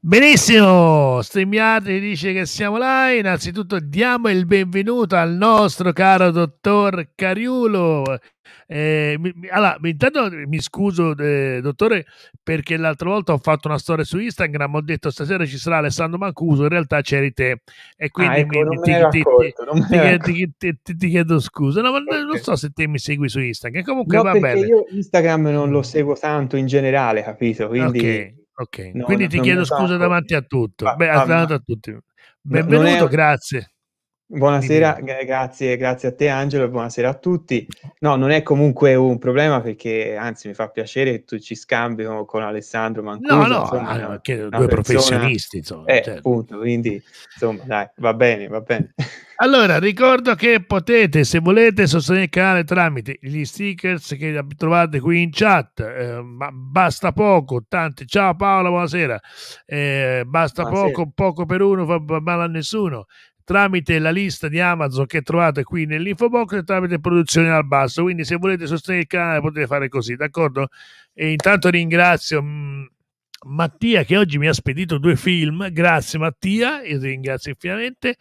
Benissimo, Streamiatri dice che siamo là. Innanzitutto diamo il benvenuto al nostro caro dottor Cariulo. Eh, allora, intanto mi scuso, eh, dottore, perché l'altra volta ho fatto una storia su Instagram. Ho detto stasera ci sarà Alessandro Mancuso. In realtà c'eri te, e ah, quindi ti chiedo scusa. No, ma okay. non so se te mi segui su Instagram. Comunque, no, va bene. Io Instagram non lo seguo tanto in generale, capito? Quindi. Okay. Ok, no, quindi ti chiedo scusa fatto. davanti a tutto. Ah, Beh, ah, a tutti. Benvenuto, è... grazie. Buonasera, grazie, grazie, a te Angelo e buonasera a tutti. No, non è comunque un problema perché anzi mi fa piacere che tu ci scambi con Alessandro Mancuso. No, ah, no, insomma, no, no due persona, professionisti. Insomma, eh, certo. punto, quindi insomma dai, va bene, va bene. Allora, ricordo che potete, se volete, sostenere il canale tramite gli stickers che trovate qui in chat. Eh, ma basta poco, tanti. Ciao Paola, buonasera. Eh, basta buonasera. poco, poco per uno fa male a nessuno tramite la lista di Amazon che trovate qui nell'info box e tramite produzione al basso. Quindi se volete sostenere il canale potete fare così, d'accordo? E intanto ringrazio mh, mm, Mattia che oggi mi ha spedito due film, grazie Mattia e ringrazio infinitamente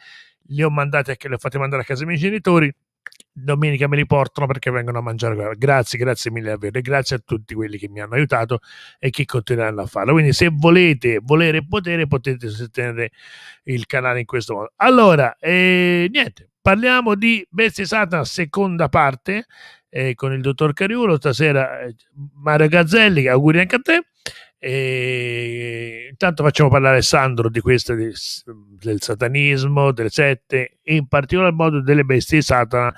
li ho mandati a, ho fatti mandare a casa i miei genitori domenica me li portano perché vengono a mangiare grazie grazie mille davvero e grazie a tutti quelli che mi hanno aiutato e che continueranno a farlo quindi se volete volere potere potete sostenere il canale in questo modo allora eh, niente parliamo di Bestie Satana, seconda parte eh, con il dottor Cariulo stasera eh, Mario Gazzelli auguri anche a te e intanto facciamo parlare Sandro di questo di, del satanismo, delle sette e in particolar modo delle bestie di Satana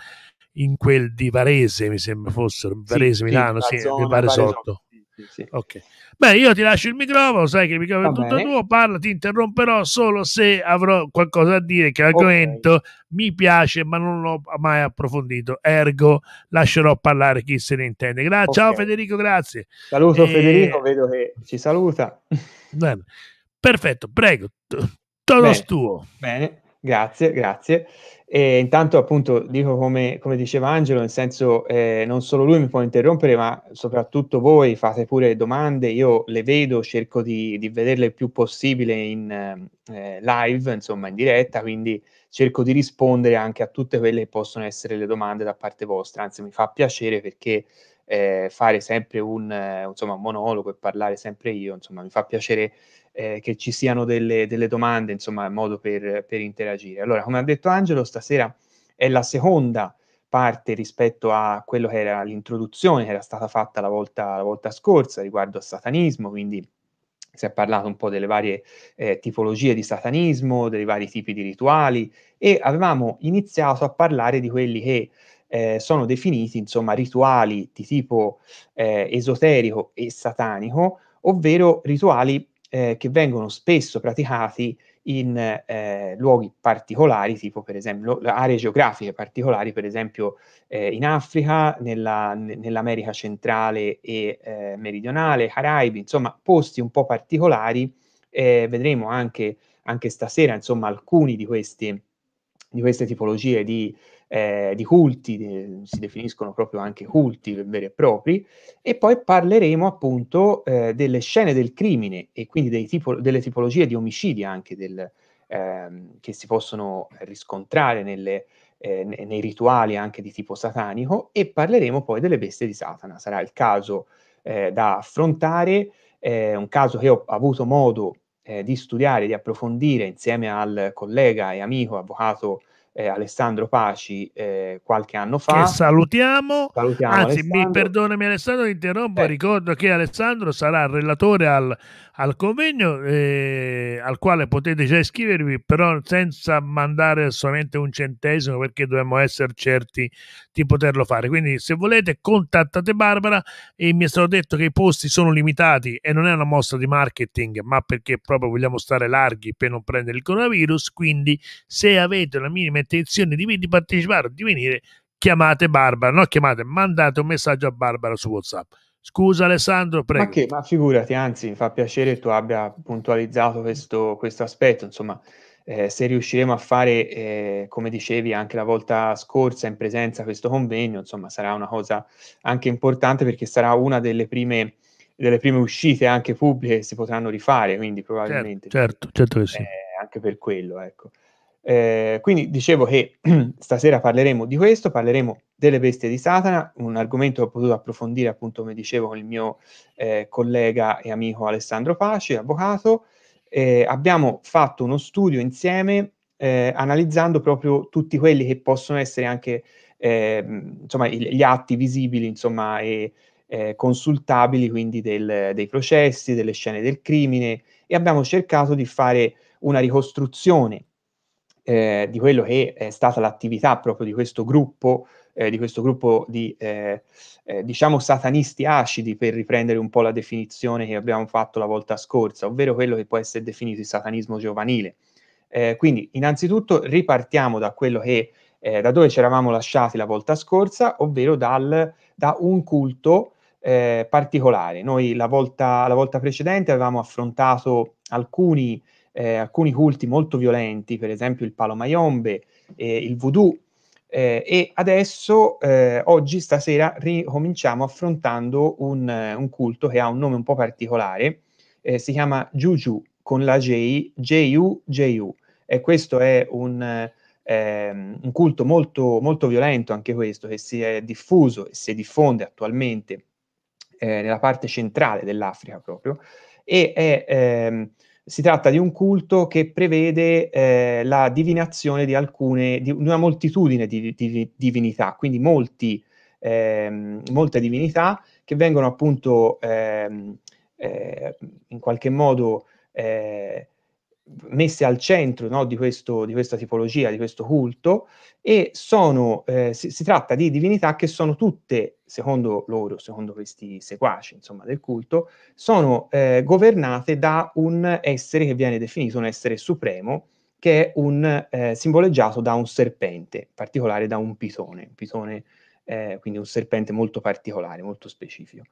in quel di Varese, mi sembra fossero, Varese sì, Milano, sì, sì, mi pare sotto. Sì, sì. Beh, io ti lascio il microfono, sai che il microfono Va è tutto bene. tuo, parla, ti interromperò solo se avrò qualcosa da dire che l'argomento okay. mi piace ma non l'ho mai approfondito, ergo lascerò parlare chi se ne intende. Gra- okay. Ciao Federico, grazie. Saluto e... Federico, vedo che ci saluta. Bene. Perfetto, prego, tutto bene. tuo. Bene. Grazie, grazie. E intanto appunto dico come, come diceva Angelo, nel senso eh, non solo lui mi può interrompere, ma soprattutto voi fate pure domande, io le vedo, cerco di, di vederle il più possibile in eh, live, insomma in diretta, quindi cerco di rispondere anche a tutte quelle che possono essere le domande da parte vostra, anzi mi fa piacere perché eh, fare sempre un, insomma, un monologo e parlare sempre io, insomma mi fa piacere eh, che ci siano delle, delle, domande, insomma, modo per, per interagire. Allora, come ha detto Angelo, stasera è la seconda parte rispetto a quello che era l'introduzione che era stata fatta la volta, la volta scorsa riguardo al satanismo, quindi si è parlato un po' delle varie eh, tipologie di satanismo, dei vari tipi di rituali e avevamo iniziato a parlare di quelli che eh, sono definiti insomma rituali di tipo eh, esoterico e satanico, ovvero rituali eh, che vengono spesso praticati in eh, luoghi particolari, tipo per esempio aree geografiche particolari, per esempio eh, in Africa, nella, nell'America centrale e eh, meridionale, Caraibi, insomma posti un po' particolari. vedremo anche, anche, stasera, insomma, alcuni di, questi, di queste tipologie di eh, di culti, di, si definiscono proprio anche culti veri e propri, e poi parleremo appunto eh, delle scene del crimine e quindi tipo, delle tipologie di omicidi anche del, ehm, che si possono riscontrare nelle, eh, nei rituali anche di tipo satanico e parleremo poi delle bestie di Satana. Sarà il caso eh, da affrontare, un caso che ho avuto modo eh, di studiare, di approfondire insieme al collega e amico avvocato eh, Alessandro Paci eh, qualche anno fa. Che salutiamo. salutiamo. Anzi, Alessandro. Mi, perdonami Alessandro, interrompo. Eh. Ricordo che Alessandro sarà relatore al, al convegno eh, al quale potete già iscrivervi, però senza mandare solamente un centesimo perché dobbiamo essere certi di poterlo fare. Quindi se volete contattate Barbara e mi è stato detto che i posti sono limitati e non è una mossa di marketing, ma perché proprio vogliamo stare larghi per non prendere il coronavirus. Quindi se avete la minima intenzione di, di partecipare o di venire, chiamate Barbara, no chiamate, mandate un messaggio a Barbara su WhatsApp. Scusa Alessandro, prego. Ma, che, ma figurati, anzi, mi fa piacere che tu abbia puntualizzato questo, questo aspetto, insomma, eh, se riusciremo a fare, eh, come dicevi anche la volta scorsa, in presenza questo convegno, insomma, sarà una cosa anche importante perché sarà una delle prime, delle prime uscite anche pubbliche che si potranno rifare, quindi certo, probabilmente. Certo, certo, certo che sì. Eh, anche per quello, ecco. Eh, quindi dicevo che stasera parleremo di questo, parleremo delle bestie di Satana, un argomento che ho potuto approfondire appunto come dicevo con il mio eh, collega e amico Alessandro Paci, avvocato. Eh, abbiamo fatto uno studio insieme eh, analizzando proprio tutti quelli che possono essere anche eh, insomma, gli atti visibili insomma, e eh, consultabili quindi del, dei processi, delle scene del crimine e abbiamo cercato di fare una ricostruzione eh, di quello che è stata l'attività proprio di questo gruppo, eh, di, questo gruppo di eh, eh, diciamo satanisti acidi, per riprendere un po' la definizione che abbiamo fatto la volta scorsa, ovvero quello che può essere definito il satanismo giovanile. Eh, quindi, innanzitutto, ripartiamo da quello che eh, da dove ci eravamo lasciati la volta scorsa, ovvero dal, da un culto particolare. Noi la volta, la volta precedente avevamo affrontato alcuni eh, alcuni culti molto violenti, per esempio il palo mayombe, eh, il voodoo, eh, e adesso, eh, oggi, stasera, ricominciamo affrontando un, un, culto che ha un nome un po' particolare, eh, si chiama Juju con la J, J-U, J-U. E questo è un, ehm, un culto molto, molto, violento, anche questo, che si è diffuso e si diffonde attualmente eh, nella parte centrale dell'Africa proprio, e è ehm, si tratta di un culto che prevede eh, la divinazione di alcune, di una moltitudine di, di divinità, quindi molti, ehm, molte divinità che vengono appunto ehm, eh, in qualche modo eh, messe al centro no, di, questo, di, questa tipologia, di questo culto, e sono, eh, si, si, tratta di divinità che sono tutte, secondo loro, secondo questi seguaci insomma, del culto, sono eh, governate da un essere che viene definito un essere supremo, che è un, eh, simboleggiato da un serpente, in particolare da un pitone, un pitone eh, quindi un serpente molto particolare, molto specifico.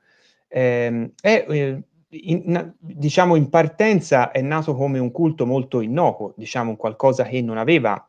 Ehm, è eh, in, diciamo in partenza è nato come un culto molto innocuo, diciamo qualcosa che non aveva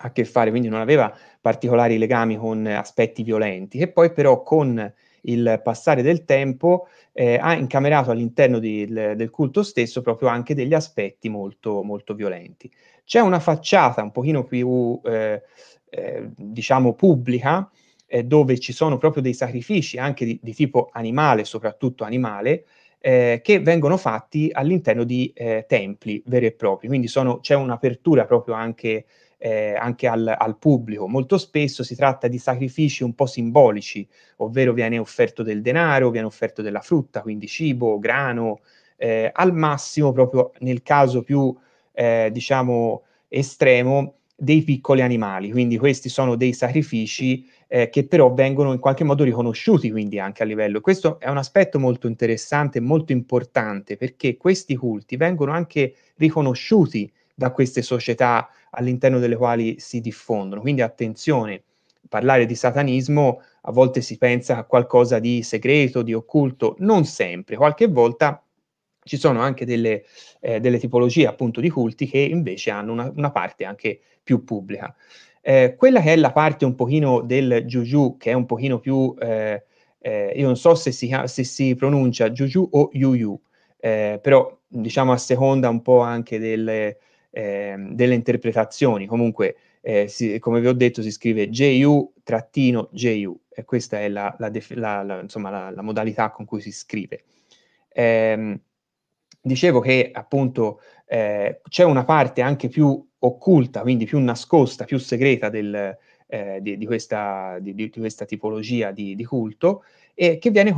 a che fare, quindi non aveva particolari legami con aspetti violenti, che poi però con il passare del tempo eh, ha incamerato all'interno di, del culto stesso proprio anche degli aspetti molto, molto violenti. C'è una facciata un pochino più, eh, eh, diciamo, pubblica, eh, dove ci sono proprio dei sacrifici anche di, di tipo animale, soprattutto animale, eh, che vengono fatti all'interno di eh, templi veri e propri, quindi sono, c'è un'apertura proprio anche, eh, anche al, al, pubblico. Molto spesso si tratta di sacrifici un po' simbolici, ovvero viene offerto del denaro, viene offerto della frutta, quindi cibo, grano, eh, al massimo proprio nel caso più eh, diciamo estremo dei piccoli animali, quindi questi sono dei sacrifici eh, che però vengono in qualche modo riconosciuti quindi anche a livello. Questo è un aspetto molto interessante molto importante perché questi culti vengono anche riconosciuti da queste società all'interno delle quali si diffondono. Quindi attenzione, parlare di satanismo a volte si pensa a qualcosa di segreto, di occulto, non sempre, qualche volta ci sono anche delle, eh, delle tipologie appunto di culti che invece hanno una, una parte anche più pubblica. Eh, quella che è la parte un pochino del juju, che è un pochino più, eh, eh, io non so se si, se si pronuncia juju o yuyu, eh, però diciamo a seconda un po' anche delle, eh, delle interpretazioni. Comunque, eh, si, come vi ho detto, si scrive ju-ju, e questa è la, la, def- la, insomma, la, modalità con cui si scrive. Eh, dicevo che appunto eh, c'è una parte anche più occulta, quindi più nascosta, più segreta del, eh, di, di, questa, di, di, questa, tipologia di, culto, e che viene,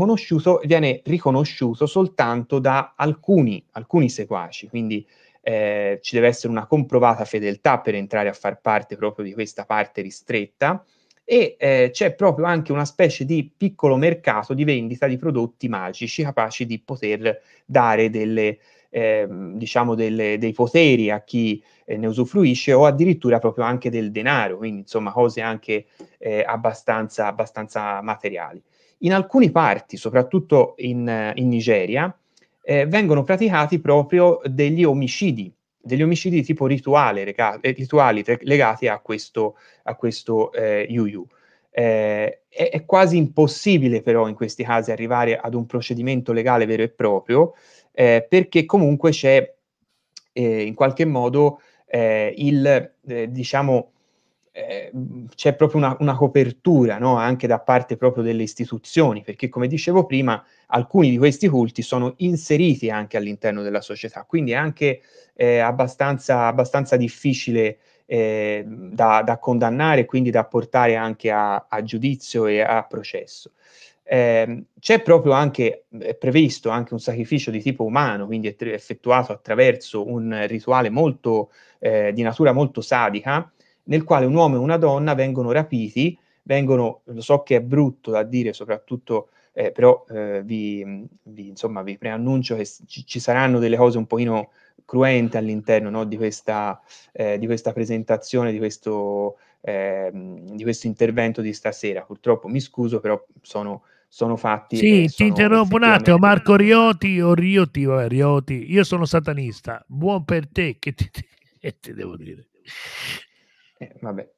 viene riconosciuto soltanto da alcuni, alcuni seguaci. Quindi eh, ci deve essere una comprovata fedeltà per entrare a far parte proprio di questa parte ristretta e eh, c'è proprio anche una specie di piccolo mercato di vendita di prodotti magici capaci di poter dare delle, Ehm, diciamo delle, dei poteri a chi eh, ne usufruisce o addirittura proprio anche del denaro, quindi insomma cose anche eh, abbastanza, abbastanza materiali. In alcune parti, soprattutto in, in Nigeria, eh, vengono praticati proprio degli omicidi, degli omicidi di tipo rituale, rega- eh, rituali te- legati a questo, a questo eh, yuyu. Eh, è, è, quasi impossibile però in questi casi arrivare ad un procedimento legale vero e proprio, eh, perché comunque c'è eh, in qualche modo eh, il, eh, diciamo, eh, c'è proprio una, una copertura no? anche da parte proprio delle istituzioni, perché come dicevo prima, alcuni di questi culti sono inseriti anche all'interno della società, quindi è anche eh, abbastanza, abbastanza, difficile eh, da, da, condannare, quindi da portare anche a, a giudizio e a processo. Eh, c'è proprio anche, è previsto anche un sacrificio di tipo umano, quindi è tre- effettuato attraverso un rituale molto, eh, di natura molto sadica, nel quale un uomo e una donna vengono rapiti, vengono, lo so che è brutto da dire, soprattutto eh, però eh, vi, vi, insomma, vi, preannuncio che ci, ci, saranno delle cose un pochino cruente all'interno no, di, questa, eh, di, questa, presentazione, di questo, ehm, di questo intervento di stasera. Purtroppo mi scuso, però sono sono fatti. Sì, ti interrompo un attimo, Marco Rioti o oh, Rioti, vabbè, Rioti, io sono satanista, buon per te, che ti, ti eh, devo dire. Eh, vabbè,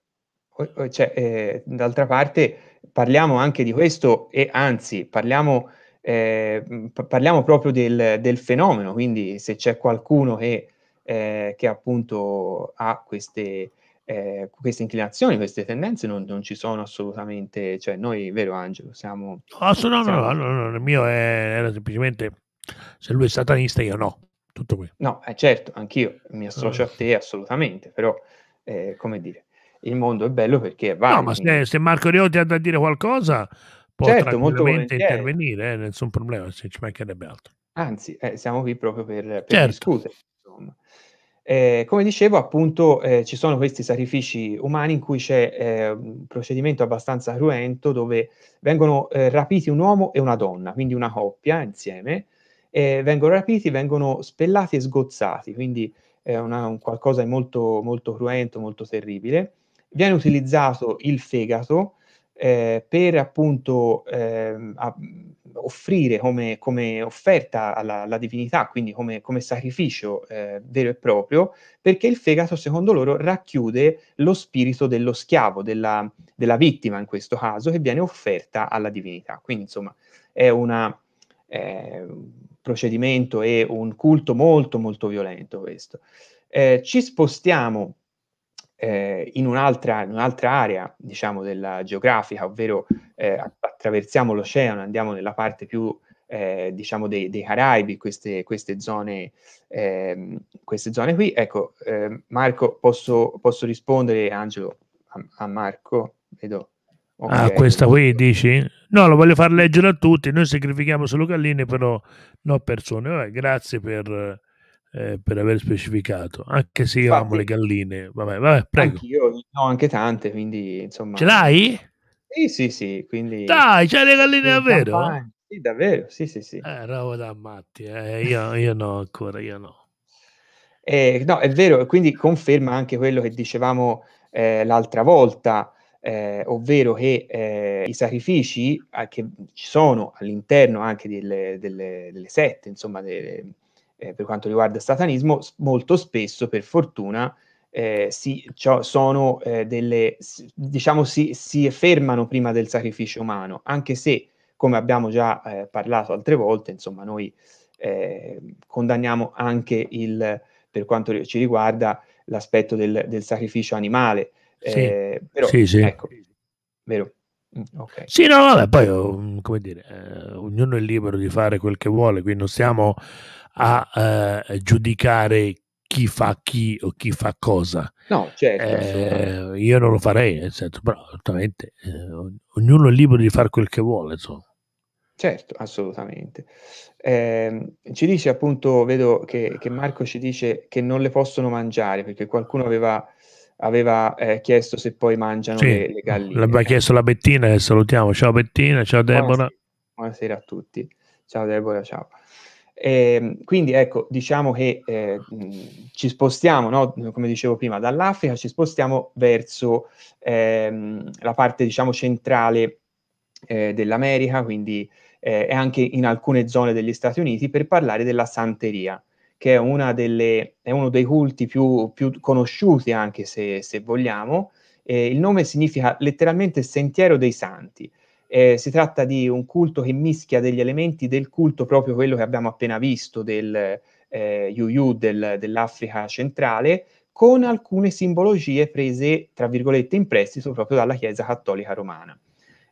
cioè, eh, d'altra parte parliamo anche di questo e anzi parliamo, eh, parliamo proprio del, del, fenomeno, quindi se c'è qualcuno che, eh, che appunto ha queste eh, queste inclinazioni, queste tendenze non, non, ci sono assolutamente, cioè noi, vero Angelo, siamo... Assolutamente, ah, siamo... no, no, no, il mio è, era semplicemente se lui è satanista io no, tutto qui. No, eh, certo, anch'io mi associo a mm. te assolutamente, però eh, come dire, il mondo è bello perché va... No, ma se, se Marco Riotti ha da dire qualcosa può certo, tranquillamente intervenire, eh, nessun problema, se ci mancherebbe altro. Anzi, eh, siamo qui proprio per, per certo. discutere, insomma. Eh, come dicevo, appunto, eh, ci sono questi sacrifici umani in cui c'è eh, un procedimento abbastanza cruento dove vengono eh, rapiti un uomo e una donna, quindi una coppia insieme, vengono rapiti, vengono spellati e sgozzati, quindi è una, un qualcosa di molto, molto cruento, molto terribile. Viene utilizzato il fegato eh, per appunto eh, a, offrire come, come offerta alla, alla, divinità, quindi come, come sacrificio eh, vero e proprio, perché il fegato, secondo loro, racchiude lo spirito dello schiavo, della, della vittima in questo caso, che viene offerta alla divinità. Quindi, insomma, è una, eh, un procedimento e un culto molto, molto violento questo. Eh, ci spostiamo eh, in, un'altra, in, un'altra, area, diciamo, della geografica, ovvero eh, attraversiamo l'oceano, andiamo nella parte più eh, diciamo dei, dei, Caraibi, queste, queste zone, ehm, queste zone qui. Ecco, eh, Marco, posso, posso, rispondere, Angelo, a, a Marco? Vedo. Okay. Ah, questa qui dici? No, lo voglio far leggere a tutti. Noi sacrifichiamo solo galline, però no persone. Vabbè, grazie per eh, per aver specificato, anche se io Infatti, amo le galline. Vabbè, vabbè, prego. Io ne ho anche tante, quindi insomma. Ce l'hai? Sì, sì, sì. Quindi... Dai, c'hai le galline davvero? Sì, davvero, sì, sì, sì. Eh, roba da matti, eh. io, io no ancora, io no. Eh, no, è vero, quindi conferma anche quello che dicevamo eh, l'altra volta, eh, ovvero che eh, i sacrifici eh, che ci sono all'interno anche delle, delle, delle sette, insomma, delle, eh, per quanto riguarda il satanismo, molto spesso, per fortuna, eh, si, sono, eh, delle, diciamo, si, si, fermano prima del sacrificio umano, anche se, come abbiamo già eh, parlato altre volte, insomma, noi eh, condanniamo anche il, per quanto ci riguarda l'aspetto del, del sacrificio animale. Sì, però, sì, sì. Ecco, vero. Mm, okay. Sì, no, vabbè, poi, mm, come dire, eh, ognuno è libero di fare quel che vuole, quindi non siamo a eh, giudicare chi fa chi o chi fa cosa. No, certo. Eh, io non lo farei, nel senso, però assolutamente eh, ognuno è libero di fare quel che vuole. Insomma. Certo, assolutamente. Eh, ci dice appunto, vedo che, che, Marco ci dice che non le possono mangiare perché qualcuno aveva, aveva eh, chiesto se poi mangiano sì, le, le, galline. L'aveva chiesto la Bettina che eh, salutiamo. Ciao Bettina, ciao Debora. Buonasera, buonasera a tutti. Ciao Debora, ciao. E, ehm, quindi ecco, diciamo che eh, ci spostiamo, no? come dicevo prima, dall'Africa ci spostiamo verso ehm, la parte diciamo, centrale eh, dell'America, quindi eh, anche in alcune zone degli Stati Uniti, per parlare della Santeria, che è, delle, è uno dei culti più, più conosciuti anche se, se vogliamo. il nome significa letteralmente sentiero dei santi eh, si tratta di un culto che mischia degli elementi del culto proprio quello che abbiamo appena visto del eh, UU del, dell'Africa centrale con alcune simbologie prese, tra virgolette, in prestito proprio dalla Chiesa Cattolica Romana.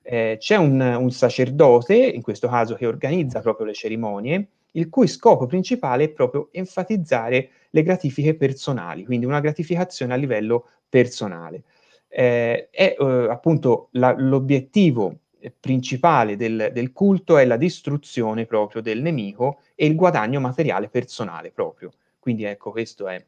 Eh, c'è un, un sacerdote, in questo caso, che organizza proprio le cerimonie, il cui scopo principale è proprio enfatizzare le gratifiche personali, quindi una gratificazione a livello personale. Eh, è eh, appunto la, l'obiettivo eh, principale del, del, culto è la distruzione proprio del nemico e il guadagno materiale personale proprio. Quindi ecco, questo è,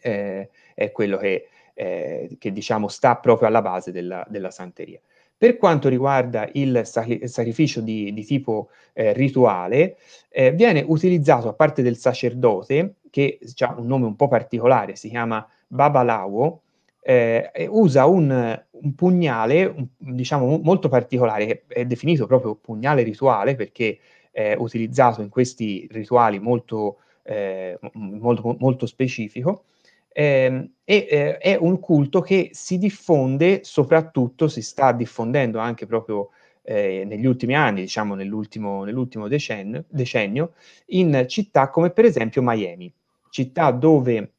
eh, è quello che, eh, che, diciamo sta proprio alla base della, della santeria. Per quanto riguarda il sacrificio di, di tipo eh, rituale, eh, viene utilizzato a parte del sacerdote, che ha un nome un po' particolare, si chiama Babalawo, eh, usa un, un pugnale, un, diciamo, molto particolare, che è definito proprio pugnale rituale perché è utilizzato in questi rituali molto, eh, molto, molto specifico, ehm, eh, e è un culto che si diffonde soprattutto, si sta diffondendo anche proprio eh, negli ultimi anni, diciamo nell'ultimo, nell'ultimo decennio, decennio, in città come per esempio Miami, città dove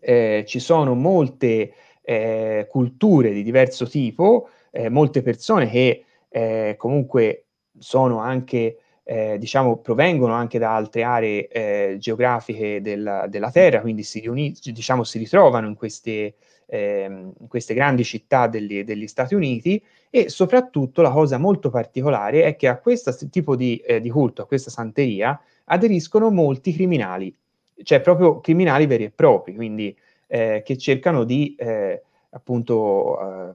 eh, ci sono molte eh, culture di diverso tipo, eh, molte persone che eh, comunque sono anche, eh, diciamo, provengono anche da altre aree eh, geografiche della, della, Terra, quindi si, riuni- diciamo, si ritrovano in queste, ehm, in queste grandi città degli, degli, Stati Uniti e soprattutto la cosa molto particolare è che a questo tipo di, eh, di culto, a questa santeria, aderiscono molti criminali, cioè proprio criminali veri e propri, quindi eh, che cercano di eh, appunto eh,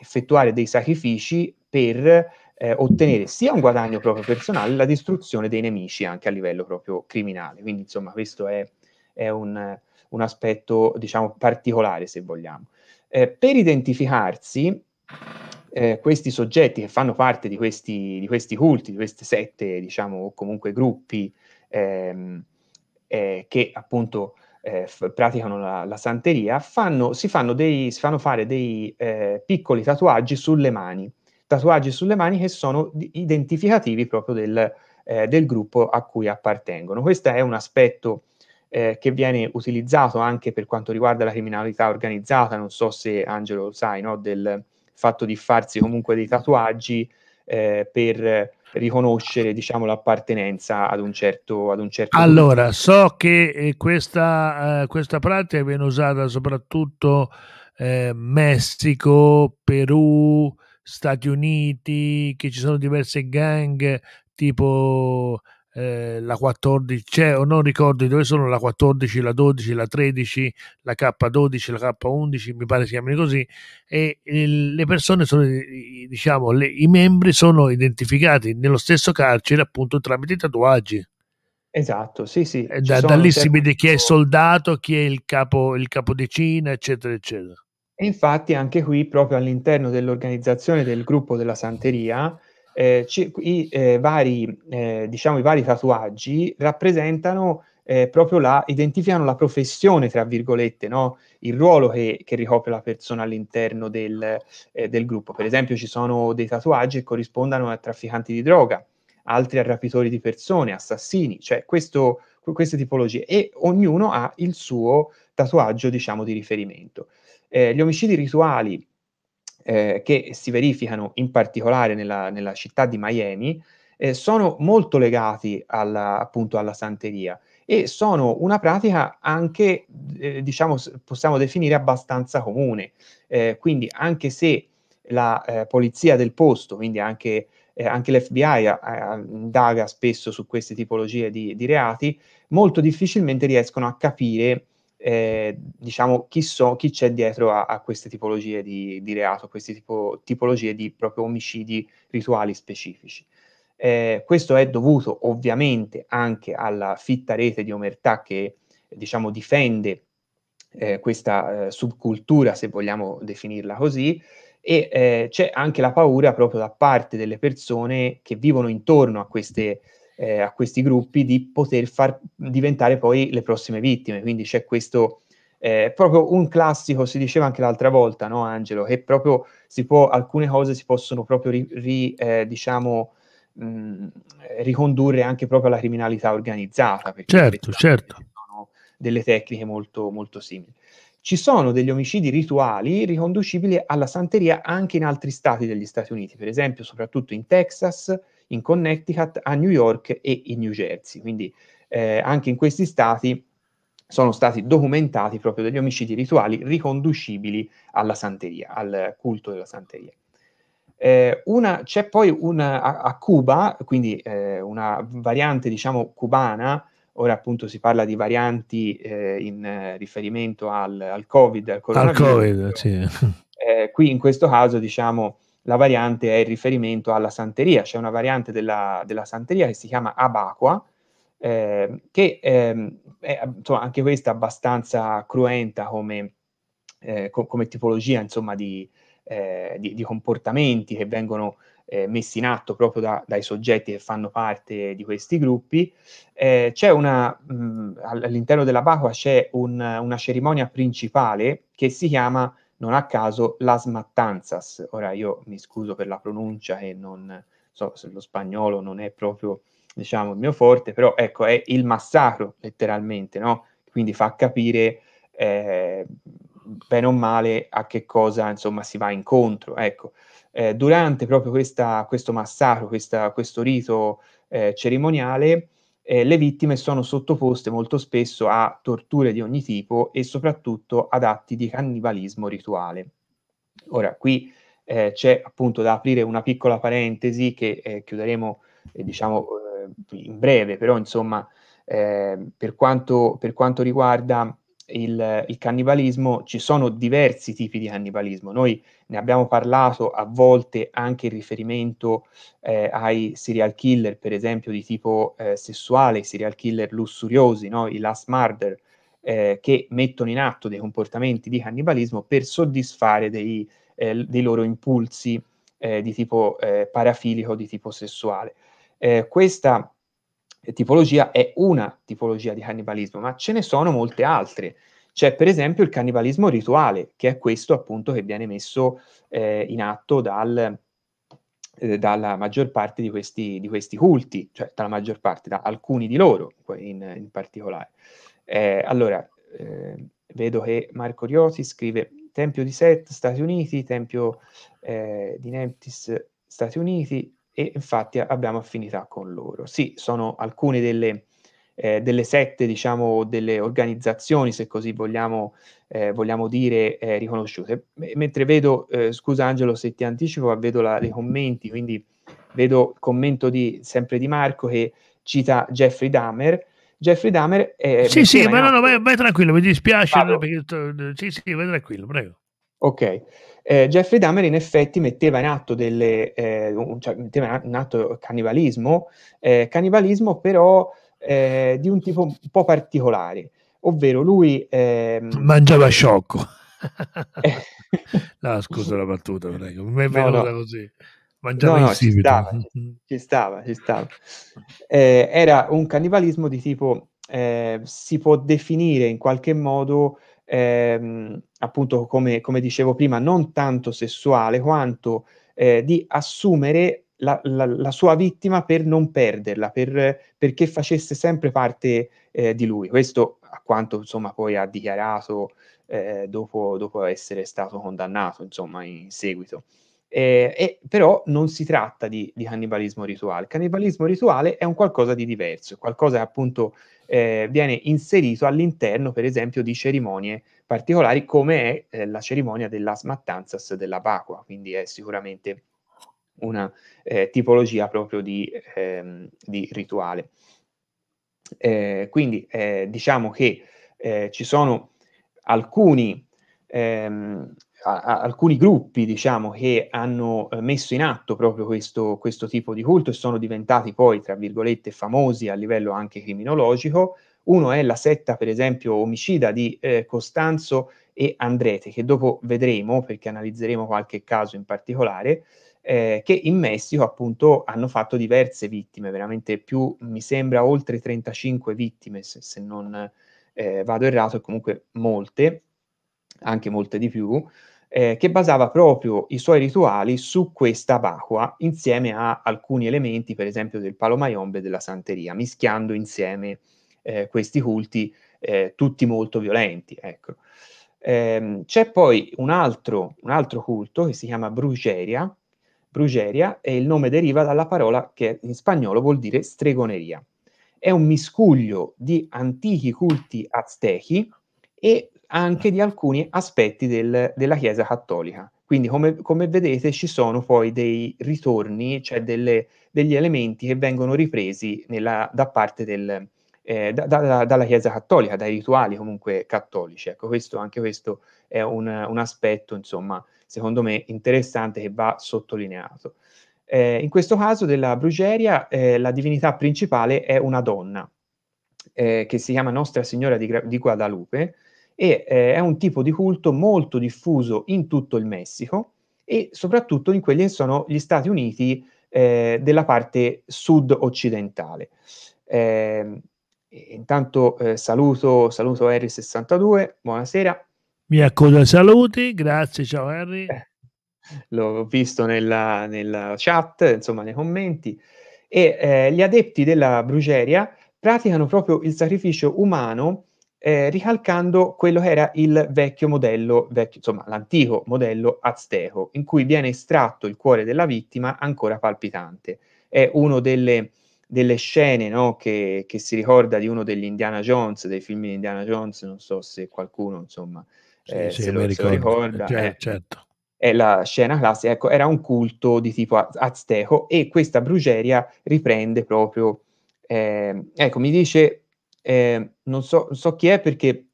effettuare dei sacrifici per eh, ottenere sia un guadagno proprio personale, la distruzione dei nemici anche a livello proprio criminale. Quindi insomma questo è, è un, un, aspetto diciamo particolare se vogliamo. Eh, per identificarsi eh, questi soggetti che fanno parte di questi, di questi, culti, di queste sette, diciamo, o comunque gruppi ehm, eh, che appunto eh, f- praticano la, la santeria, fanno, si, fanno dei, si, fanno fare dei eh, piccoli tatuaggi sulle mani, tatuaggi sulle mani che sono identificativi proprio del, eh, del gruppo a cui appartengono. Questo è un aspetto eh, che viene utilizzato anche per quanto riguarda la criminalità organizzata, non so se Angelo lo sai, no? del fatto di farsi comunque dei tatuaggi eh, per riconoscere diciamo, l'appartenenza ad un certo, ad un certo Allora, punto. so che eh, questa, eh, questa, pratica viene usata soprattutto eh, Messico, Perù, Stati Uniti, che ci sono diverse gang tipo eh, la 14, c'è cioè, o non ricordo dove sono la 14, la 12, la 13, la K12, la K11, mi pare si chiamino così, e il, le persone sono, diciamo, le, i membri sono identificati nello stesso carcere appunto tramite i tatuaggi. Esatto, sì, sì. Eh, da, da, lì si vede chi è soldato, chi è il capo, il capodicina, eccetera, eccetera. E infatti anche qui, proprio all'interno dell'organizzazione del gruppo della Santeria, eh, i, eh, vari, eh, diciamo, i vari tatuaggi rappresentano eh, proprio la, identificano la professione, tra virgolette, no? il ruolo che, che, ricopre la persona all'interno del, eh, del, gruppo. Per esempio ci sono dei tatuaggi che corrispondono a trafficanti di droga, altri a rapitori di persone, assassini, cioè questo, queste tipologie. E ognuno ha il suo tatuaggio, diciamo, di riferimento. Eh, gli omicidi rituali eh, che si verificano in particolare nella, nella città di Miami, eh, sono molto legati alla, appunto alla santeria e sono una pratica anche, eh, diciamo, possiamo definire abbastanza comune. Eh, quindi anche se la eh, polizia del posto, quindi anche eh, anche l'FBI a, indaga spesso su queste tipologie di, di, reati, molto difficilmente riescono a capire eh, diciamo, chi, so, chi, c'è dietro a, a queste tipologie di, di, reato, a queste tipo, tipologie di proprio omicidi rituali specifici. Eh, questo è dovuto ovviamente anche alla fitta rete di omertà che diciamo, difende eh, questa eh, subcultura, se vogliamo definirla così, e eh, c'è anche la paura proprio da parte delle persone che vivono intorno a queste eh, a questi gruppi di poter far diventare poi le prossime vittime. Quindi c'è questo eh, proprio un classico, si diceva anche l'altra volta, no, Angelo, che proprio si può, alcune cose si possono proprio ri, ri, eh, diciamo, mh, mm, ricondurre anche proprio alla criminalità organizzata. Certo, certo. Sono delle tecniche molto, molto simili. Ci sono degli omicidi rituali riconducibili alla santeria anche in altri stati degli Stati Uniti, per esempio soprattutto in Texas, in Connecticut, a New York e in New Jersey. Quindi eh, anche in questi stati sono stati documentati proprio degli omicidi rituali riconducibili alla santeria, al culto della santeria. Eh, una, c'è poi una, a, a Cuba, quindi eh, una variante diciamo cubana, ora appunto si parla di varianti eh, in riferimento al, al Covid, al coronavirus. Al Covid, sì. Eh, qui in questo caso diciamo la variante è il riferimento alla santeria, c'è una variante della, della santeria che si chiama Abacua, eh, che eh, è insomma, anche questa abbastanza cruenta come, eh, co- come tipologia insomma, di, eh, di, di, comportamenti che vengono eh, messi in atto proprio da, dai soggetti che fanno parte di questi gruppi. Eh, c'è una, all'interno della Bacua c'è un, una cerimonia principale che si chiama non a caso Las Mattanzas. Ora io mi scuso per la pronuncia e non so se lo spagnolo non è proprio diciamo il mio forte, però ecco è il massacro letteralmente, no? Quindi fa capire eh, bene o male a che cosa insomma si va incontro, ecco. Eh, durante proprio questa, questo massacro, questa, questo rito eh, cerimoniale, eh, le vittime sono sottoposte molto spesso a torture di ogni tipo e soprattutto ad atti di cannibalismo rituale. Ora, qui eh, c'è appunto da aprire una piccola parentesi che eh, chiuderemo, eh, diciamo, eh, in breve, però insomma, eh, per quanto, per, quanto, riguarda il, il, cannibalismo, ci sono diversi tipi di cannibalismo. Noi ne abbiamo parlato a volte anche in riferimento eh, ai serial killer, per esempio di tipo eh, sessuale, i serial killer lussuriosi, no? i last murder, eh, che mettono in atto dei comportamenti di cannibalismo per soddisfare dei, eh, dei loro impulsi eh, di tipo eh, parafilico, di tipo sessuale. questa tipologia è una tipologia di cannibalismo, ma ce ne sono molte altre. C'è per esempio il cannibalismo rituale, che è questo appunto che viene messo eh, in atto dal, eh, dalla maggior parte di questi, di questi, culti, cioè dalla maggior parte, da alcuni di loro in, in particolare. Eh, allora, ehm, vedo che Marco Riosi scrive Tempio di Set, Stati Uniti, Tempio eh, di Neptis, Stati Uniti, e infatti abbiamo affinità con loro. Sì, sono alcune delle eh, delle sette, diciamo, delle organizzazioni, se così vogliamo, eh, vogliamo dire, eh, riconosciute. M- mentre vedo, eh, scusa Angelo se ti anticipo, ma vedo la, dei commenti, quindi vedo il commento di, sempre di Marco che cita Jeffrey Dahmer. Jeffrey Dahmer è... Sì, sì, ma no, no, vai, vai, tranquillo, mi dispiace. No, perché, eh, sì, sì, vai tranquillo, prego. Ok, eh, Jeffrey Dahmer in effetti metteva in atto, delle, eh, un, cioè, metteva in atto cannibalismo, eh, cannibalismo però eh, di un tipo un po' particolare, ovvero lui... Ehm... Mangiava sciocco. no, scusa la battuta, prego, mi è venuta no, così. Mangiava no, no, ci stava, ci stava, ci stava. Eh, era un cannibalismo di tipo, eh, si può definire in qualche modo, ehm, appunto come, come, dicevo prima, non tanto sessuale quanto eh, di assumere la, la, la, sua vittima per non perderla, per, perché facesse sempre parte eh, di lui. Questo a quanto insomma, poi ha dichiarato eh, dopo, dopo, essere stato condannato insomma, in seguito. Eh, eh, però non si tratta di, di cannibalismo rituale. Il cannibalismo rituale è un qualcosa di diverso, qualcosa che appunto eh, viene inserito all'interno, per esempio, di cerimonie particolari come è eh, la cerimonia della smattanzas della Pacqua, quindi è sicuramente una eh, tipologia proprio di, ehm, di rituale. Eh, quindi eh, diciamo che eh, ci sono alcuni, ehm, a, a, alcuni gruppi diciamo, che hanno eh, messo in atto proprio questo, questo, tipo di culto e sono diventati poi, tra virgolette, famosi a livello anche criminologico. Uno è la setta, per esempio, omicida di eh, Costanzo e Andrete, che dopo vedremo perché analizzeremo qualche caso in particolare, eh, che in Messico appunto hanno fatto diverse vittime, veramente più, mi sembra, oltre 35 vittime, se, se non eh, vado errato, e comunque molte, anche molte di più, eh, che basava proprio i suoi rituali su questa vacua insieme a alcuni elementi, per esempio, del palo e della Santeria, mischiando insieme eh, questi culti, eh, tutti molto violenti, ecco. Ehm, c'è poi un altro, un altro culto che si chiama Brugeria, Brugeria e il nome deriva dalla parola che in spagnolo vuol dire stregoneria. È un miscuglio di antichi culti aztechi e anche di alcuni aspetti del, della Chiesa cattolica. Quindi, come, come, vedete, ci sono poi dei ritorni, cioè delle, degli elementi che vengono ripresi nella, da parte del, eh, da, da, dalla Chiesa cattolica, dai rituali comunque cattolici. Ecco, questo, anche questo è un, un aspetto, insomma, secondo me interessante che va sottolineato. Eh, in questo caso della Brugeria eh, la divinità principale è una donna eh, che si chiama Nostra Signora di, di Guadalupe e eh, è un tipo di culto molto diffuso in tutto il Messico e soprattutto in quelli che sono gli Stati Uniti eh, della parte sud occidentale. Eh, intanto saluto, saluto Harry62, buonasera. Mi accoda saluti, grazie, ciao Henry. L'ho visto nella, nella chat, insomma nei commenti. E eh, gli adepti della brugeria praticano proprio il sacrificio umano eh, ricalcando quello che era il vecchio modello, vecchio, insomma l'antico modello azteco, in cui viene estratto il cuore della vittima ancora palpitante. È una delle, delle, scene no, che, che, si ricorda di uno degli Indiana Jones, dei film di Indiana Jones, non so se qualcuno insomma eh, sì, se, lo, se, lo, ricorda. Cioè, eh. certo. È eh, la scena classica, ecco, era un culto di tipo azteco e questa brugeria riprende proprio, eh, ecco, mi dice, eh, non, so, non so chi è perché,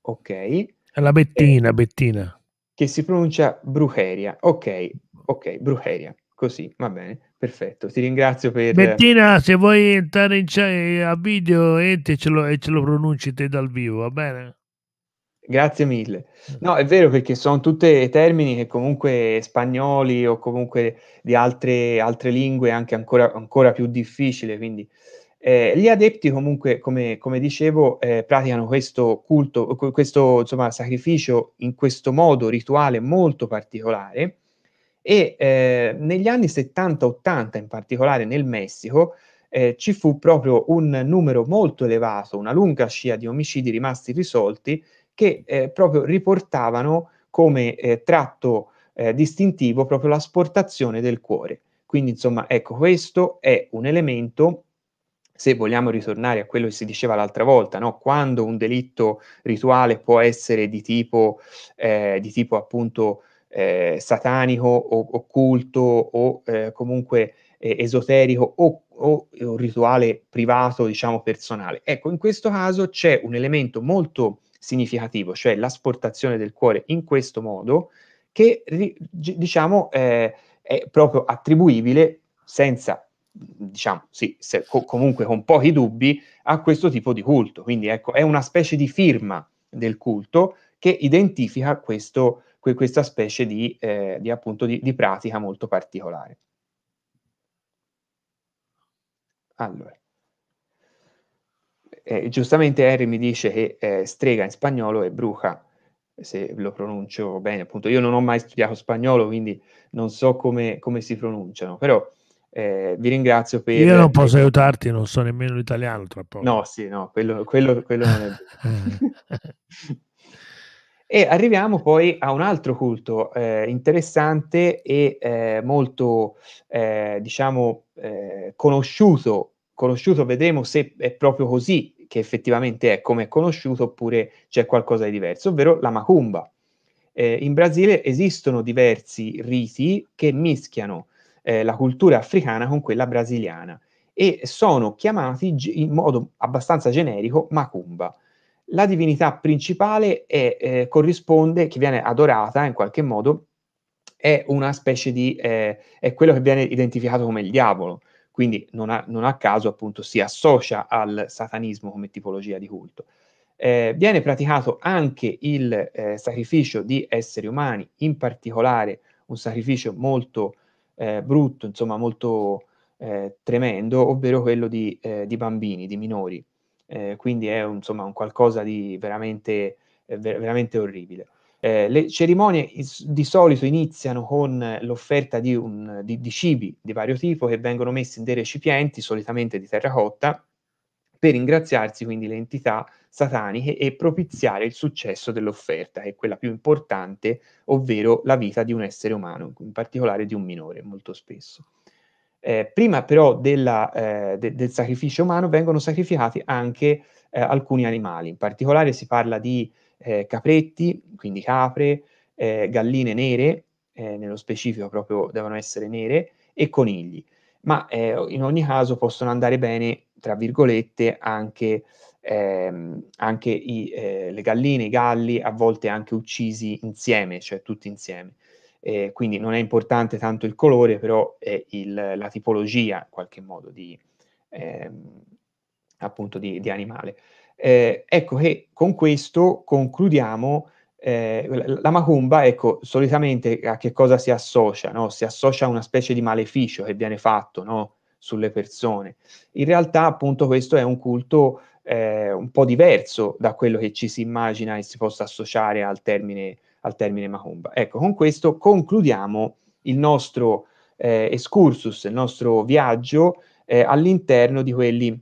ok. È la Bettina, Bettina. Che si pronuncia brugeria, ok, ok, brugeria, così, va bene. Perfetto, ti ringrazio per... Bettina, se vuoi entrare in, a video, entricelo e ce lo pronunci te dal vivo, va bene? Grazie mille. Mm. No, è vero perché sono tutti termini che comunque spagnoli o comunque di altre, altre lingue anche ancora, ancora più difficile, quindi eh, gli adepti comunque, come, come dicevo, eh, praticano questo culto, questo insomma, sacrificio in questo modo rituale molto particolare e eh, negli anni 70-80, in particolare nel Messico, eh, ci fu proprio un numero molto elevato, una lunga scia di omicidi rimasti risolti che eh, proprio riportavano come eh, tratto eh, distintivo proprio l'asportazione del cuore. Quindi insomma, ecco, questo è un elemento se vogliamo ritornare a quello che si diceva l'altra volta, no? quando un delitto rituale può essere di tipo, eh, di tipo appunto eh, satanico o occulto o eh, comunque eh, esoterico o, o, un rituale privato, diciamo personale. Ecco, in questo caso c'è un elemento molto significativo, cioè l'asportazione del cuore in questo modo che diciamo eh, è proprio attribuibile senza diciamo sì, se, co- comunque con pochi dubbi a questo tipo di culto. Quindi ecco, è una specie di firma del culto che identifica questo, que- questa specie di, eh, di appunto di, di pratica molto particolare. Allora. Eh, giustamente Harry mi dice che eh, strega in spagnolo è bruja, se lo pronuncio bene. Appunto, io non ho mai studiato spagnolo, quindi non so come, come si pronunciano, però eh, vi ringrazio per... Io non posso aiutarti, non so nemmeno l'italiano tra poco. No, sì, no, quello, quello, quello non è E arriviamo poi a un altro culto eh, interessante e eh, molto, eh, diciamo, eh, conosciuto conosciuto, vedremo se è proprio così che effettivamente è come è conosciuto oppure c'è qualcosa di diverso, ovvero la macumba. Eh, in Brasile esistono diversi riti che mischiano eh, la cultura africana con quella brasiliana e sono chiamati in modo abbastanza generico macumba. La divinità principale è, eh, corrisponde, che viene adorata in qualche modo, è una specie di, eh, è quello che viene identificato come il diavolo, quindi non a, non a caso appunto si associa al satanismo come tipologia di culto. Eh, viene praticato anche il eh, sacrificio di esseri umani, in particolare un sacrificio molto eh, brutto, insomma molto eh, tremendo, ovvero quello di, eh, di bambini, di minori. Eh, quindi è insomma un qualcosa di veramente, ver- veramente orribile. Eh, le cerimonie is- di solito iniziano con l'offerta di, un, di, di cibi di vario tipo che vengono messi in dei recipienti, solitamente di terracotta, per ringraziarsi quindi le entità sataniche e propiziare il successo dell'offerta, che è quella più importante, ovvero la vita di un essere umano, in particolare di un minore molto spesso. Eh, prima però della, eh, de- del sacrificio umano vengono sacrificati anche eh, alcuni animali, in particolare si parla di eh, capretti, quindi capre, eh, galline nere, eh, nello specifico proprio devono essere nere, e conigli. Ma eh, in ogni caso possono andare bene, tra virgolette, anche, ehm, anche i, eh, le galline, i galli, a volte anche uccisi insieme, cioè tutti insieme. Eh, quindi non è importante tanto il colore, però è il, la tipologia, in qualche modo, di, ehm, appunto di, di animale. Eh, ecco che con questo concludiamo eh, la macumba, ecco, solitamente a che cosa si associa? No? Si associa a una specie di maleficio che viene fatto no? sulle persone. In realtà, appunto, questo è un culto eh, un po' diverso da quello che ci si immagina e si possa associare al termine, al termine macumba. Ecco, con questo concludiamo il nostro eh, excursus, il nostro viaggio eh, all'interno di quelli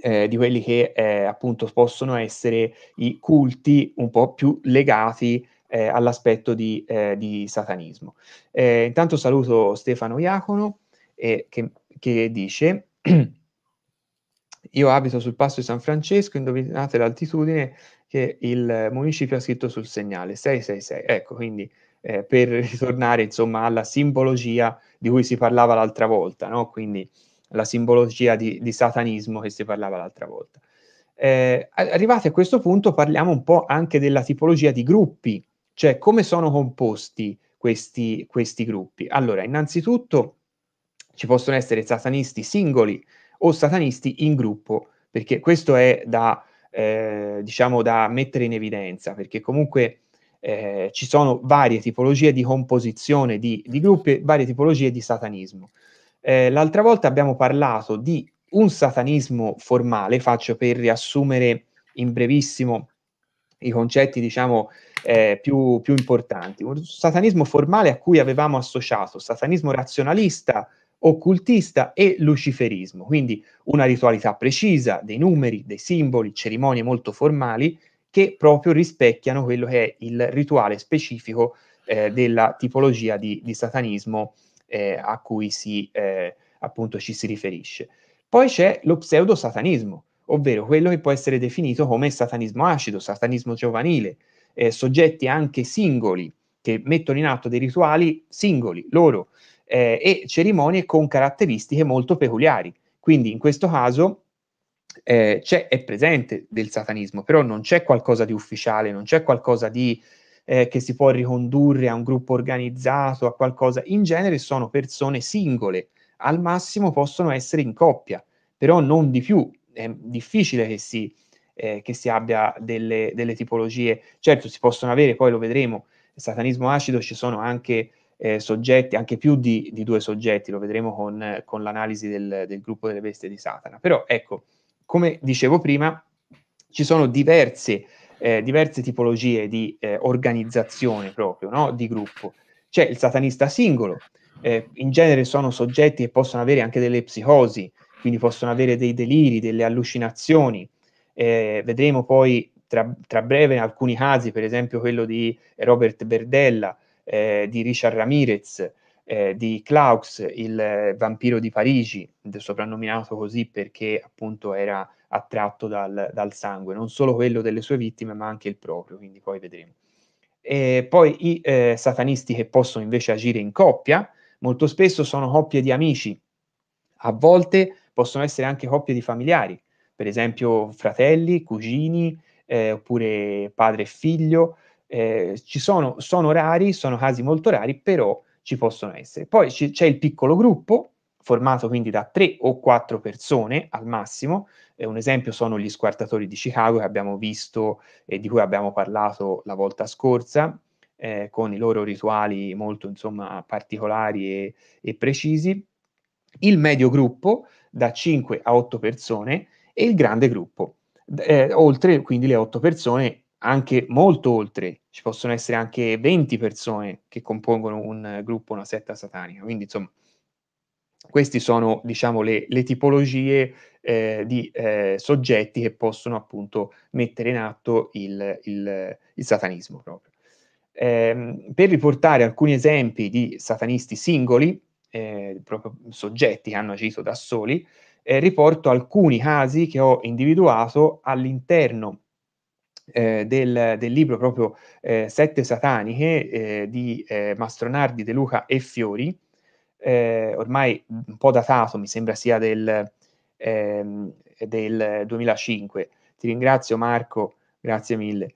eh, di quelli che eh, appunto possono essere i culti un po' più legati eh, all'aspetto di, eh, di satanismo. Eh, intanto saluto Stefano Iacono eh, che, che, dice io abito sul passo di San Francesco, indovinate l'altitudine che il municipio ha scritto sul segnale 666. Ecco, quindi per ritornare insomma alla simbologia di cui si parlava l'altra volta, no? Quindi la simbologia di, di satanismo che si parlava l'altra volta. Eh, arrivati a questo punto parliamo un po' anche della tipologia di gruppi, cioè come sono composti questi, questi gruppi. Allora, innanzitutto ci possono essere satanisti singoli o satanisti in gruppo, perché questo è da, eh, diciamo, da mettere in evidenza, perché comunque eh, ci sono varie tipologie di composizione di, di gruppi, varie tipologie di satanismo. Eh, l'altra volta abbiamo parlato di un satanismo formale, faccio per riassumere in brevissimo i concetti, diciamo, eh, più, più, importanti. Un satanismo formale a cui avevamo associato satanismo razionalista, occultista e luciferismo, quindi una ritualità precisa, dei numeri, dei simboli, cerimonie molto formali che proprio rispecchiano quello che è il rituale specifico eh, della tipologia di, di satanismo eh, a cui si, eh, appunto ci si riferisce. Poi c'è lo pseudo-satanismo, ovvero quello che può essere definito come satanismo acido, satanismo giovanile, eh, soggetti anche singoli che mettono in atto dei rituali singoli, loro, eh, e cerimonie con caratteristiche molto peculiari. Quindi in questo caso eh, è presente del satanismo, però non c'è qualcosa di ufficiale, non c'è qualcosa di eh, che si può ricondurre a un gruppo organizzato, a qualcosa, in genere sono persone singole, al massimo possono essere in coppia, però non di più, è difficile che si, eh, che si abbia delle, delle, tipologie, certo si possono avere, poi lo vedremo, satanismo acido ci sono anche eh, soggetti, anche più di, di, due soggetti, lo vedremo con, con l'analisi del, del gruppo delle bestie di Satana, però ecco, come dicevo prima, ci sono diverse eh, diverse tipologie di eh, organizzazione proprio, no? di gruppo. C'è il satanista singolo, eh, in genere sono soggetti che possono avere anche delle psicosi, quindi possono avere dei deliri, delle allucinazioni. Eh, vedremo poi tra, tra, breve alcuni casi, per esempio quello di Robert Berdella, eh, di Richard Ramirez, eh, di Klaus, il vampiro di Parigi, soprannominato così perché appunto era attratto dal, dal, sangue, non solo quello delle sue vittime, ma anche il proprio, quindi poi vedremo. E poi i eh, satanisti che possono invece agire in coppia, molto spesso sono coppie di amici, a volte possono essere anche coppie di familiari, per esempio fratelli, cugini, eh, oppure padre e figlio. Eh, ci sono, sono rari, sono casi molto rari, però ci possono essere. Poi c'è il piccolo gruppo, formato quindi da tre o quattro persone al massimo. Eh, un esempio sono gli squartatori di Chicago che abbiamo visto e di cui abbiamo parlato la volta scorsa, eh, con i loro rituali molto insomma, particolari e, e precisi. Il medio gruppo da 5 a 8 persone e il grande gruppo. Eh, oltre quindi le 8 persone, anche molto oltre, ci possono essere anche 20 persone che compongono un eh, gruppo, una setta satanica. Quindi insomma queste sono, diciamo, le, le tipologie eh, di eh, soggetti che possono appunto mettere in atto il, il, il satanismo proprio. Eh, per riportare alcuni esempi di satanisti singoli, eh, proprio soggetti che hanno agito da soli, eh, riporto alcuni casi che ho individuato all'interno eh, del, del, libro proprio eh, Sette Sataniche eh, di eh, Mastronardi, De Luca e Fiori, eh, ormai un po' datato, mi sembra sia del, ehm, del 2005. Ti ringrazio Marco, grazie mille.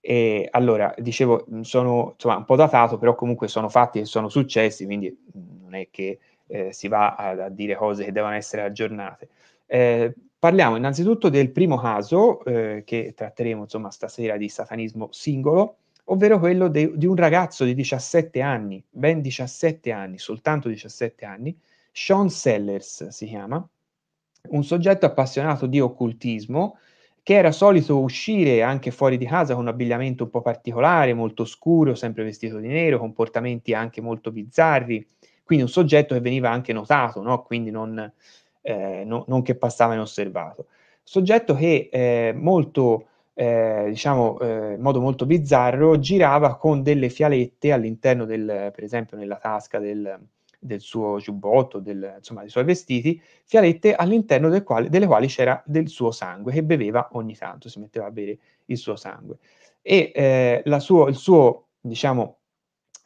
E allora, dicevo, sono insomma, un po' datato, però comunque sono fatti che sono successi, quindi mm, non è che eh, si va a, a, dire cose che devono essere aggiornate. Eh, parliamo innanzitutto del primo caso eh, che tratteremo insomma, stasera di satanismo singolo, ovvero quello de- di un ragazzo di 17 anni, ben 17 anni, soltanto 17 anni, Sean Sellers si chiama, un soggetto appassionato di occultismo che era solito uscire anche fuori di casa con un abbigliamento un po' particolare, molto scuro, sempre vestito di nero, comportamenti anche molto bizzarri, quindi un soggetto che veniva anche notato, no? quindi non, eh, no, non, che passava inosservato. Soggetto che eh, molto eh, diciamo, eh, in modo molto bizzarro, girava con delle fialette all'interno del, per esempio, nella tasca del, del suo giubbotto, del, insomma, dei suoi vestiti, fialette all'interno del quale, delle quali c'era del suo sangue, che beveva ogni tanto, si metteva a bere il suo sangue. E eh, la, suo, suo, diciamo,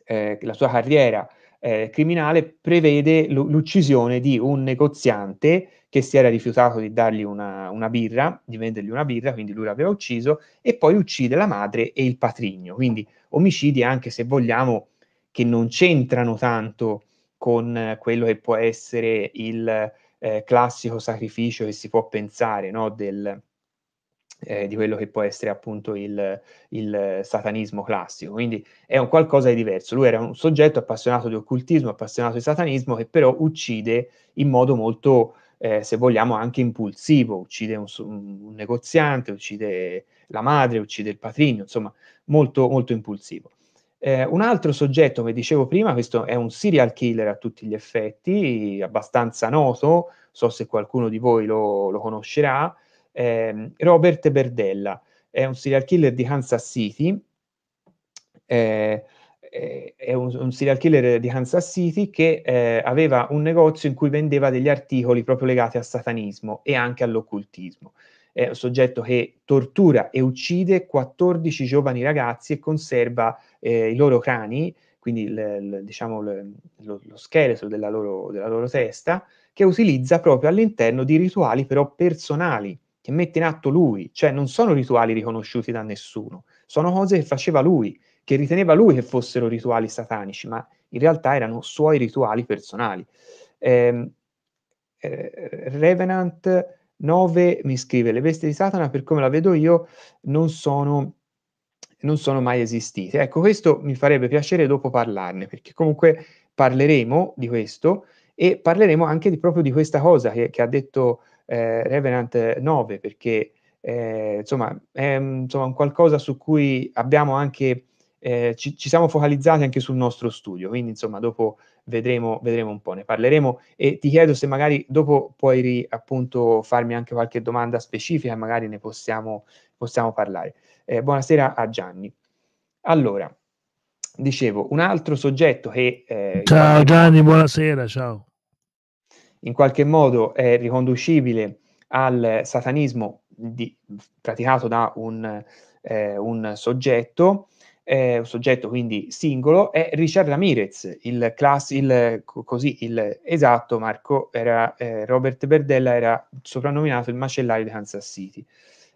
eh, la sua carriera eh, criminale prevede l'uccisione di un negoziante che si era rifiutato di dargli una, una, birra, di vendergli una birra, quindi lui l'aveva ucciso, e poi uccide la madre e il patrigno. Quindi omicidi, anche se vogliamo, che non c'entrano tanto con quello che può essere il eh, classico sacrificio che si può pensare no, del, eh, di quello che può essere appunto il, il, satanismo classico. Quindi è un qualcosa di diverso. Lui era un soggetto appassionato di occultismo, appassionato di satanismo, che però uccide in modo molto, eh, se vogliamo, anche impulsivo. Uccide un, un, negoziante, uccide la madre, uccide il patrigno, insomma, molto, molto impulsivo. Eh, un altro soggetto, come dicevo prima, questo è un serial killer a tutti gli effetti, abbastanza noto, so se qualcuno di voi lo, lo conoscerà, eh, Robert Berdella, è un serial killer di Kansas City, eh, eh, è un, un, serial killer di Kansas City che eh, aveva un negozio in cui vendeva degli articoli proprio legati al satanismo e anche all'occultismo. È un soggetto che tortura e uccide 14 giovani ragazzi e conserva eh, i loro crani, quindi il, il, diciamo, il, lo, lo, scheletro della loro, della loro testa, che utilizza proprio all'interno di rituali però personali che mette in atto lui, cioè non sono rituali riconosciuti da nessuno, sono cose che faceva lui, che riteneva lui che fossero rituali satanici, ma in realtà erano suoi rituali personali. Eh, eh, Revenant 9 mi scrive, le bestie di Satana, per come la vedo io, non sono, non sono mai esistite. Ecco, questo mi farebbe piacere dopo parlarne, perché comunque parleremo di questo e parleremo anche di, proprio di questa cosa che, che ha detto eh, Revenant 9 perché eh, insomma è mm, insomma, un qualcosa su cui abbiamo anche eh, ci, ci, siamo focalizzati anche sul nostro studio, quindi insomma dopo vedremo, vedremo un po', ne parleremo e ti chiedo se magari dopo puoi ri, appunto farmi anche qualche domanda specifica, magari ne possiamo, possiamo parlare. Eh, buonasera a Gianni. Allora, dicevo, un altro soggetto che... Eh, ciao Gianni, buonasera, ciao in qualche modo è riconducibile al satanismo di, praticato da un, eh, un soggetto, eh, un soggetto quindi singolo, è Richard Ramirez, il, classico, il, così, il esatto Marco, era, eh, Robert Berdella era soprannominato il macellaio di Kansas City,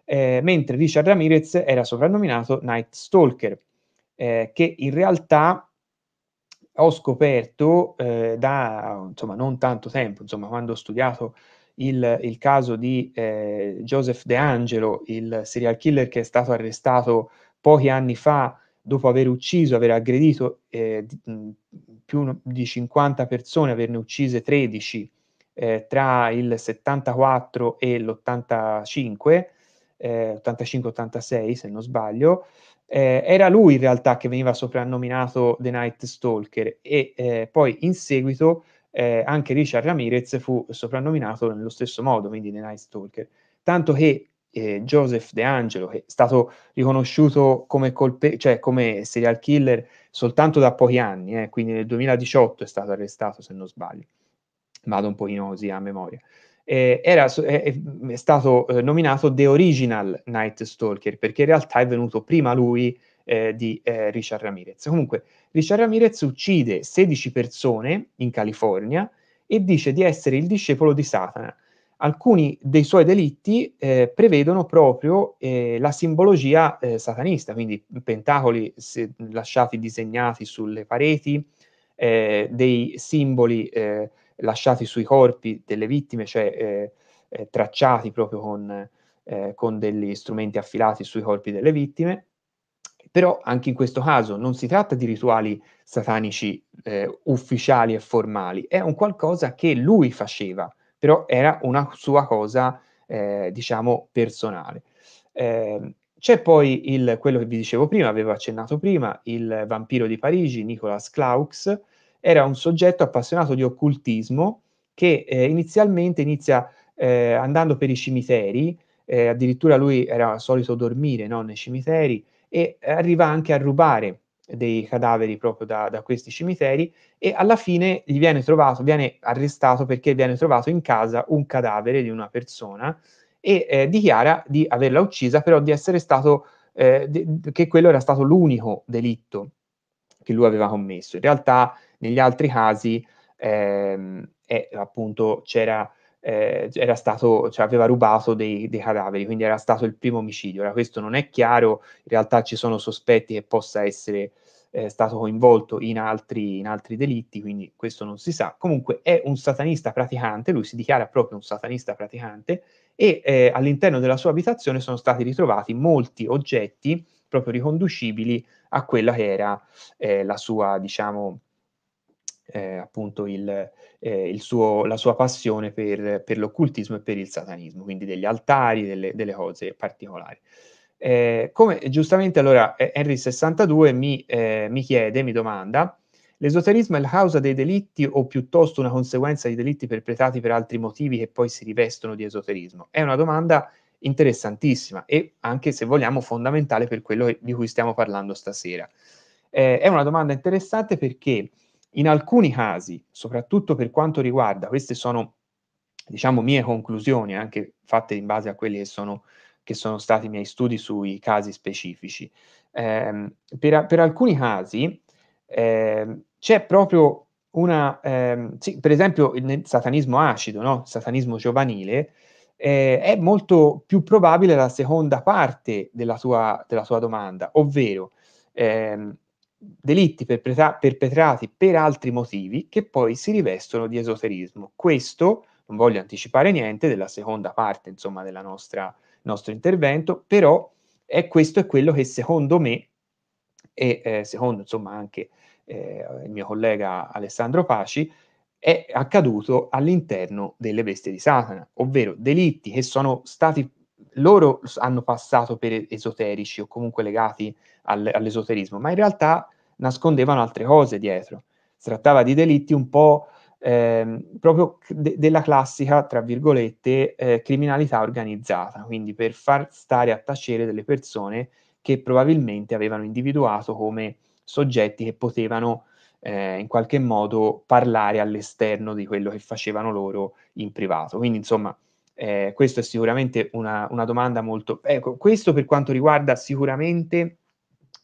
eh, mentre Richard Ramirez era soprannominato Night Stalker, eh, che in realtà ho scoperto eh, da insomma, non tanto tempo, insomma, quando ho studiato il, il caso di eh, Joseph De Angelo, il serial killer che è stato arrestato pochi anni fa dopo aver ucciso, aver aggredito eh, di, più di 50 persone, averne uccise 13 eh, tra il 74 e l'85, 85-86 eh, se non sbaglio, eh, era lui in realtà che veniva soprannominato The Night Stalker e eh, poi in seguito eh, anche Richard Ramirez fu soprannominato nello stesso modo, quindi The Night Stalker. Tanto che eh, Joseph De Angelo, che è stato riconosciuto come, colpe- cioè come serial killer soltanto da pochi anni, eh, quindi nel 2018 è stato arrestato se non sbaglio, vado un po' in osi a memoria eh, era, è, eh, eh, è, stato eh, nominato The Original Night Stalker, perché in realtà è venuto prima lui eh, di eh, Richard Ramirez. Comunque, Richard Ramirez uccide 16 persone in California e dice di essere il discepolo di Satana. Alcuni dei suoi delitti eh, prevedono proprio la simbologia satanista, quindi pentacoli se, lasciati disegnati sulle pareti, dei simboli lasciati sui corpi delle vittime, cioè eh, eh, tracciati proprio con, eh, con, degli strumenti affilati sui corpi delle vittime. Però anche in questo caso non si tratta di rituali satanici eh, ufficiali e formali, è un qualcosa che lui faceva, però era una sua cosa, eh, diciamo, personale. Ehm, c'è poi il, quello che vi dicevo prima, avevo accennato prima, il vampiro di Parigi, Nicolas Claux, era un soggetto appassionato di occultismo che eh, inizialmente inizia eh, andando per i cimiteri, eh, addirittura lui era solito dormire no, nei cimiteri e arriva anche a rubare dei cadaveri proprio da, da, questi cimiteri e alla fine gli viene trovato, viene arrestato perché viene trovato in casa un cadavere di una persona e eh, dichiara di averla uccisa, però di essere stato, eh, di, che quello era stato l'unico delitto che lui aveva commesso. In realtà negli altri casi ehm, è, appunto c'era eh, era stato, cioè aveva rubato dei, dei, cadaveri, quindi era stato il primo omicidio. Ora questo non è chiaro, in realtà ci sono sospetti che possa essere eh, stato coinvolto in altri, in altri, delitti, quindi questo non si sa. Comunque è un satanista praticante, lui si dichiara proprio un satanista praticante e eh, all'interno della sua abitazione sono stati ritrovati molti oggetti proprio riconducibili a quella che era eh, la sua, diciamo, eh, appunto il, eh, il suo, la sua passione per, per, l'occultismo e per il satanismo, quindi degli altari, delle, delle cose particolari. Eh, come giustamente allora eh, Henry62 mi, eh, mi, chiede, mi domanda, l'esoterismo è la causa dei delitti o piuttosto una conseguenza di delitti perpetrati per altri motivi che poi si rivestono di esoterismo? È una domanda interessantissima e anche se vogliamo fondamentale per quello di cui stiamo parlando stasera. Eh, è una domanda interessante perché in alcuni casi, soprattutto per quanto riguarda, queste sono diciamo mie conclusioni, anche fatte in base a quelli che sono, che sono stati i miei studi sui casi specifici, eh, per, per, alcuni casi eh, c'è proprio una, eh, sì, per esempio nel satanismo acido, no? satanismo giovanile, eh, è molto più probabile la seconda parte della tua, della tua domanda, ovvero ehm, delitti perpetrati per altri motivi che poi si rivestono di esoterismo. Questo, non voglio anticipare niente della seconda parte, insomma, del nostro intervento, però è questo è quello che secondo me e eh, secondo insomma anche eh, il mio collega Alessandro Paci è accaduto all'interno delle bestie di Satana, ovvero delitti che sono stati loro hanno passato per esoterici o comunque legati al, all'esoterismo, ma in realtà nascondevano altre cose dietro. Si trattava di delitti un po' ehm, proprio de- della classica, tra virgolette, eh, criminalità organizzata, quindi per far stare a tacere delle persone che probabilmente avevano individuato come soggetti che potevano eh, in qualche modo parlare all'esterno di quello che facevano loro in privato. Quindi, insomma, eh, questa è sicuramente una, una, domanda molto... Ecco, questo per quanto riguarda sicuramente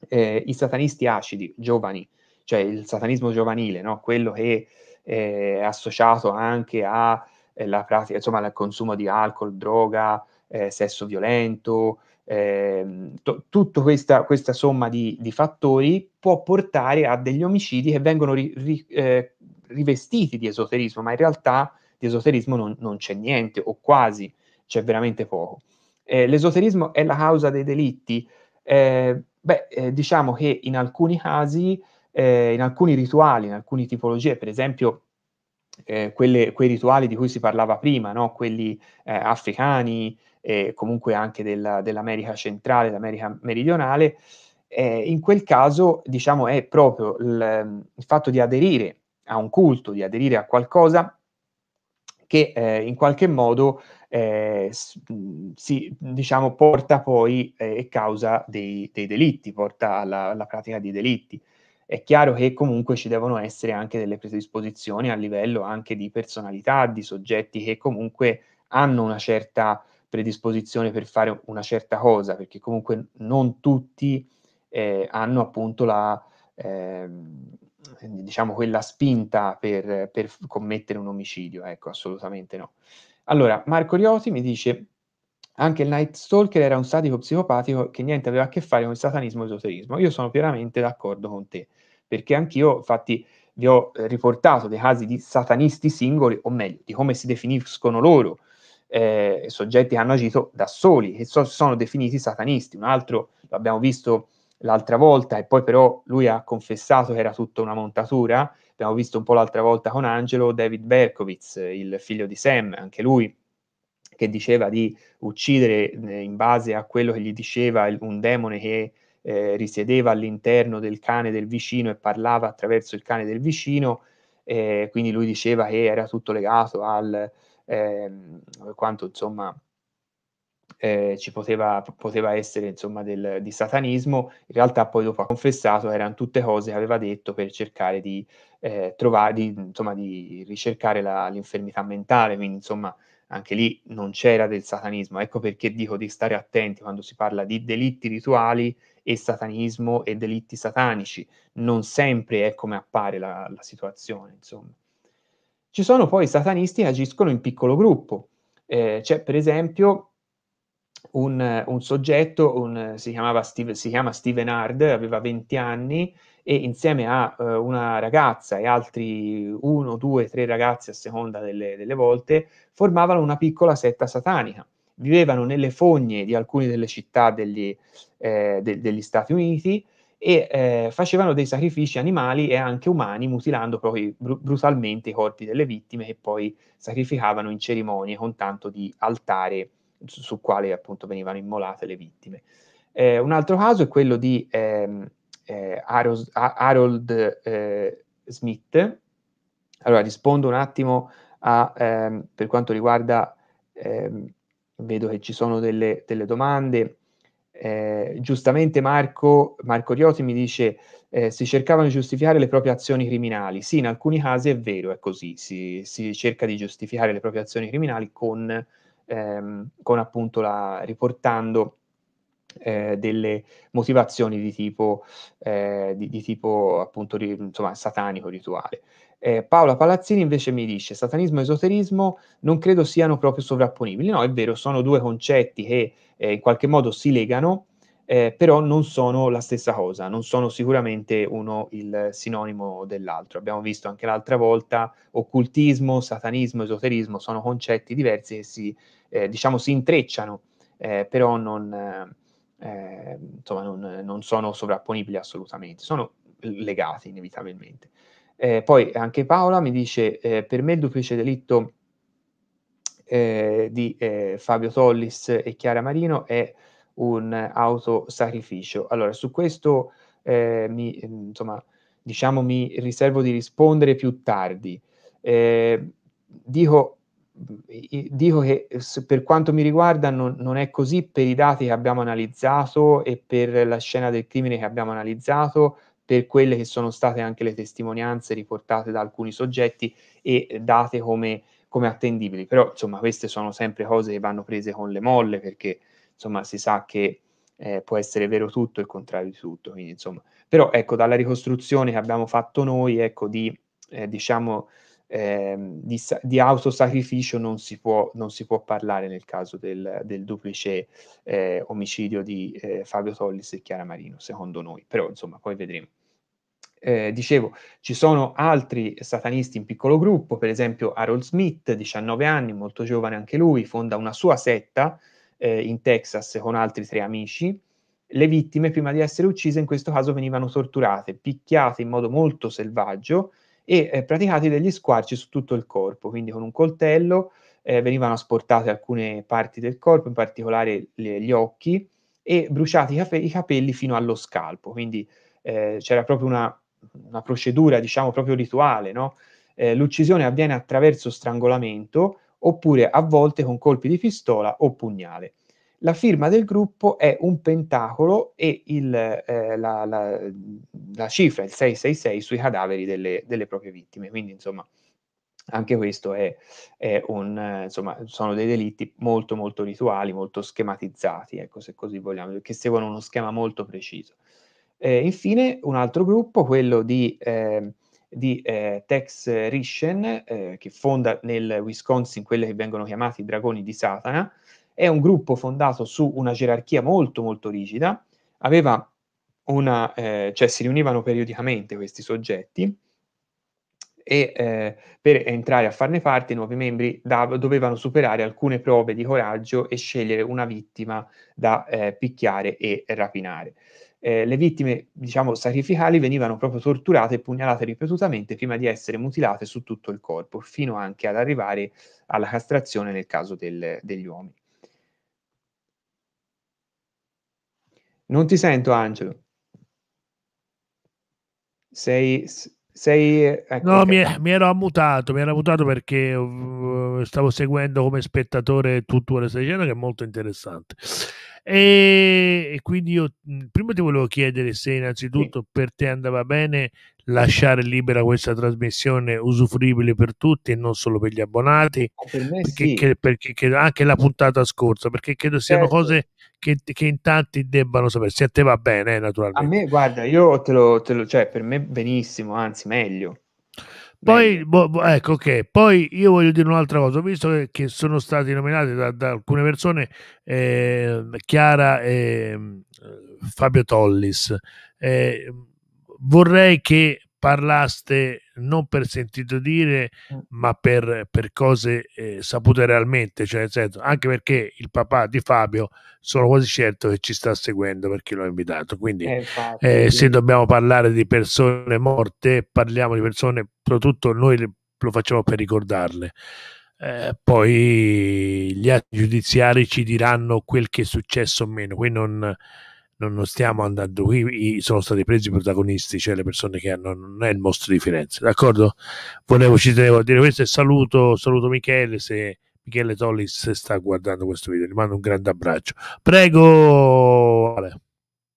eh, i satanisti acidi, giovani, cioè il satanismo giovanile, no? quello che eh, è associato anche alla eh, pratica, insomma, al consumo di alcol, droga, eh, sesso violento, ehm, to- tutta questa, questa somma di, di, fattori può portare a degli omicidi che vengono ri- ri- eh, rivestiti di esoterismo, ma in realtà di esoterismo non, non c'è niente o quasi c'è veramente poco. Eh, l'esoterismo è la causa dei delitti? Eh, beh, eh, diciamo che in alcuni casi, eh, in alcuni rituali, in alcune tipologie, per esempio eh, quelle, quei rituali di cui si parlava prima, no? quelli eh, africani e comunque anche della, dell'America centrale, dell'America meridionale, in quel caso diciamo è proprio il, il fatto di aderire a un culto, di aderire a qualcosa che eh, in qualche modo eh, si diciamo, porta poi eh, e eh, causa dei, dei, delitti, porta alla, alla, pratica di delitti. È chiaro che comunque ci devono essere anche delle predisposizioni a livello anche di personalità, di soggetti che comunque hanno una certa predisposizione per fare una certa cosa, perché comunque non tutti eh, hanno appunto la, ehm, diciamo, quella spinta per, per commettere un omicidio, ecco, assolutamente no. Allora, Marco Rioti mi dice anche il Night Stalker era un sadico psicopatico che niente aveva a che fare con il satanismo e l'esoterismo. Io sono pienamente d'accordo con te, perché anch'io, infatti, vi ho eh, riportato dei casi di satanisti singoli, o meglio, di come si definiscono loro, eh, soggetti che hanno agito da soli, che so, sono definiti satanisti. Un altro, l'abbiamo visto l'altra volta e poi però lui ha confessato che era tutta una montatura. Abbiamo visto un po' l'altra volta con Angelo David Berkowitz, il figlio di Sam, anche lui che diceva di uccidere eh, in base a quello che gli diceva il, un demone che eh, risiedeva all'interno del cane del vicino e parlava attraverso il cane del vicino, eh, quindi lui diceva che era tutto legato al ehm, quanto insomma eh, ci poteva, poteva essere insomma del, di satanismo, in realtà poi dopo ha confessato erano tutte cose che aveva detto per cercare di eh, trovare, di, insomma di ricercare la, l'infermità mentale, quindi insomma anche lì non c'era del satanismo, ecco perché dico di stare attenti quando si parla di delitti rituali e satanismo e delitti satanici, non sempre è come appare la, la situazione insomma. Ci sono poi satanisti che agiscono in piccolo gruppo, eh, c'è per esempio un, un soggetto, un, si, Steve, si, chiama Steven Hard, aveva 20 anni e insieme a uh, una ragazza e altri uno, due, tre ragazzi a seconda delle, delle volte, formavano una piccola setta satanica. Vivevano nelle fogne di alcune delle città degli, eh, de, degli Stati Uniti e eh, facevano dei sacrifici animali e anche umani, mutilando proprio br- brutalmente i corpi delle vittime che poi sacrificavano in cerimonie con tanto di altare su, su quali appunto venivano immolate le vittime. Eh, un altro caso è quello di ehm, eh, Harold, Harold eh, Smith. Allora rispondo un attimo a, ehm, per quanto riguarda, ehm, vedo che ci sono delle, delle domande. Eh, giustamente Marco, Marco, Rioti mi dice eh, si cercavano di giustificare le proprie azioni criminali. Sì, in alcuni casi è vero, è così, si, si cerca di giustificare le proprie azioni criminali con ehm, con appunto la, riportando eh, delle motivazioni di tipo, eh, di, di tipo appunto ri, insomma, satanico, rituale. Eh, Paola Palazzini invece mi dice satanismo e esoterismo non credo siano proprio sovrapponibili. No, è vero, sono due concetti che eh, in qualche modo si legano, eh, però non sono la stessa cosa, non sono sicuramente uno il sinonimo dell'altro. Abbiamo visto anche l'altra volta occultismo, satanismo, esoterismo, sono concetti diversi che si, eh, diciamo, si intrecciano, eh, però non, eh, insomma, non, non, sono sovrapponibili assolutamente, sono legati inevitabilmente. Eh, poi anche Paola mi dice, eh, per me il duplice delitto di Fabio Tollis e Chiara Marino è un autosacrificio. Allora, su questo eh, mi, insomma, diciamo, mi riservo di rispondere più tardi. Eh, dico, dico, che per quanto mi riguarda non, non, è così per i dati che abbiamo analizzato e per la scena del crimine che abbiamo analizzato, per quelle che sono state anche le testimonianze riportate da alcuni soggetti e date come, come attendibili. Però, insomma, queste sono sempre cose che vanno prese con le molle perché insomma si sa che eh, può essere vero tutto e il contrario di tutto, quindi insomma. Però ecco, dalla ricostruzione che abbiamo fatto noi, ecco, di, eh, diciamo, eh, di, di, autosacrificio non si, può, non si può parlare nel caso del, del duplice eh, omicidio di eh, Fabio Tollis e Chiara Marino, secondo noi. Però insomma, poi vedremo. Eh, dicevo, ci sono altri satanisti in piccolo gruppo, per esempio Harold Smith, 19 anni, molto giovane anche lui, fonda una sua setta eh, in Texas con altri tre amici. Le vittime, prima di essere uccise, in questo caso venivano torturate, picchiate in modo molto selvaggio e eh, praticati degli squarci su tutto il corpo, quindi con un coltello eh, venivano asportate alcune parti del corpo, in particolare le, gli occhi, e bruciati i, cape- i, capelli fino allo scalpo, quindi eh, c'era proprio una, una, procedura, diciamo, proprio rituale, no? Eh, l'uccisione avviene attraverso strangolamento oppure a volte con colpi di pistola o pugnale. La firma del gruppo è un pentacolo e il, eh, la, la, la, cifra, il 666, sui cadaveri delle, delle proprie vittime. Quindi, insomma, anche questo è, è un, insomma, sono dei delitti molto, molto rituali, molto schematizzati, ecco, se così vogliamo, che seguono uno schema molto preciso. Eh, infine, un altro gruppo, quello di eh, di eh, Tex Rischen, eh, che fonda nel Wisconsin quelle che vengono chiamate i dragoni di Satana. È un gruppo fondato su una gerarchia molto molto rigida, aveva una, eh, cioè si riunivano periodicamente questi soggetti e eh, per entrare a farne parte i nuovi membri da, dovevano superare alcune prove di coraggio e scegliere una vittima da eh, picchiare e rapinare eh, le vittime, diciamo, sacrificali venivano proprio torturate e pugnalate ripetutamente prima di essere mutilate su tutto il corpo, fino anche ad arrivare alla castrazione nel caso del, degli uomini. Non ti sento, Angelo. Sei... sei eh, ecco, no, mi, mi, ero mutato, mi ero mutato perché uh, stavo seguendo come spettatore tutto quello che stai dicendo, che è molto interessante. E, e quindi io prima ti volevo chiedere se innanzitutto sì. per te andava bene lasciare libera questa trasmissione usufruibile per tutti e non solo per gli abbonati, ah, per perché, sì. che, perché che anche la puntata scorsa, perché credo siano certo. cose che, che, in tanti debbano sapere, se a te va bene eh, naturalmente. A me guarda, io te lo, te lo, cioè per me benissimo, anzi meglio poi, bo, bo, boh, ecco che, poi io voglio dire un'altra cosa, visto che, che sono stati nominati da, da alcune persone eh, Chiara e mm, Fabio Tollis, eh, vorrei che parlaste non per sentito dire, mm. ma per, per cose eh, sapute realmente, cioè nel anche perché il papà di Fabio sono quasi certo che ci sta seguendo perché chi l'ho invitato. Quindi, eh, infatti, eh, sì. se dobbiamo parlare di persone morte, parliamo di persone, soprattutto noi lo facciamo per ricordarle. Eh, poi gli atti giudiziari ci diranno quel che è successo o meno, qui non non, non stiamo andando qui, sono stati presi i protagonisti, cioè le persone che hanno, non è il mostro di Firenze, d'accordo? Volevo, ci tenevo a dire questo e saluto, saluto Michele se Michele Tollis sta guardando questo video, gli mando un grande abbraccio. Prego! Vale.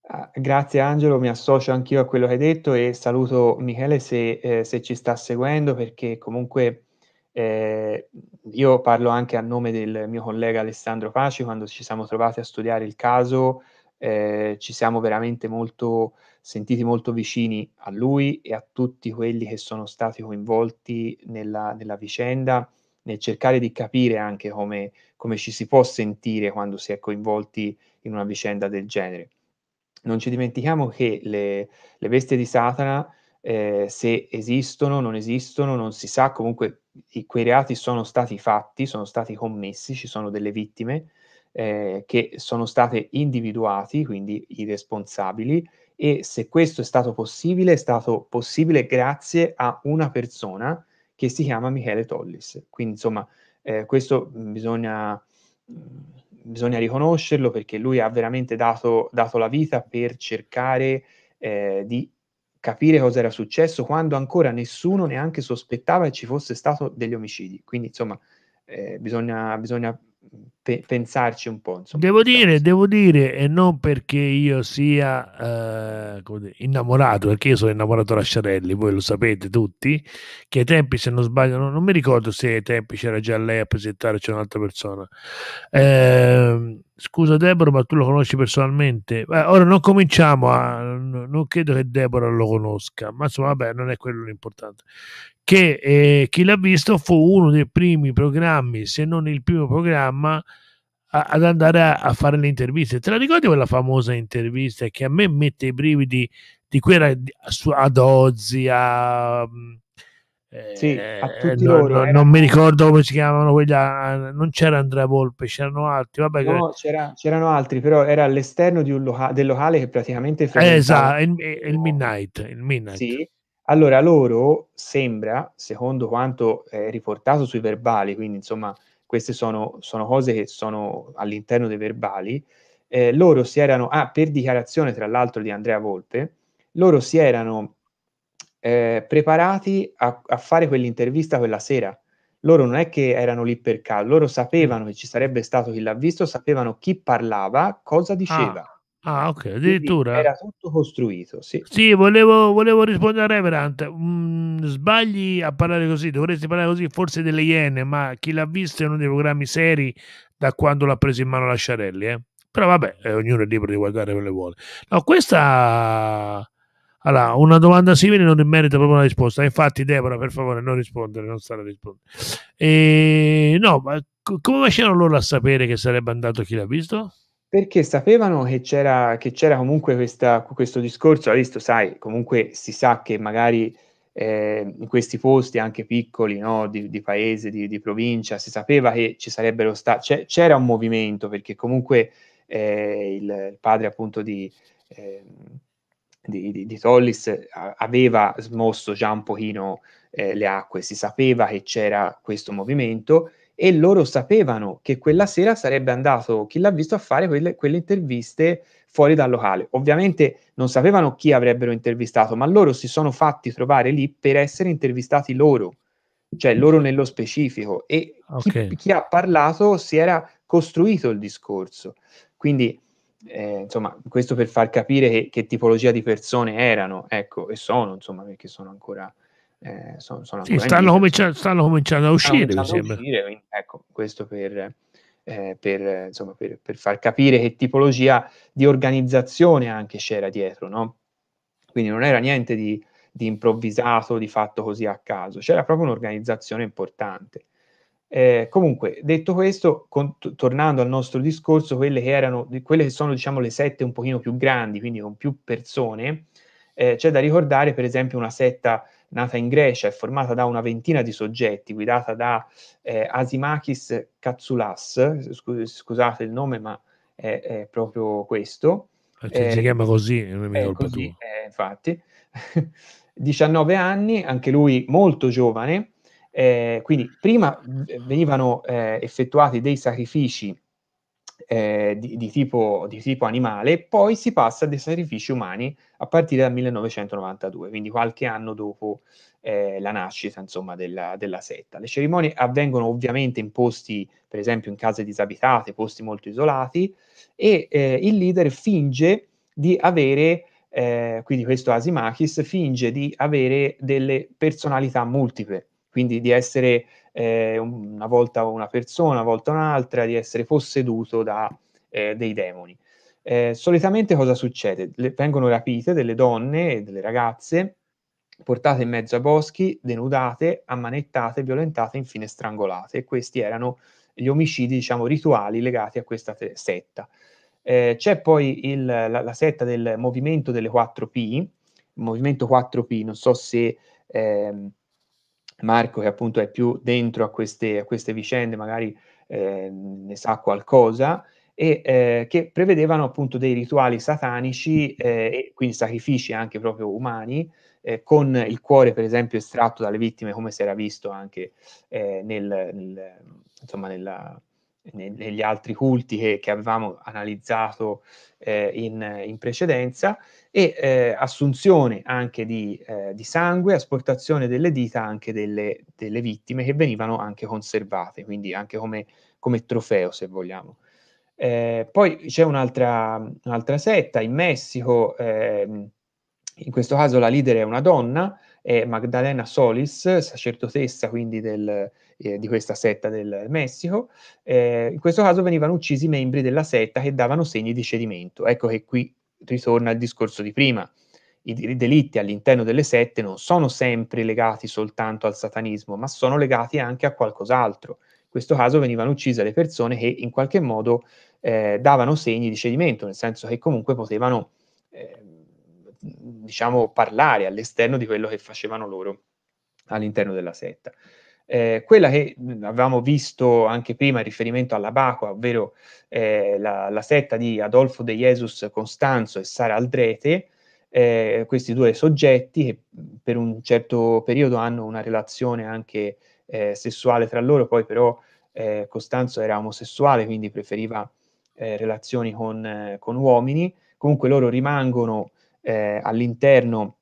Ah, grazie Angelo, mi associo anch'io a quello che hai detto e saluto Michele se, eh, se ci sta seguendo perché comunque eh, io parlo anche a nome del mio collega Alessandro Paci quando ci siamo trovati a studiare il caso eh, ci siamo veramente molto sentiti molto vicini a lui e a tutti quelli che sono stati coinvolti nella, nella vicenda, nel cercare di capire anche come, come ci si può sentire quando si è coinvolti in una vicenda del genere. Non ci dimentichiamo che le, le bestie di Satana, eh, se esistono, non esistono, non si sa, comunque i, quei reati sono stati fatti, sono stati commessi, ci sono delle vittime, eh, che sono state individuati, quindi i responsabili, e se questo è stato possibile, è stato possibile grazie a una persona che si chiama Michele Tollis. Quindi insomma, eh, questo bisogna, bisogna, riconoscerlo perché lui ha veramente dato, dato la vita per cercare eh, di capire cosa era successo quando ancora nessuno neanche sospettava che ci fosse stato degli omicidi. Quindi insomma, eh, bisogna, bisogna pe- pensarci un po'. Insomma, devo dire, penso. devo dire, e non perché io sia eh, innamorato, perché io sono innamorato da Sciarelli, voi lo sapete tutti, che ai tempi, se non sbaglio, non, non mi ricordo se ai tempi c'era già lei a presentare, c'è un'altra persona. Eh, scusa Deborah, ma tu lo conosci personalmente? Beh, ora non cominciamo a... non credo che Deborah lo conosca, ma insomma, vabbè, non è quello l'importante. Che eh, chi l'ha visto fu uno dei primi programmi, se non il primo programma ad andare a, a, fare le interviste. Te la ricordi quella famosa intervista che a me mette i brividi di quella ad Ozzy, a... Mm, sì, eh, no, no, eh. non mi ricordo come si chiamavano quelli, non c'era Andrea Volpe, c'erano altri. Vabbè, no, che... c'era, c'erano altri, però era all'esterno loca- del locale che praticamente eh, Esatto, il, il, midnight, il midnight. Sì. Allora loro sembra, secondo quanto è riportato sui verbali, quindi insomma queste sono, sono cose che sono all'interno dei verbali, eh, loro si erano, ah, per dichiarazione tra l'altro di Andrea Volpe, loro si erano eh, preparati a, a fare quell'intervista quella sera. Loro non è che erano lì per caso, loro sapevano mm. che ci sarebbe stato chi l'ha visto, sapevano chi parlava, cosa ah. diceva. Ah Ah, ok, addirittura. Quindi era tutto costruito, sì. Sì, volevo, volevo rispondere a Reverant. Mm, sbagli a parlare così, dovresti parlare così forse delle Iene, ma chi l'ha visto è uno dei programmi seri da quando l'ha preso in mano la Sciarelli, eh? Però vabbè, eh, ognuno è libero di guardare quello che vuole. No, questa... Allora, una domanda simile non merita proprio una risposta. Infatti, Deborah, per favore, non rispondere, non stare a rispondere. E... No, ma come facevano loro a sapere che sarebbe andato chi l'ha visto? Perché sapevano che c'era che c'era comunque questa questo discorso, hai visto sai, comunque si sa che magari, ehm, in questi posti anche piccoli, no, di di paese, di di provincia, si sapeva che ci sarebbero sta c'è c'era un movimento, perché comunque, ehm, il padre appunto di ehm, di di di Tollis aveva smosso già un pochino, ehm, le acque, si sapeva che c'era questo movimento e loro sapevano che quella sera sarebbe andato chi l'ha visto a fare quelle, quelle interviste fuori dal locale. Ovviamente non sapevano chi avrebbero intervistato, ma loro si sono fatti trovare lì per essere intervistati loro, cioè loro nello specifico. E okay. chi, chi, ha parlato si era costruito il discorso. Quindi, eh, insomma, questo per far capire che, che, tipologia di persone erano, ecco, e sono, insomma, perché sono ancora eh, sono, sono sì, stanno, cominciando, stanno, cominciando, a uscire, cominciando a uscire ecco, questo per, eh, per, insomma, per, per, far capire che tipologia di organizzazione anche c'era dietro, no? Quindi non era niente di, di, improvvisato, di fatto così a caso, c'era proprio un'organizzazione importante. Eh, comunque, detto questo, con, tornando al nostro discorso, quelle che, erano, quelle che sono diciamo, le sette un pochino più grandi, quindi con più persone, eh, c'è da ricordare per esempio una setta nata in Grecia e formata da una ventina di soggetti, guidata da eh, Asimakis Katsoulas, scus- scusate il nome ma è, è proprio questo. Cioè, eh, si chiama così, non eh, è mica così, eh, infatti. 19 anni, anche lui molto giovane, eh, quindi prima venivano effettuati dei sacrifici eh, di, di, tipo, di, tipo, animale, poi si passa a dei sacrifici umani a partire dal 1992, quindi qualche anno dopo eh, la nascita insomma, della, della, setta. Le cerimonie avvengono ovviamente in posti, per esempio in case disabitate, posti molto isolati, e eh, il leader finge di avere, eh, quindi questo Asimachis, finge di avere delle personalità multiple quindi di essere eh, una volta una persona, una volta un'altra, di essere posseduto da eh, dei demoni. Eh, solitamente cosa succede? Le, vengono rapite delle donne e delle ragazze, portate in mezzo a boschi, denudate, ammanettate, violentate infine strangolate. E questi erano gli omicidi, diciamo, rituali legati a questa te- setta. Eh, c'è poi il, la, la setta del movimento delle 4P, il movimento 4P, non so se... Ehm, Marco che appunto è più dentro a queste, a queste vicende, magari eh, ne sa qualcosa, e eh, che prevedevano appunto dei rituali satanici eh, e quindi sacrifici anche proprio umani, eh, con il cuore per esempio estratto dalle vittime, come si era visto anche eh, nel, nel, insomma, nella, negli altri culti che, che avevamo analizzato eh, in, in, precedenza, e eh, assunzione anche di, eh, di, sangue, asportazione delle dita anche delle, delle, vittime che venivano anche conservate, quindi anche come, come trofeo se vogliamo. Eh, poi c'è un'altra, un'altra, setta in Messico, ehm, in questo caso la leader è una donna, è Magdalena Solis, sacerdotessa quindi del, eh, di questa setta del Messico. Eh, in questo caso venivano uccisi membri della setta che davano segni di cedimento. Ecco che qui ritorna il discorso di prima. I, delitti all'interno delle sette non sono sempre legati soltanto al satanismo, ma sono legati anche a qualcos'altro. In questo caso venivano uccise le persone che in qualche modo eh, davano segni di cedimento, nel senso che comunque potevano eh, diciamo, parlare all'esterno di quello che facevano loro all'interno della setta. Eh, quella che avevamo visto anche prima in riferimento alla Baco, ovvero eh, la, la, setta di Adolfo de Jesus Costanzo e Sara Aldrete, eh, questi due soggetti che per un certo periodo hanno una relazione anche eh, sessuale tra loro, poi però eh, Costanzo era omosessuale, quindi preferiva eh, relazioni con, con uomini, comunque loro rimangono eh, all'interno,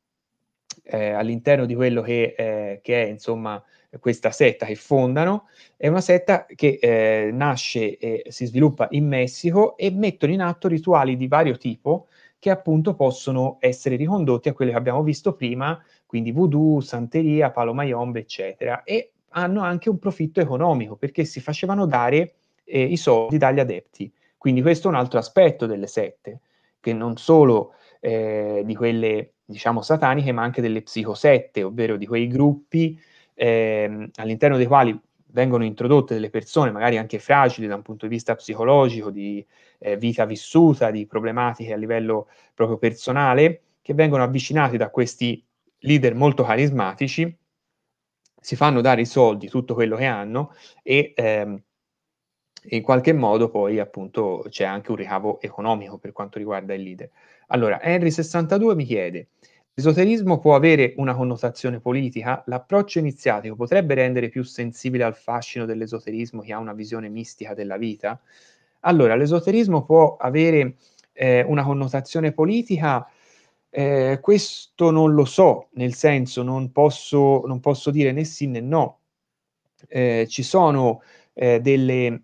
eh, all'interno, di quello che, eh, che, è insomma questa setta che fondano, è una setta che eh, nasce e si sviluppa in Messico e mettono in atto rituali di vario tipo che appunto possono essere ricondotti a quelli che abbiamo visto prima, quindi voodoo, santeria, palo mayombe, eccetera, e hanno anche un profitto economico perché si facevano dare eh, i soldi dagli adepti. Quindi questo è un altro aspetto delle sette, che non solo eh, di quelle diciamo sataniche, ma anche delle psicosette, ovvero di quei gruppi eh, all'interno dei quali vengono introdotte delle persone magari anche fragili da un punto di vista psicologico, di eh, vita vissuta, di problematiche a livello proprio personale, che vengono avvicinati da questi leader molto carismatici, si fanno dare i soldi, tutto quello che hanno e ehm, in qualche modo poi appunto c'è anche un ricavo economico per quanto riguarda il leader. Allora, Henry62 mi chiede, L'esoterismo può avere una connotazione politica? L'approccio iniziatico potrebbe rendere più sensibile al fascino dell'esoterismo che ha una visione mistica della vita? Allora, l'esoterismo può avere eh, una connotazione politica? Eh, questo non lo so, nel senso non posso, non posso dire né sì né no. Eh, ci sono eh, delle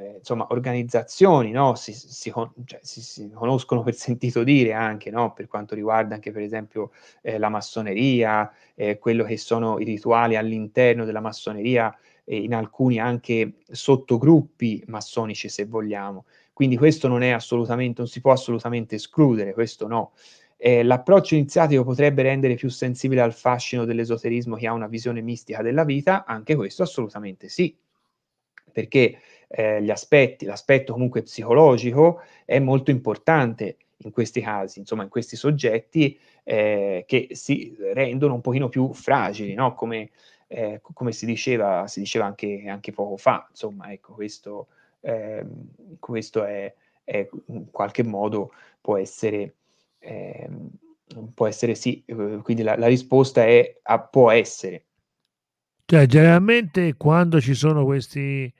eh, insomma, organizzazioni no? si, si, cioè, si, si, conoscono per sentito dire anche no? per quanto riguarda anche per esempio eh, la massoneria, eh, quello che sono i rituali all'interno della massoneria e in alcuni anche sottogruppi massonici se vogliamo. Quindi questo non è assolutamente, non si può assolutamente escludere, questo no. Eh, l'approccio iniziatico potrebbe rendere più sensibile al fascino dell'esoterismo che ha una visione mistica della vita, anche questo assolutamente sì, perché eh, gli aspetti, l'aspetto comunque psicologico è molto importante in questi casi, insomma in questi soggetti eh, che si rendono un pochino più fragili, no? come, eh, come si diceva, si diceva anche, anche, poco fa, insomma ecco questo, eh, questo è, è, in qualche modo può essere, eh, può essere sì, eh, quindi la, la risposta è a, può essere. Cioè, generalmente quando ci sono questi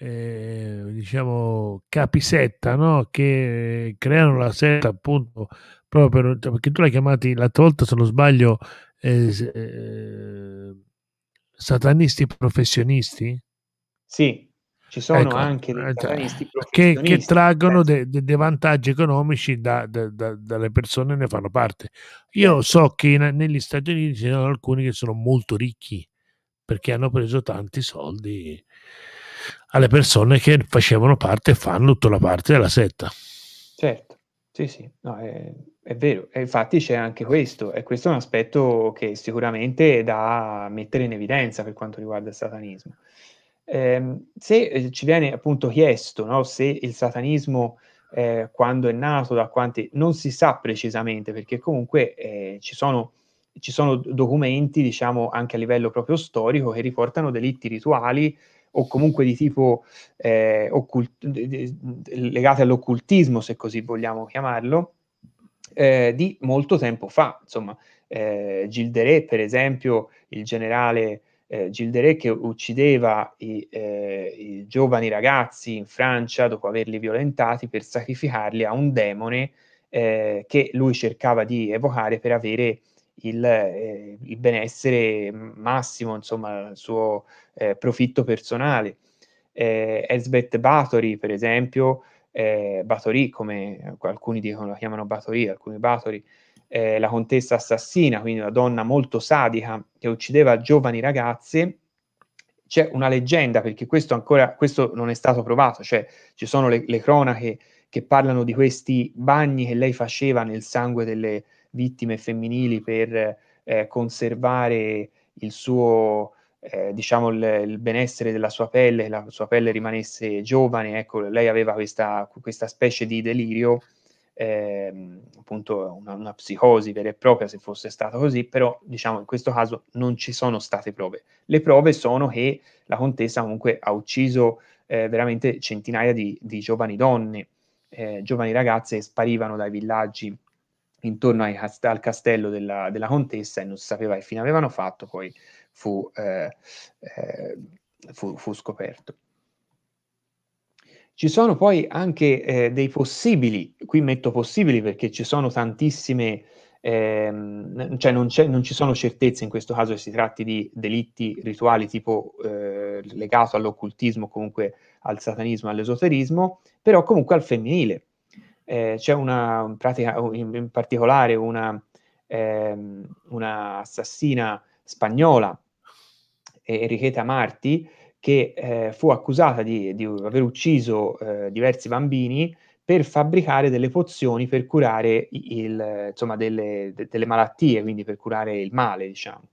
eh, diciamo capisetta no? che creano la setta appunto proprio per, perché tu l'hai chiamati l'altra volta se non sbaglio eh, eh, satanisti professionisti sì ci sono ecco, anche dei ecco, satanisti eh, che, che traggono dei de, de vantaggi economici da, da, da, dalle persone che ne fanno parte io so che in, negli Stati Uniti ci sono alcuni che sono molto ricchi perché hanno preso tanti soldi alle persone che facevano parte e fanno tutta la parte della setta. Certo, sì, sì, no, è, è, vero, e infatti c'è anche questo, e questo è un aspetto che sicuramente è da mettere in evidenza per quanto riguarda il satanismo. Ehm, eh, se ci viene appunto chiesto no, se il satanismo eh, quando è nato, da quanti, non si sa precisamente, perché comunque eh, ci sono ci sono documenti, diciamo, anche a livello proprio storico, che riportano delitti rituali o comunque di tipo eh, occult- legate all'occultismo, se così vogliamo chiamarlo, eh, di molto tempo fa. Insomma, eh, Gilderet, per esempio, il generale eh, Gilderet che uccideva i, eh, i, giovani ragazzi in Francia dopo averli violentati per sacrificarli a un demone eh, che lui cercava di evocare per avere il, eh, il benessere massimo, insomma, il suo eh, profitto personale. Eh, Elsbeth Bathory, per esempio, eh, Bathory, come alcuni dicono, la chiamano Bathory, alcuni Bathory, eh, la contessa assassina, quindi una donna molto sadica che uccideva giovani ragazze, c'è una leggenda, perché questo ancora questo non è stato provato, cioè ci sono le, le cronache che parlano di questi bagni che lei faceva nel sangue delle, vittime femminili per eh, conservare il suo, eh, diciamo, il, il, benessere della sua pelle, la sua pelle rimanesse giovane, ecco, lei aveva questa, questa specie di delirio, eh, appunto una, una, psicosi vera e propria se fosse stato così, però diciamo in questo caso non ci sono state prove. Le prove sono che la contessa comunque ha ucciso eh, veramente centinaia di, di giovani donne, eh, giovani ragazze sparivano dai villaggi intorno ai, al castello della, della, contessa e non si sapeva che fine avevano fatto, poi fu, eh, eh, fu, fu scoperto. Ci sono poi anche eh, dei possibili, qui metto possibili perché ci sono tantissime, ehm, cioè non, non, ci sono certezze in questo caso che si tratti di delitti rituali tipo eh, legato all'occultismo, comunque al satanismo, all'esoterismo, però comunque al femminile eh, c'è una, in, pratica, in, in particolare una, ehm, una, assassina spagnola, Enricheta Marti, che eh, fu accusata di, di aver ucciso eh, diversi bambini per fabbricare delle pozioni per curare il, insomma, delle, de, delle, malattie, quindi per curare il male, diciamo.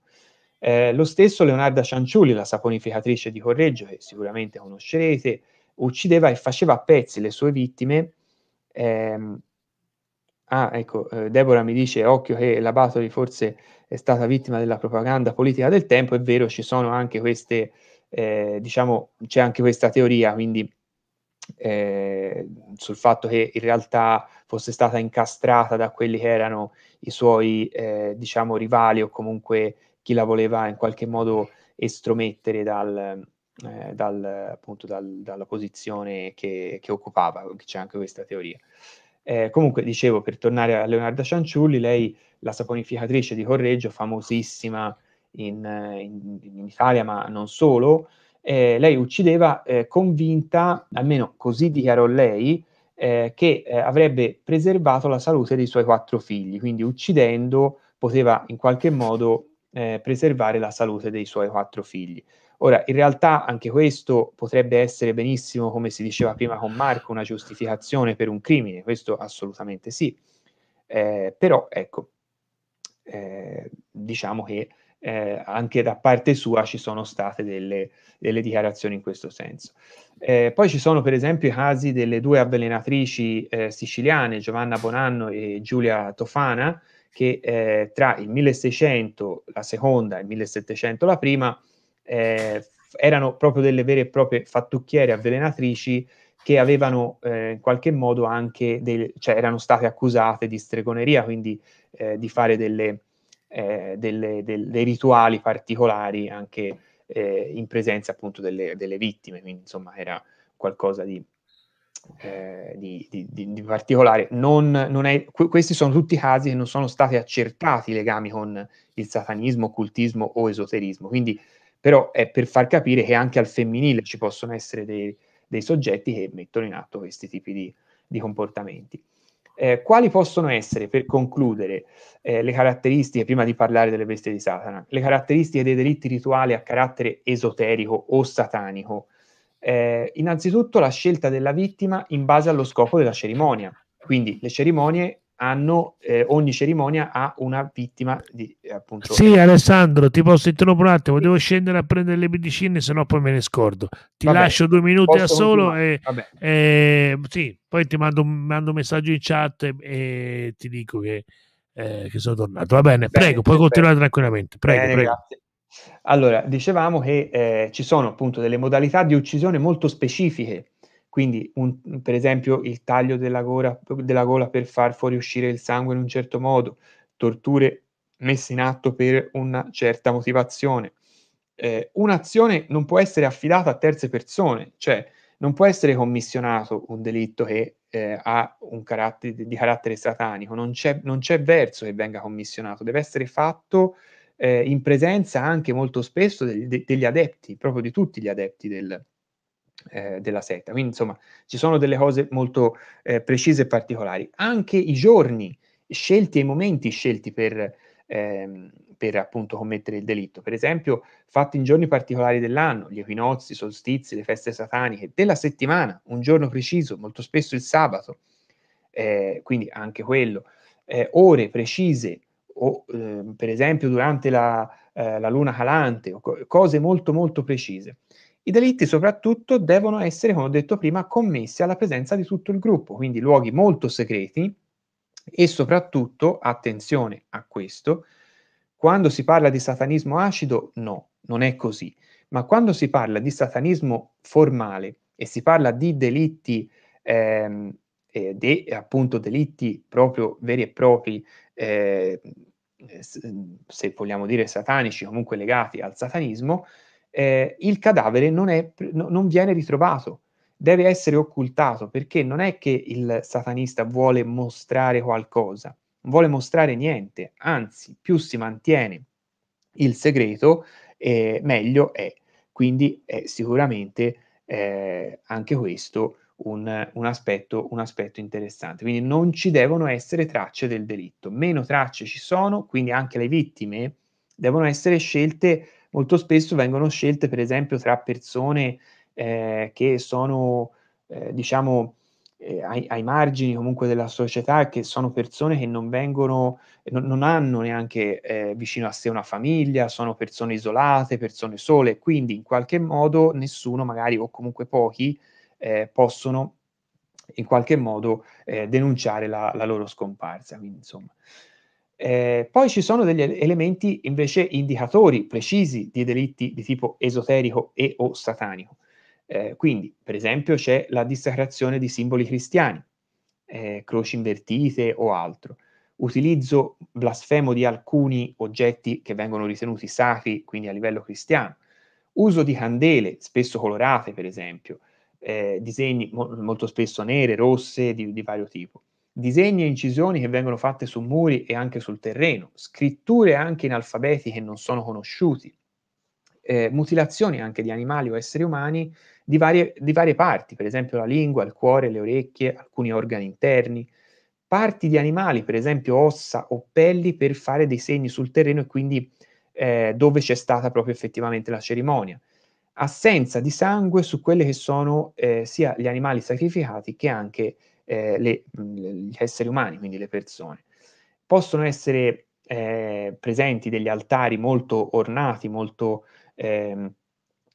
Eh, lo stesso Leonarda Cianciulli, la saponificatrice di Correggio, che sicuramente conoscerete, uccideva e faceva a pezzi le sue vittime eh, ah, ecco, eh, Deborah mi dice, occhio che la Batoli forse è stata vittima della propaganda politica del tempo, è vero, ci sono anche queste, eh, diciamo, c'è anche questa teoria, quindi eh, sul fatto che in realtà fosse stata incastrata da quelli che erano i suoi, eh, diciamo, rivali o comunque chi la voleva in qualche modo estromettere dal, eh, dal, appunto dal, dalla posizione che, che occupava, c'è anche questa teoria. Eh, comunque, dicevo, per tornare a Leonarda Cianciulli, lei, la saponificatrice di Correggio, famosissima in, in, in Italia, ma non solo, eh, lei uccideva eh, convinta, almeno così dichiarò lei, eh, che eh, avrebbe preservato la salute dei suoi quattro figli, quindi uccidendo poteva in qualche modo eh, preservare la salute dei suoi quattro figli. Ora, in realtà anche questo potrebbe essere benissimo, come si diceva prima con Marco, una giustificazione per un crimine, questo assolutamente sì. Eh, però, ecco, eh, diciamo che eh, anche da parte sua ci sono state delle, delle dichiarazioni in questo senso. Eh, poi ci sono per esempio i casi delle due avvelenatrici eh, siciliane, Giovanna Bonanno e Giulia Tofana, che eh, tra il 1600 la seconda e il 1700 la prima eh, erano proprio delle vere e proprie fattucchiere avvelenatrici che avevano eh, in qualche modo anche, del, cioè erano state accusate di stregoneria, quindi eh, di fare delle, eh, delle, del, dei rituali particolari anche eh, in presenza appunto delle, delle, vittime, quindi insomma era qualcosa eh, di, di, di, di particolare. Non, non è, que- questi sono tutti casi che non sono stati accertati i legami con il satanismo, occultismo o esoterismo, quindi però è per far capire che anche al femminile ci possono essere dei, dei soggetti che mettono in atto questi tipi di, di comportamenti. Eh, quali possono essere, per concludere, eh, le caratteristiche, prima di parlare delle bestie di Satana, le caratteristiche dei delitti rituali a carattere esoterico o satanico? Eh, innanzitutto la scelta della vittima in base allo scopo della cerimonia. Quindi le cerimonie hanno, eh, ogni cerimonia ha una vittima di eh, appunto. Sì, eh, Alessandro, ti posso interrompere un attimo, devo scendere a prendere le medicine, sennò poi me ne scordo. Ti Vabbè, lascio due minuti a solo e, e, sì, poi ti mando, mando, un messaggio in chat e, e ti dico che, eh, che, sono tornato. Va bene, bene prego, puoi bene, continuare bene. tranquillamente. Prego, prego. Grazie. Allora, dicevamo che eh, ci sono appunto delle modalità di uccisione molto specifiche quindi, un, per esempio, il taglio della gola, della gola per far fuoriuscire il sangue in un certo modo, torture messe in atto per una certa motivazione. Eh, un'azione non può essere affidata a terze persone, cioè non può essere commissionato un delitto che eh, ha un carattere di carattere satanico, non c'è, non c'è, verso che venga commissionato, deve essere fatto eh, in presenza anche molto spesso degli, degli adepti, proprio di tutti gli adepti del, eh, della setta. Quindi insomma ci sono delle cose molto eh, precise e particolari. Anche i giorni scelti e i momenti scelti per, ehm, per appunto commettere il delitto, per esempio fatti in giorni particolari dell'anno, gli equinozi, i solstizi, le feste sataniche, della settimana, un giorno preciso, molto spesso il sabato, eh, quindi anche quello, eh, ore precise o ehm, per esempio durante la, eh, la luna calante, o co- cose molto molto precise. I delitti soprattutto devono essere, come ho detto prima, commessi alla presenza di tutto il gruppo, quindi luoghi molto segreti e soprattutto, attenzione a questo, quando si parla di satanismo acido, no, non è così, ma quando si parla di satanismo formale e si parla di delitti, ehm, eh, de, appunto delitti proprio veri e propri, eh, se vogliamo dire satanici, comunque legati al satanismo, eh, il cadavere non, è, non viene ritrovato, deve essere occultato, perché non è che il satanista vuole mostrare qualcosa, non vuole mostrare niente, anzi, più si mantiene il segreto, eh, meglio è. Quindi è sicuramente eh, anche questo un, un, aspetto, un aspetto interessante. Quindi non ci devono essere tracce del delitto. Meno tracce ci sono, quindi anche le vittime devono essere scelte molto spesso vengono scelte per esempio tra persone eh, che sono eh, diciamo eh, ai, ai, margini comunque della società che sono persone che non vengono non, non hanno neanche eh, vicino a sé una famiglia sono persone isolate persone sole quindi in qualche modo nessuno magari o comunque pochi eh, possono in qualche modo eh, denunciare la, la loro scomparsa quindi insomma eh, poi ci sono degli elementi invece indicatori precisi di delitti di tipo esoterico e o satanico. Eh, quindi, per esempio, c'è la dissacrazione di simboli cristiani, eh, croci invertite o altro, utilizzo blasfemo di alcuni oggetti che vengono ritenuti sacri, quindi a livello cristiano, uso di candele, spesso colorate per esempio, eh, disegni mo- molto spesso nere, rosse, di, di vario tipo disegni e incisioni che vengono fatte su muri e anche sul terreno, scritture anche in alfabeti che non sono conosciuti, eh, mutilazioni anche di animali o esseri umani di varie, di varie parti, per esempio la lingua, il cuore, le orecchie, alcuni organi interni, parti di animali, per esempio ossa o pelli, per fare dei segni sul terreno e quindi eh, dove c'è stata proprio effettivamente la cerimonia. Assenza di sangue su quelli che sono eh, sia gli animali sacrificati che anche eh, mm, le, gli esseri umani, quindi le persone. Possono essere eh, presenti degli altari molto ornati, molto ehm,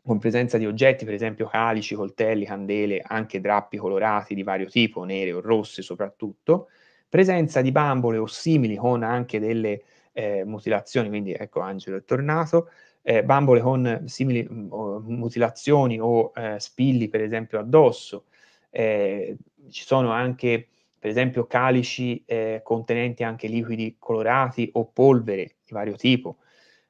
con presenza di oggetti, per esempio calici, coltelli, candele, anche drappi colorati di vario tipo, nere o rosse soprattutto, presenza di bambole o simili con anche delle eh, mutilazioni, quindi ecco Angelo è tornato, eh, bambole con simili mh, mm, mutilazioni o eh, spilli per esempio addosso, eh, ci sono anche per esempio calici eh, contenenti anche liquidi colorati o polvere di vario tipo,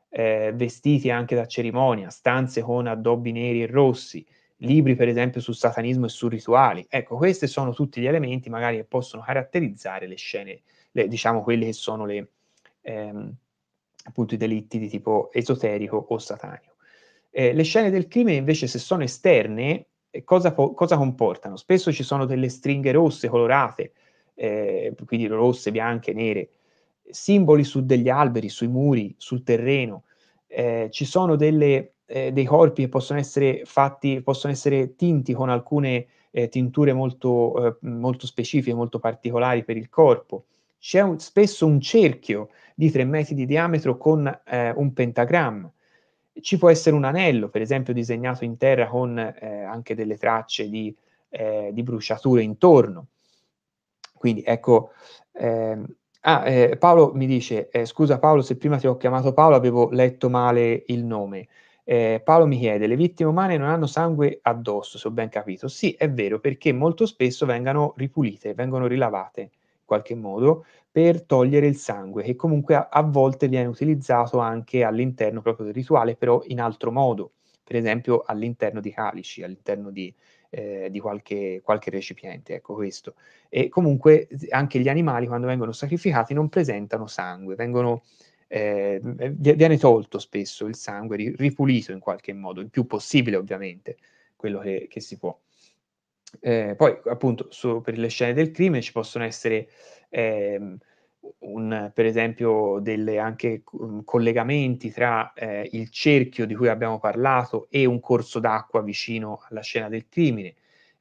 eh, vestiti anche da cerimonia, stanze con addobbi neri e rossi, libri per esempio sul satanismo e su rituali. Ecco, questi sono tutti gli elementi magari che possono caratterizzare le scene, le, diciamo quelli che sono le, ehm, appunto i delitti di tipo esoterico o satanico. Eh, le scene del crimine invece se sono esterne cosa, cosa, comportano? Spesso ci sono delle stringhe rosse, colorate, eh, quindi rosse, bianche, nere, simboli su degli alberi, sui muri, sul terreno. Eh, ci sono delle, eh, dei corpi che possono essere fatti, possono essere tinti con alcune eh, tinture molto, eh, molto, specifiche, molto particolari per il corpo. C'è un, spesso un cerchio di 3 metri di diametro con eh, un pentagramma ci può essere un anello, per esempio disegnato in terra con eh, anche delle tracce di, eh, di, bruciature intorno. Quindi ecco, ehm, ah, eh, Paolo mi dice, eh, scusa Paolo se prima ti ho chiamato Paolo avevo letto male il nome. Eh, Paolo mi chiede, le vittime umane non hanno sangue addosso, se ho ben capito. Sì, è vero, perché molto spesso vengono ripulite, vengono rilavate in qualche modo, per togliere il sangue, che comunque a, a volte viene utilizzato anche all'interno proprio del rituale, però in altro modo, per esempio all'interno di calici, all'interno di, eh, di qualche, qualche, recipiente, ecco questo. E comunque eh, anche gli animali quando vengono sacrificati non presentano sangue, vengono, eh, viene tolto spesso il sangue, ripulito in qualche modo, il più possibile ovviamente, quello che, che si può. Eh, poi appunto su, per le scene del crimine ci possono essere ehm, un, per esempio delle anche um, collegamenti tra eh, il cerchio di cui abbiamo parlato e un corso d'acqua vicino alla scena del crimine,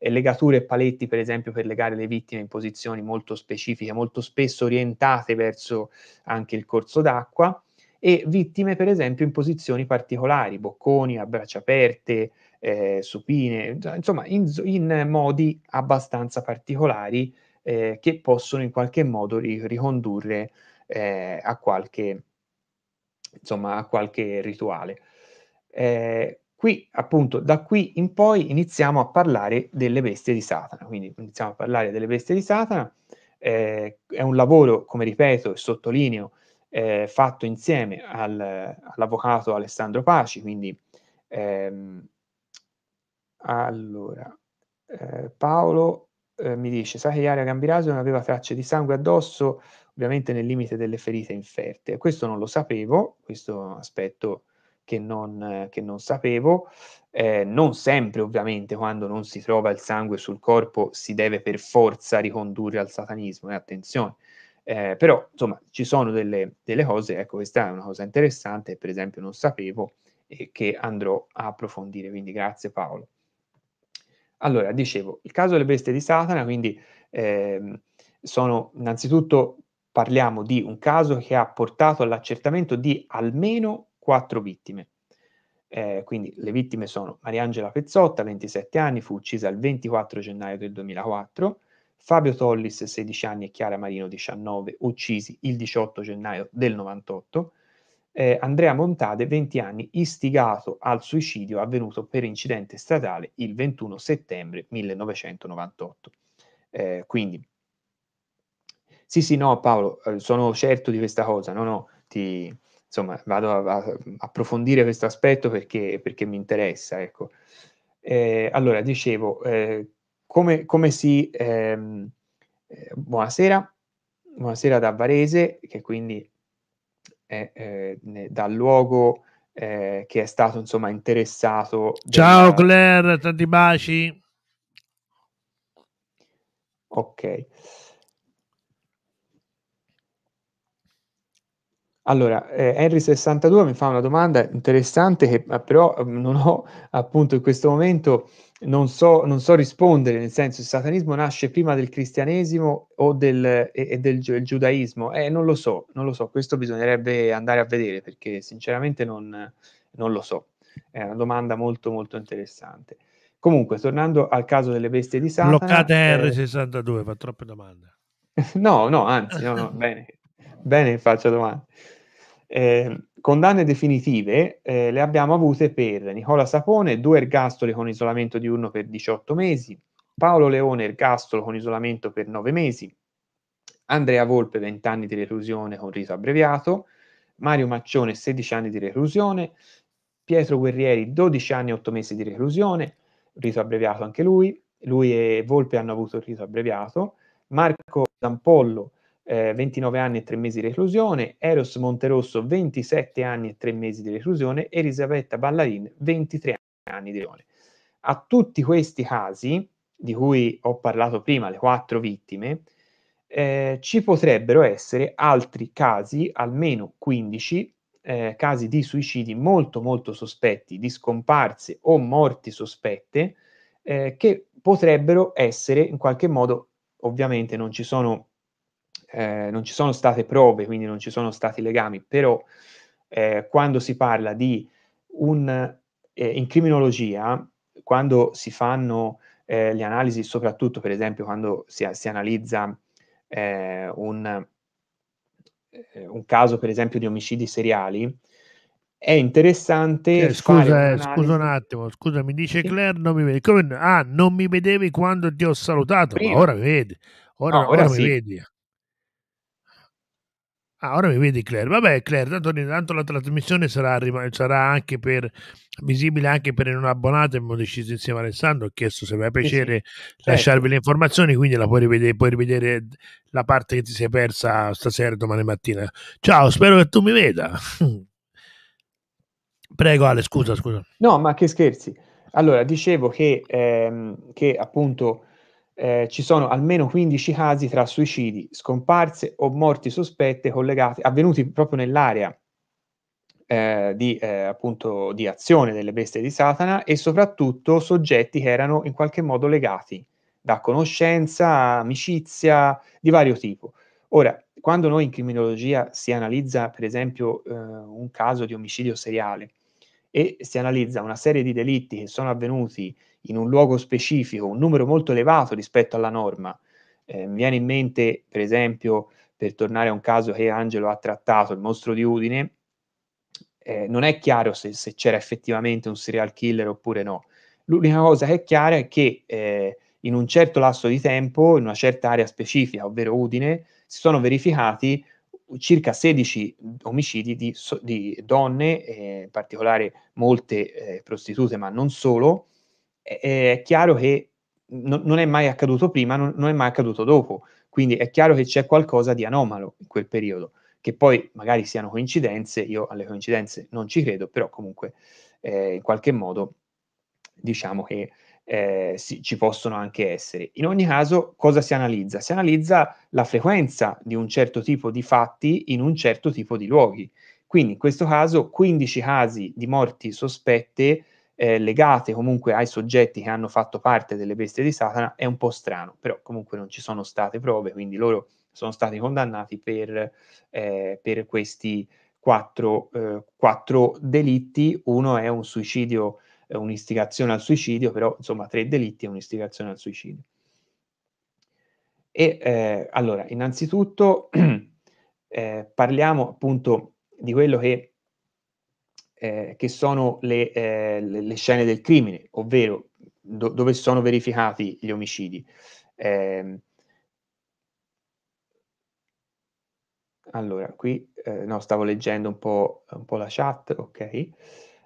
e legature e paletti per esempio per legare le vittime in posizioni molto specifiche, molto spesso orientate verso anche il corso d'acqua, e vittime per esempio in posizioni particolari, bocconi, a braccia aperte, eh, supine, insomma in, in modi abbastanza particolari eh, che possono in qualche modo ri- ricondurre eh, a, qualche, insomma, a qualche rituale. Eh, qui appunto da qui in poi iniziamo a parlare delle bestie di Satana, quindi iniziamo a parlare delle bestie di Satana, eh, è un lavoro, come ripeto e sottolineo, eh, fatto insieme al, all'avvocato Alessandro Paci, quindi ehm, allora, eh, Paolo eh, mi dice Saheyaria Gambiraso non aveva tracce di sangue addosso, ovviamente nel limite delle ferite inferte. Questo non lo sapevo, questo aspetto che non, che non sapevo. Eh, non sempre, ovviamente, quando non si trova il sangue sul corpo si deve per forza ricondurre al satanismo, eh, attenzione. Eh, però, insomma, ci sono delle, delle, cose, ecco, questa è una cosa interessante, per esempio non sapevo e che andrò a approfondire, quindi grazie Paolo. Allora, dicevo, il caso delle bestie di Satana, quindi ehm, sono innanzitutto parliamo di un caso che ha portato all'accertamento di almeno quattro vittime. Eh, quindi le vittime sono Mariangela Pezzotta, 27 anni, fu uccisa il 24 gennaio del 2004, Fabio Tollis, 16 anni, e Chiara Marino, 19, uccisi il 18 gennaio del 98, eh, Andrea Montade, 20 anni, istigato al suicidio avvenuto per incidente statale il 21 settembre 1998. Eh, quindi, sì, sì, no, Paolo, eh, sono certo di questa cosa, no, no, ti, insomma, vado a, a approfondire questo aspetto perché, perché, mi interessa, ecco. Eh, allora, dicevo, eh, come, come, si... Ehm, eh, buonasera, buonasera da Varese, che quindi eh, eh, dal luogo eh, che è stato insomma interessato. Ciao della... Claire, tanti baci. Ok. Allora, eh, Henry62 mi fa una domanda interessante che eh, però mm, non ho appunto in questo momento non so, non so, rispondere, nel senso il satanismo nasce prima del cristianesimo o del, e, e del, del giudaismo? Eh, non lo so, non lo so, questo bisognerebbe andare a vedere perché sinceramente non, non lo so. È una domanda molto molto interessante. Comunque, tornando al caso delle bestie di Satana... Bloccate R62, eh... fa troppe domande. no, no, anzi, no, no, bene, bene faccio domande. Eh, Condanne definitive eh, le abbiamo avute per Nicola Sapone, due ergastoli con isolamento diurno per 18 mesi, Paolo Leone ergastolo con isolamento per 9 mesi, Andrea Volpe 20 anni di reclusione con riso abbreviato, Mario Maccione 16 anni di reclusione, Pietro Guerrieri 12 anni e 8 mesi di reclusione, riso abbreviato anche lui, lui e Volpe hanno avuto il riso abbreviato, Marco Zampollo eh, 29 anni e 3 mesi di reclusione, Eros Monterosso 27 anni e 3 mesi di reclusione, Elisabetta Ballarin 23 anni di reclusione. A tutti questi casi, di cui ho parlato prima, le quattro vittime, eh, ci potrebbero essere altri casi, almeno 15, eh, casi di suicidi molto molto sospetti, di scomparse o morti sospette, eh, che potrebbero essere in qualche modo, ovviamente non ci sono eh, non ci sono state prove, quindi non ci sono stati legami, però eh, quando si parla di un... Eh, in criminologia, quando si fanno eh, le analisi, soprattutto per esempio quando si, si analizza eh, un, un, caso per esempio di omicidi seriali, è interessante. Eh, scusa, scusa, un attimo, scusa, mi dice sì. Claire, non mi vedi. Come, ah, non mi vedevi quando ti ho salutato, Prima. ma ora mi vedi. Ora, no, ora, ora sì. mi vedi. Ah, ora mi vedi Claire. Vabbè, Claire, tanto, tanto la trasmissione sarà, sarà anche per, visibile anche per non abbonati. Abbiamo deciso insieme a Alessandro, ho chiesto se vi è piacere sì, sì. Certo. lasciarvi certo. le informazioni, quindi la puoi rivedere, puoi rivedere, la parte che ti sei persa stasera domani mattina. Ciao, spero che tu mi veda. Prego Ale, scusa, scusa. No, ma che scherzi. Allora, dicevo che, ehm, che appunto eh, ci sono almeno 15 casi tra suicidi, scomparse o morti sospette collegate, avvenuti proprio nell'area eh, di, eh, appunto, di azione delle bestie di Satana e soprattutto soggetti che erano in qualche modo legati da conoscenza, amicizia di vario tipo. Ora, quando noi in criminologia si analizza per esempio eh, un caso di omicidio seriale, e si analizza una serie di delitti che sono avvenuti in un luogo specifico, un numero molto elevato rispetto alla norma. Eh, mi viene in mente, per esempio, per tornare a un caso che Angelo ha trattato, il mostro di Udine, eh, non è chiaro se, se, c'era effettivamente un serial killer oppure no. L'unica cosa che è chiara è che eh, in un certo lasso di tempo, in una certa area specifica, ovvero Udine, si sono verificati circa 16 omicidi di, di donne, eh, in particolare molte eh, prostitute, ma non solo, eh, è chiaro che no, non è mai accaduto prima, non, non, è mai accaduto dopo, quindi è chiaro che c'è qualcosa di anomalo in quel periodo, che poi magari siano coincidenze, io alle coincidenze non ci credo, però comunque eh, in qualche modo diciamo che eh, sì, ci possono anche essere. In ogni caso, cosa si analizza? Si analizza la frequenza di un certo tipo di fatti in un certo tipo di luoghi. Quindi in questo caso 15 casi di morti sospette eh, legate comunque ai soggetti che hanno fatto parte delle bestie di Satana è un po' strano, però comunque non ci sono state prove, quindi loro sono stati condannati per, eh, per questi quattro, eh, quattro delitti. Uno è un suicidio un'istigazione al suicidio, però insomma tre delitti e un'istigazione al suicidio. E eh, allora, innanzitutto eh, parliamo appunto di quello che, eh, che sono le, eh, le, scene del crimine, ovvero do, dove sono verificati gli omicidi. Ehm, allora, qui eh, no, stavo leggendo un po', un po' la chat, ok.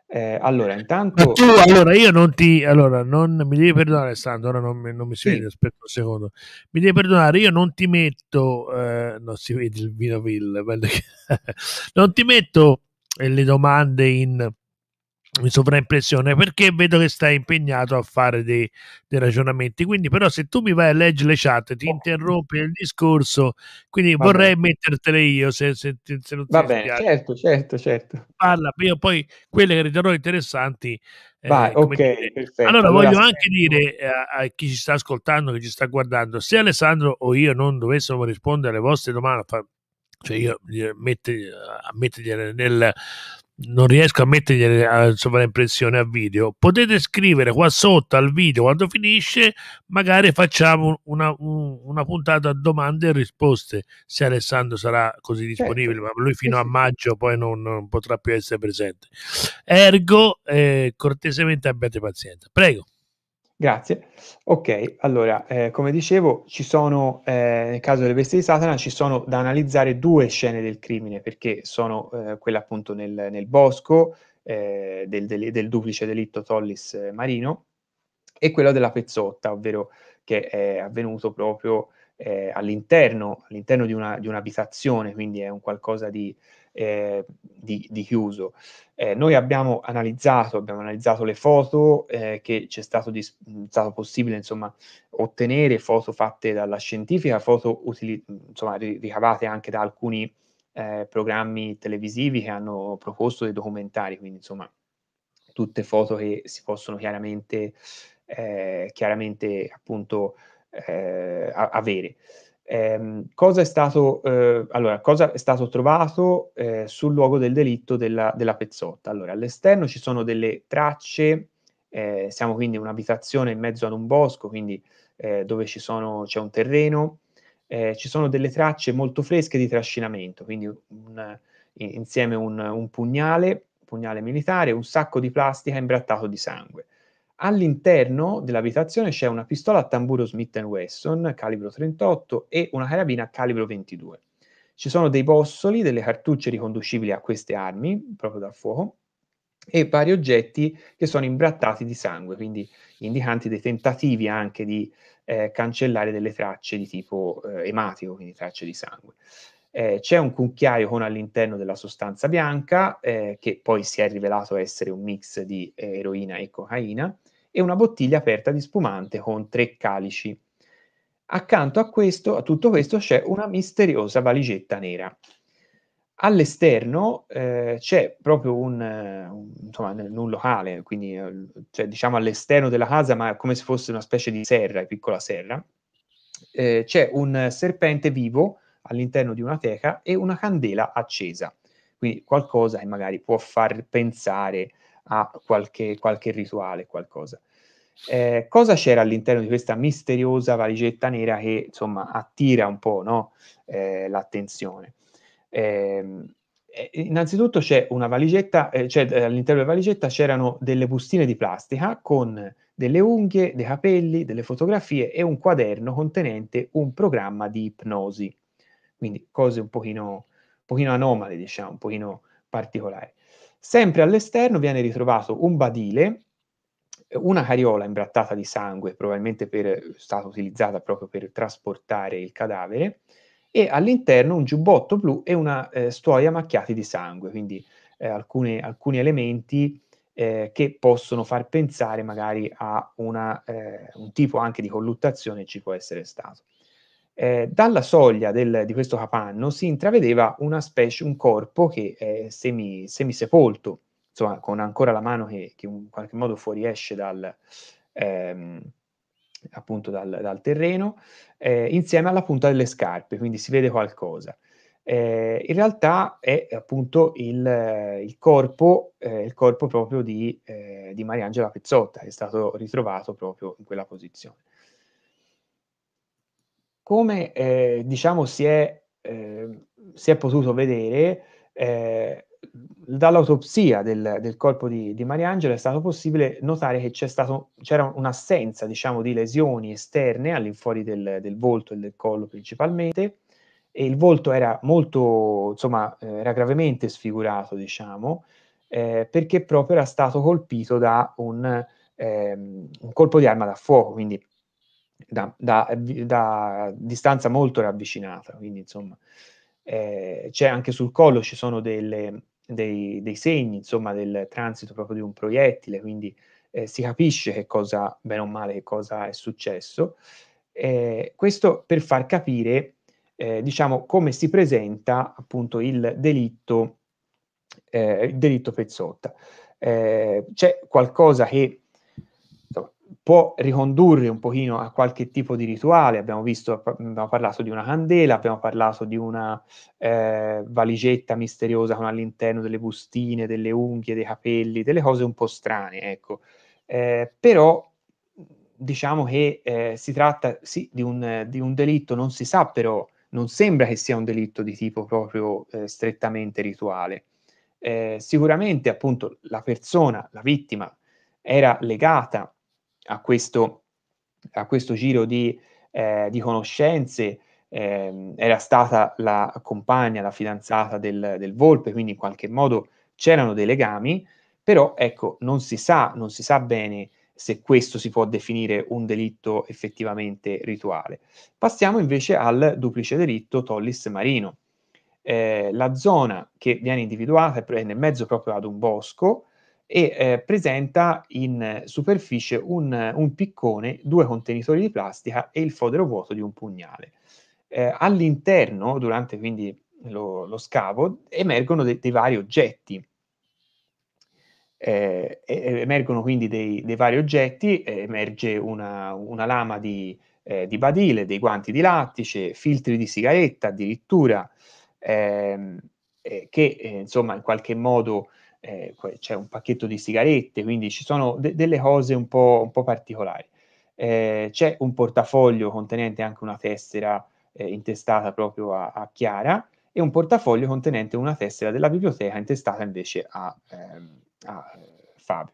Eh, allora, intanto... Tu, allora, io non ti... Allora, non, mi devi perdonare, Alessandro, ora non, non mi si sì. vede, aspetta un secondo. Mi devi perdonare, io non ti metto... Eh, non si vede il Vinoville, che... non ti metto eh, le domande in in sovraimpressione perché vedo che stai impegnato a fare dei, dei, ragionamenti quindi però se tu mi vai a leggere le chat ti interrompi il discorso quindi va vorrei mettertele io se, se, se non ti va bene certo certo certo parla io poi quelle che riterrò interessanti eh, Vai, eh, okay, allora, allora, voglio anche dire eh, a, a, chi ci sta ascoltando, che ci sta guardando, se Alessandro o io non dovessimo rispondere alle vostre domande, cioè io eh, mettergliele nel, non riesco a mettergli sovraimpressione a video potete scrivere qua sotto al video quando finisce magari facciamo una, un, una puntata domande e risposte se Alessandro sarà così certo. disponibile certo. ma lui fino a maggio poi non, non potrà più essere presente ergo eh, cortesemente abbiate pazienza prego Grazie. Ok, allora, eh, come dicevo, ci sono, eh, nel caso delle bestie di Satana, ci sono da analizzare due scene del crimine, perché sono eh, quella appunto nel, nel bosco eh, del, del, del, duplice delitto Tollis eh, Marino e quella della pezzotta, ovvero che è avvenuto proprio eh, all'interno, all'interno di, una, di un'abitazione, quindi è un qualcosa di eh, di, di, chiuso. Eh, noi abbiamo analizzato, abbiamo analizzato le foto eh, che ci è stato, dis- stato, possibile insomma, ottenere, foto fatte dalla scientifica, foto utili- insomma, ricavate anche da alcuni eh, programmi televisivi che hanno proposto dei documentari, quindi insomma tutte foto che si possono chiaramente, eh, chiaramente appunto, eh, avere. Eh, cosa, è stato, eh, allora, cosa è stato trovato eh, sul luogo del delitto della, della, pezzotta? Allora, all'esterno ci sono delle tracce, eh, siamo quindi in un'abitazione in mezzo ad un bosco, quindi eh, dove sono, c'è un terreno, eh, ci sono delle tracce molto fresche di trascinamento, quindi un, insieme un, un pugnale, pugnale militare, un sacco di plastica imbrattato di sangue. All'interno dell'abitazione c'è una pistola a tamburo Smith Wesson calibro 38 e una carabina calibro 22. Ci sono dei bossoli, delle cartucce riconducibili a queste armi, proprio dal fuoco, e vari oggetti che sono imbrattati di sangue, quindi indicanti dei tentativi anche di eh, cancellare delle tracce di tipo eh, ematico, quindi tracce di sangue. Eh, c'è un cucchiaio con all'interno della sostanza bianca, eh, che poi si è rivelato essere un mix di eh, eroina e cocaina, e una bottiglia aperta di spumante con tre calici. Accanto a, questo, a tutto questo c'è una misteriosa valigetta nera. All'esterno eh, c'è proprio un, eh, un, insomma, in un locale, quindi eh, cioè, diciamo all'esterno della casa, ma come se fosse una specie di serra, piccola serra. Eh, c'è un serpente vivo all'interno di una teca e una candela accesa. Quindi qualcosa che magari può far pensare a qualche, qualche rituale, qualcosa. Eh, cosa c'era all'interno di questa misteriosa valigetta nera che insomma attira un po' no? eh, l'attenzione? Ehm, eh, innanzitutto c'è una valigetta, cioè, all'interno della valigetta c'erano delle bustine di plastica con delle unghie, dei capelli, delle fotografie e un quaderno contenente un programma di ipnosi. Quindi cose un pochino, un pochino anomale, diciamo, un pochino particolari. Sempre all'esterno viene ritrovato un badile una cariola imbrattata di sangue, probabilmente per, eh, stata utilizzata proprio per trasportare il cadavere, e all'interno un giubbotto blu e una eh, stuoia macchiati di sangue, quindi eh, alcune, alcuni elementi eh, che possono far pensare magari a una, eh, un tipo anche di colluttazione ci può essere stato. Eh, dalla soglia del, di questo capanno si intravedeva una specie, un corpo che è semi, semisepolto, insomma, con ancora la mano che, che in qualche modo fuoriesce dal, ehm, appunto dal, dal terreno, eh, insieme alla punta delle scarpe, quindi si vede qualcosa. Eh, in realtà è appunto il, il, corpo, eh, il corpo, proprio di, eh, di Mariangela Pezzotta, che è stato ritrovato proprio in quella posizione. Come eh, diciamo si è, ehm, si è, potuto vedere, eh, dall'autopsia del, del corpo di, di, Mariangela è stato possibile notare che stato, c'era un'assenza diciamo, di lesioni esterne all'infuori del, del, volto e del collo principalmente e il volto era molto, insomma, eh, era gravemente sfigurato, diciamo, eh, perché proprio era stato colpito da un, ehm, un colpo di arma da fuoco, quindi da, da, da distanza molto ravvicinata, quindi insomma... Eh, c'è anche sul collo ci sono delle, dei, dei segni, insomma, del transito proprio di un proiettile, quindi eh, si capisce che cosa, bene o male, che cosa è successo. Eh, questo per far capire, eh, diciamo, come si presenta appunto il delitto, eh, il delitto Pezzotta. Eh, c'è qualcosa che può ricondurre un pochino a qualche tipo di rituale, abbiamo visto, abbiamo parlato di una candela, abbiamo parlato di una eh, valigetta misteriosa con all'interno delle bustine, delle unghie, dei capelli, delle cose un po' strane, ecco. Eh, però diciamo che eh, si tratta sì di un, di un, delitto, non si sa però, non sembra che sia un delitto di tipo proprio eh, strettamente rituale. Eh, sicuramente appunto la persona, la vittima, era legata a questo, a questo giro di, eh, di conoscenze eh, era stata la compagna, la fidanzata del, del, Volpe, quindi in qualche modo c'erano dei legami, però ecco, non si sa, non si sa bene se questo si può definire un delitto effettivamente rituale. Passiamo invece al duplice delitto Tollis Marino. Eh, la zona che viene individuata è nel mezzo proprio ad un bosco, e eh, presenta in superficie un, un, piccone, due contenitori di plastica e il fodero vuoto di un pugnale. Eh, all'interno, durante quindi lo, lo scavo, emergono de- dei vari oggetti. Eh, emergono quindi dei, dei vari oggetti, eh, emerge una, una lama di, eh, di, badile, dei guanti di lattice, filtri di sigaretta addirittura, ehm, eh, che insomma in qualche modo eh, c'è un pacchetto di sigarette, quindi ci sono de- delle cose un po', un po particolari. Eh, c'è un portafoglio contenente anche una tessera eh, intestata proprio a, a, Chiara e un portafoglio contenente una tessera della biblioteca intestata invece a, ehm, a eh, Fabio.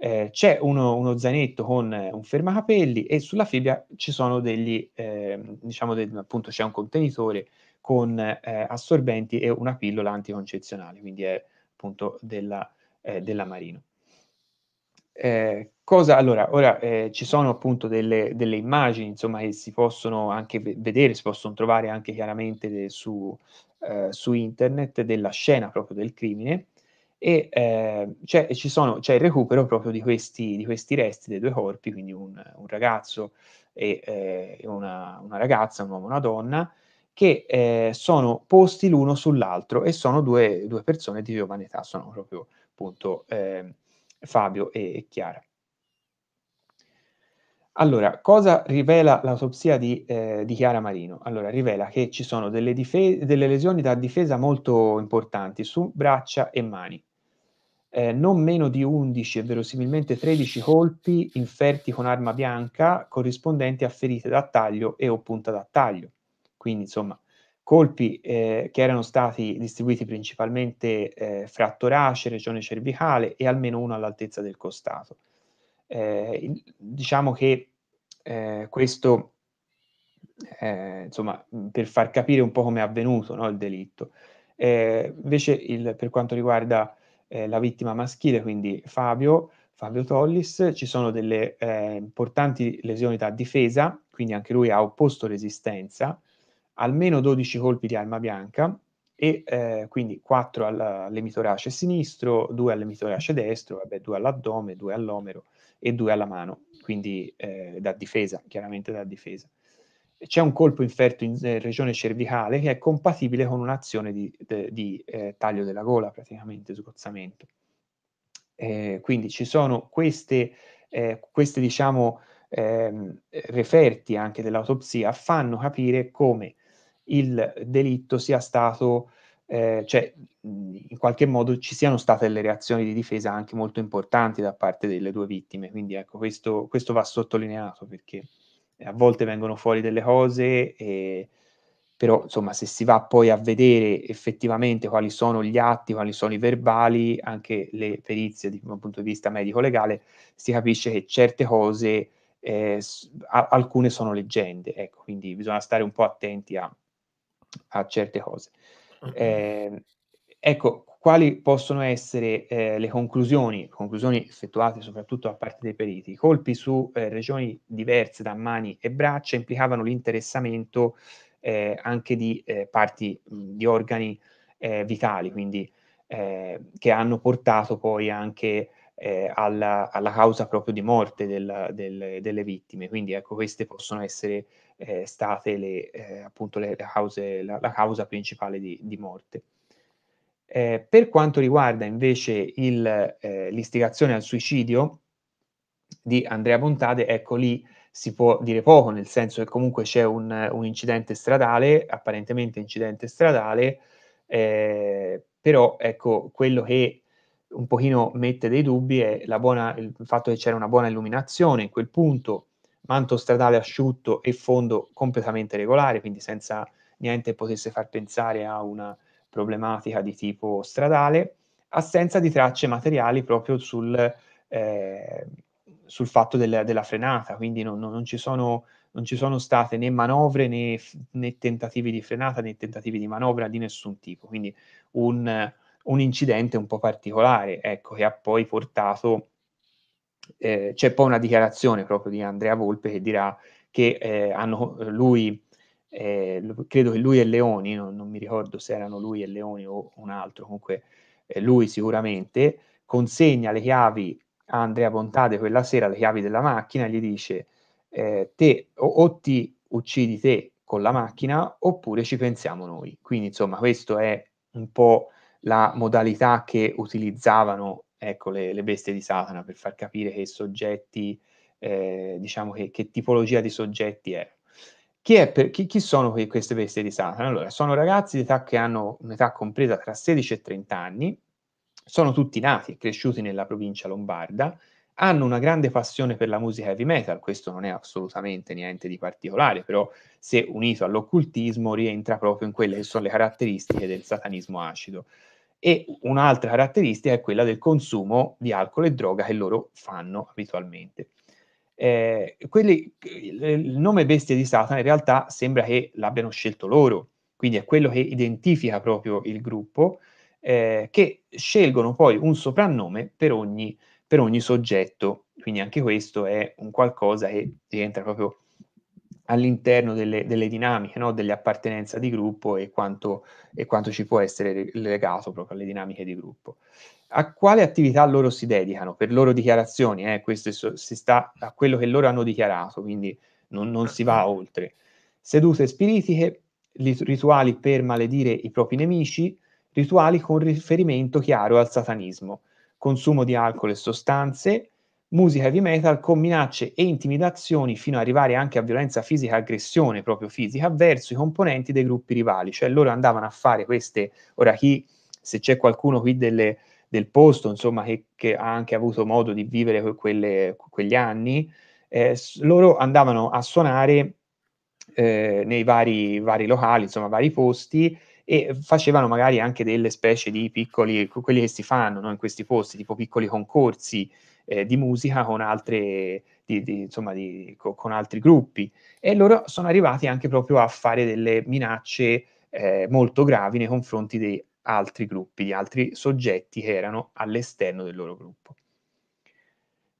Eh, c'è uno, uno, zainetto con eh, un fermacapelli e sulla fibbia ci sono degli, eh, diciamo, del, appunto c'è un contenitore con eh, assorbenti e una pillola anticoncezionale, quindi è appunto della, eh, della Marino. Eh, cosa, allora, ora eh, ci sono appunto delle, delle, immagini, insomma, che si possono anche vedere, si possono trovare anche chiaramente de, su, eh, su, internet della scena proprio del crimine e eh, c'è, sono, c'è, il recupero proprio di questi, di questi, resti dei due corpi, quindi un, un ragazzo e eh, una, una ragazza, un uomo e una donna, che eh, sono posti l'uno sull'altro e sono due, due, persone di giovane età, sono proprio appunto eh, Fabio e, e, Chiara. Allora, cosa rivela l'autopsia di, eh, di Chiara Marino? Allora, rivela che ci sono delle, delle, lesioni da difesa molto importanti su braccia e mani. Eh, non meno di 11 e verosimilmente 13 colpi inferti con arma bianca corrispondenti a ferite da taglio e o punta da taglio quindi, insomma, colpi eh, che erano stati distribuiti principalmente eh, fra torace, regione cervicale e almeno uno all'altezza del costato. Eh, diciamo che eh, questo, eh, insomma, per far capire un po' come è avvenuto no, il delitto. Eh, invece, il, per quanto riguarda la vittima maschile, quindi Fabio, Fabio Tollis, ci sono delle importanti lesioni da difesa, quindi anche lui ha opposto resistenza, almeno 12 colpi di arma bianca, e eh, quindi 4 all'emitorace sinistro, 2 all'emitorace destro, vabbè, 2 all'addome, 2 all'omero e 2 alla mano, quindi eh, da difesa, chiaramente da difesa. C'è un colpo inferto in eh, regione cervicale che è compatibile con un'azione di, de, di eh, taglio della gola, praticamente sgozzamento. Eh, quindi ci sono queste, eh, queste diciamo, ehm, referti anche dell'autopsia, fanno capire come il delitto sia stato, eh, cioè in qualche modo ci siano state delle reazioni di difesa anche molto importanti da parte delle due vittime. Quindi ecco, questo, questo va sottolineato perché a volte vengono fuori delle cose, e, però insomma se si va poi a vedere effettivamente quali sono gli atti, quali sono i verbali, anche le perizie di, dal punto di vista medico-legale, si capisce che certe cose, eh, alcune sono leggende, ecco, quindi bisogna stare un po' attenti a a certe cose. Eh, ecco, quali possono essere eh, le conclusioni, conclusioni effettuate soprattutto da parte dei periti? I colpi su eh, regioni diverse da mani e braccia implicavano l'interessamento eh, anche di eh, parti, di organi eh, vitali, quindi che hanno portato poi anche alla, alla, causa proprio di morte del, del, delle vittime. Quindi ecco, queste possono essere eh, state le, eh, appunto le, le cause, la, la, causa principale di, di morte. Eh, per quanto riguarda invece il, eh, l'istigazione al suicidio di Andrea Bontade, ecco lì si può dire poco, nel senso che comunque c'è un, un incidente stradale, apparentemente incidente stradale, eh, però ecco quello che un pochino mette dei dubbi è buona, il fatto che c'era una buona illuminazione in quel punto, manto stradale asciutto e fondo completamente regolare, quindi senza niente potesse far pensare a una problematica di tipo stradale, assenza di tracce materiali proprio sul, eh, sul fatto del, della frenata, quindi non, non, non, ci sono, non, ci sono, state né manovre né, né, tentativi di frenata né tentativi di manovra di nessun tipo, quindi un, un incidente un po' particolare, ecco, che ha poi portato eh, c'è poi una dichiarazione proprio di Andrea Volpe che dirà che eh, hanno, lui, eh, credo che lui e Leoni, non, non, mi ricordo se erano lui e Leoni o un altro, comunque eh, lui sicuramente, consegna le chiavi a Andrea Bontade quella sera, le chiavi della macchina, e gli dice eh, te o, o ti uccidi te con la macchina oppure ci pensiamo noi. Quindi insomma questo è un po' la modalità che utilizzavano ecco, le, le bestie di Satana, per far capire che soggetti, eh, diciamo che, che, tipologia di soggetti è. Chi, è per, chi, chi, sono queste bestie di Satana? Allora, sono ragazzi di età che hanno un'età compresa tra 16 e 30 anni, sono tutti nati e cresciuti nella provincia lombarda, hanno una grande passione per la musica heavy metal, questo non è assolutamente niente di particolare, però se unito all'occultismo rientra proprio in quelle che sono le caratteristiche del satanismo acido e un'altra caratteristica è quella del consumo di alcol e droga che loro fanno abitualmente. Eh, quelli, il nome bestia di Satana in realtà sembra che l'abbiano scelto loro, quindi è quello che identifica proprio il gruppo, eh, che scelgono poi un soprannome per ogni, per ogni soggetto, quindi anche questo è un qualcosa che diventa proprio all'interno delle, delle dinamiche, no? delle appartenenze di gruppo e quanto, e quanto, ci può essere legato proprio alle dinamiche di gruppo. A quale attività loro si dedicano? Per loro dichiarazioni, eh, questo si sta a quello che loro hanno dichiarato, quindi non, non si va mm-hmm. oltre. Sedute spiritiche, rituali per maledire i propri nemici, rituali con riferimento chiaro al satanismo, consumo di alcol e sostanze, musica heavy metal con minacce e intimidazioni fino ad arrivare anche a violenza fisica, e aggressione proprio fisica verso i componenti dei gruppi rivali, cioè loro andavano a fare queste, ora chi, se c'è qualcuno qui delle, del posto, insomma, che, che, ha anche avuto modo di vivere quelle, quegli anni, eh, loro andavano a suonare eh, nei vari, vari locali, insomma, vari posti, e facevano magari anche delle specie di piccoli, quelli che si fanno no, in questi posti, tipo piccoli concorsi eh, di musica con, altre, di, di, insomma, di, co, con altri gruppi. E loro sono arrivati anche proprio a fare delle minacce eh, molto gravi nei confronti di altri gruppi, di altri soggetti che erano all'esterno del loro gruppo.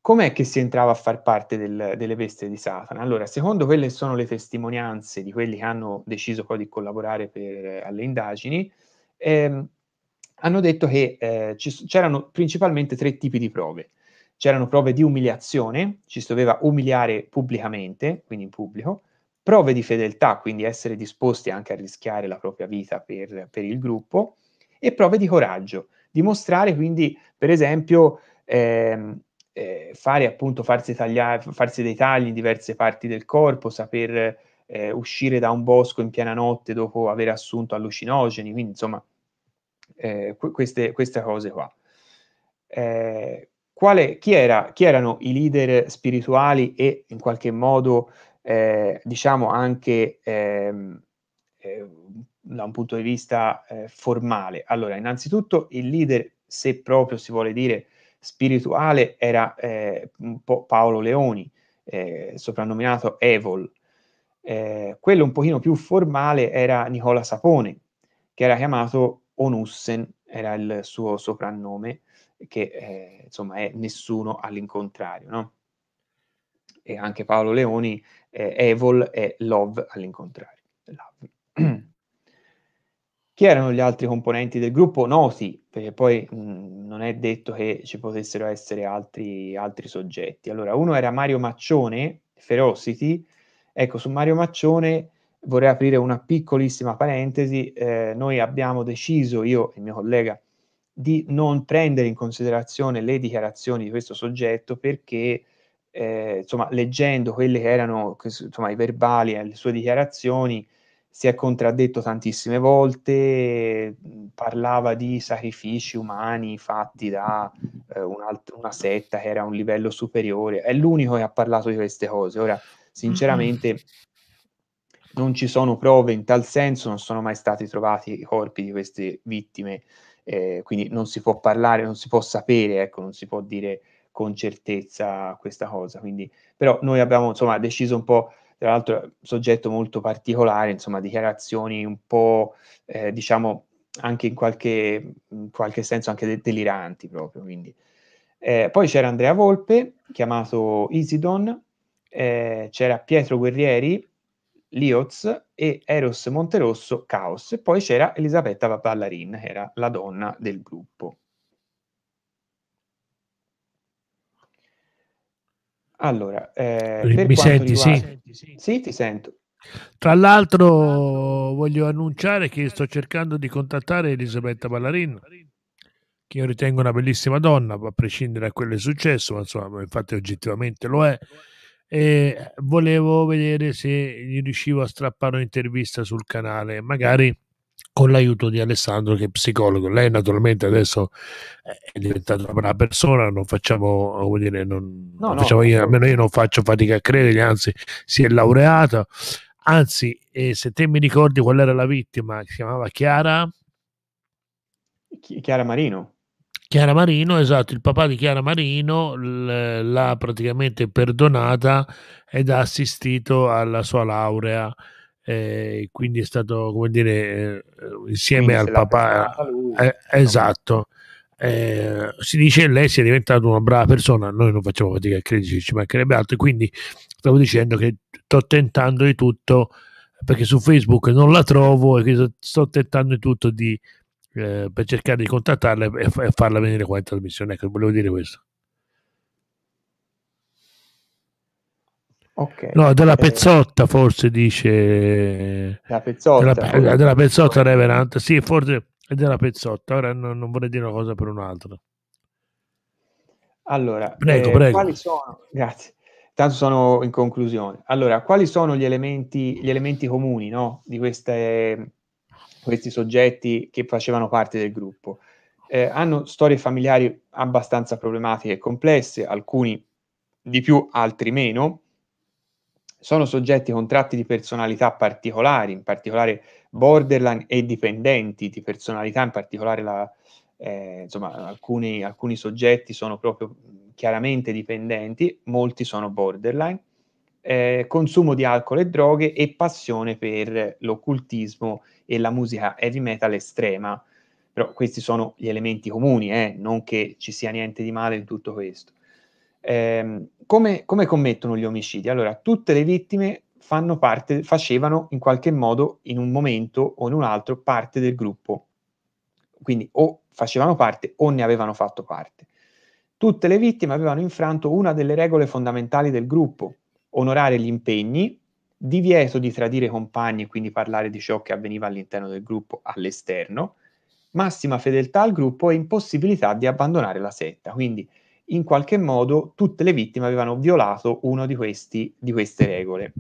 Com'è che si entrava a far parte del, delle bestie di Satana? Allora, secondo quelle che sono le testimonianze di quelli che hanno deciso poi di collaborare per, alle indagini, ehm, hanno detto che eh, c'erano principalmente tre tipi di prove c'erano prove di umiliazione, ci si doveva umiliare pubblicamente, quindi in pubblico, prove di fedeltà, quindi essere disposti anche a rischiare la propria vita per, per il gruppo, e prove di coraggio, dimostrare quindi, per esempio, ehm, eh, fare appunto, farsi, tagliare, farsi dei tagli in diverse parti del corpo, saper eh, uscire da un bosco in piena notte dopo aver assunto allucinogeni, quindi insomma, eh, queste, queste, cose qua. Eh, quale, chi, era, chi, erano i leader spirituali e in qualche modo, eh, diciamo anche eh, eh, da un punto di vista eh, formale. Allora, innanzitutto il leader, se proprio si vuole dire spirituale, era eh, un po' Paolo Leoni, eh, soprannominato Evol. quello un pochino più formale era Nicola Sapone, che era chiamato Onussen, era il suo soprannome, che eh, insomma è nessuno all'incontrario, no? E anche Paolo Leoni, eh, Evol e Love all'incontrario. Love. Chi erano gli altri componenti del gruppo? Noti, perché poi mh, mm, non è detto che ci potessero essere altri, altri soggetti. Allora, uno era Mario Maccione, Ferocity. Ecco, su Mario Maccione vorrei aprire una piccolissima parentesi. Eh, noi abbiamo deciso, io e il mio collega di non prendere in considerazione le dichiarazioni di questo soggetto perché eh, insomma, leggendo quelli che erano insomma, i verbali e le sue dichiarazioni, si è contraddetto tantissime volte, mm, parlava di sacrifici umani fatti da eh, un alt- una setta che era a un livello superiore. È l'unico che ha parlato di queste cose. Ora, sinceramente, non ci sono prove in tal senso, non sono mai stati trovati i corpi di queste vittime eh, quindi non si può parlare, non si può sapere, ecco, non si può dire con certezza questa cosa. Quindi, però noi abbiamo insomma deciso un po', tra l'altro, soggetto molto particolare, insomma, dichiarazioni un po', eh, diciamo, anche in qualche, in qualche senso anche de- deliranti proprio. Quindi. Eh, poi c'era Andrea Volpe, chiamato Isidon, eh, c'era Pietro Guerrieri, Lioz e Eros Monterosso Caos e poi c'era Elisabetta Ballarin, che era la donna del gruppo. Allora, eh, mi senti, riguarda... sì. sì? Sì, ti sento. Tra l'altro voglio annunciare che sto cercando di contattare Elisabetta Ballarin, che io ritengo una bellissima donna, a prescindere da quello che è successo, ma insomma, infatti oggettivamente lo è e volevo vedere se gli riuscivo a strappare un'intervista sul canale, magari con l'aiuto di Alessandro che è psicologo. Lei naturalmente adesso è diventata una brava persona, non facciamo, come dire, non, no, non facciamo no, io, almeno io non faccio fatica a credere, anzi si è laureata. Anzi, eh, se te mi ricordi qual era la vittima, si chiamava Chiara? Chiara Marino. Chiara Marino, esatto, il papà di Chiara Marino l'ha praticamente perdonata ed ha assistito alla sua laurea. Eh, quindi è stato come dire eh, insieme quindi al papà lui, eh, esatto eh, si dice che lei sia diventata una brava persona noi non facciamo fatica a crederci ci mancherebbe altro quindi stavo dicendo che sto tentando di tutto perché su facebook non la trovo e sto tentando di tutto di eh, per cercare di contattarla e, e, farla venire qua in trasmissione. Ecco, volevo dire questo. Okay. No, della eh, pezzotta forse dice... La pezzotta. Della, eh, della pezzotta Reverend, sì, forse è della pezzotta. Ora non, non vorrei dire una cosa per un'altra. Allora, prego, eh, prego. quali sono... Grazie tanto sono in conclusione. Allora, quali sono gli elementi, gli elementi comuni no? di queste questi soggetti che facevano parte del gruppo. Eh, hanno storie familiari abbastanza problematiche e complesse, alcuni di più, altri meno. Sono soggetti con tratti di personalità particolari, in particolare borderline e dipendenti di personalità, in particolare la, eh, insomma, alcuni, alcuni soggetti sono proprio chiaramente dipendenti, molti sono borderline eh, consumo di alcol e droghe e passione per l'occultismo e la musica heavy metal estrema. Però questi sono gli elementi comuni, eh? non che ci sia niente di male in tutto questo. Eh, come, come, commettono gli omicidi? Allora, tutte le vittime parte, facevano in qualche modo, in un momento o in un altro, parte del gruppo. Quindi o facevano parte o ne avevano fatto parte. Tutte le vittime avevano infranto una delle regole fondamentali del gruppo, onorare gli impegni, divieto di tradire compagni e quindi parlare di ciò che avveniva all'interno del gruppo all'esterno, massima fedeltà al gruppo e impossibilità di abbandonare la setta. Quindi in qualche modo tutte le vittime avevano violato una di, di, queste regole.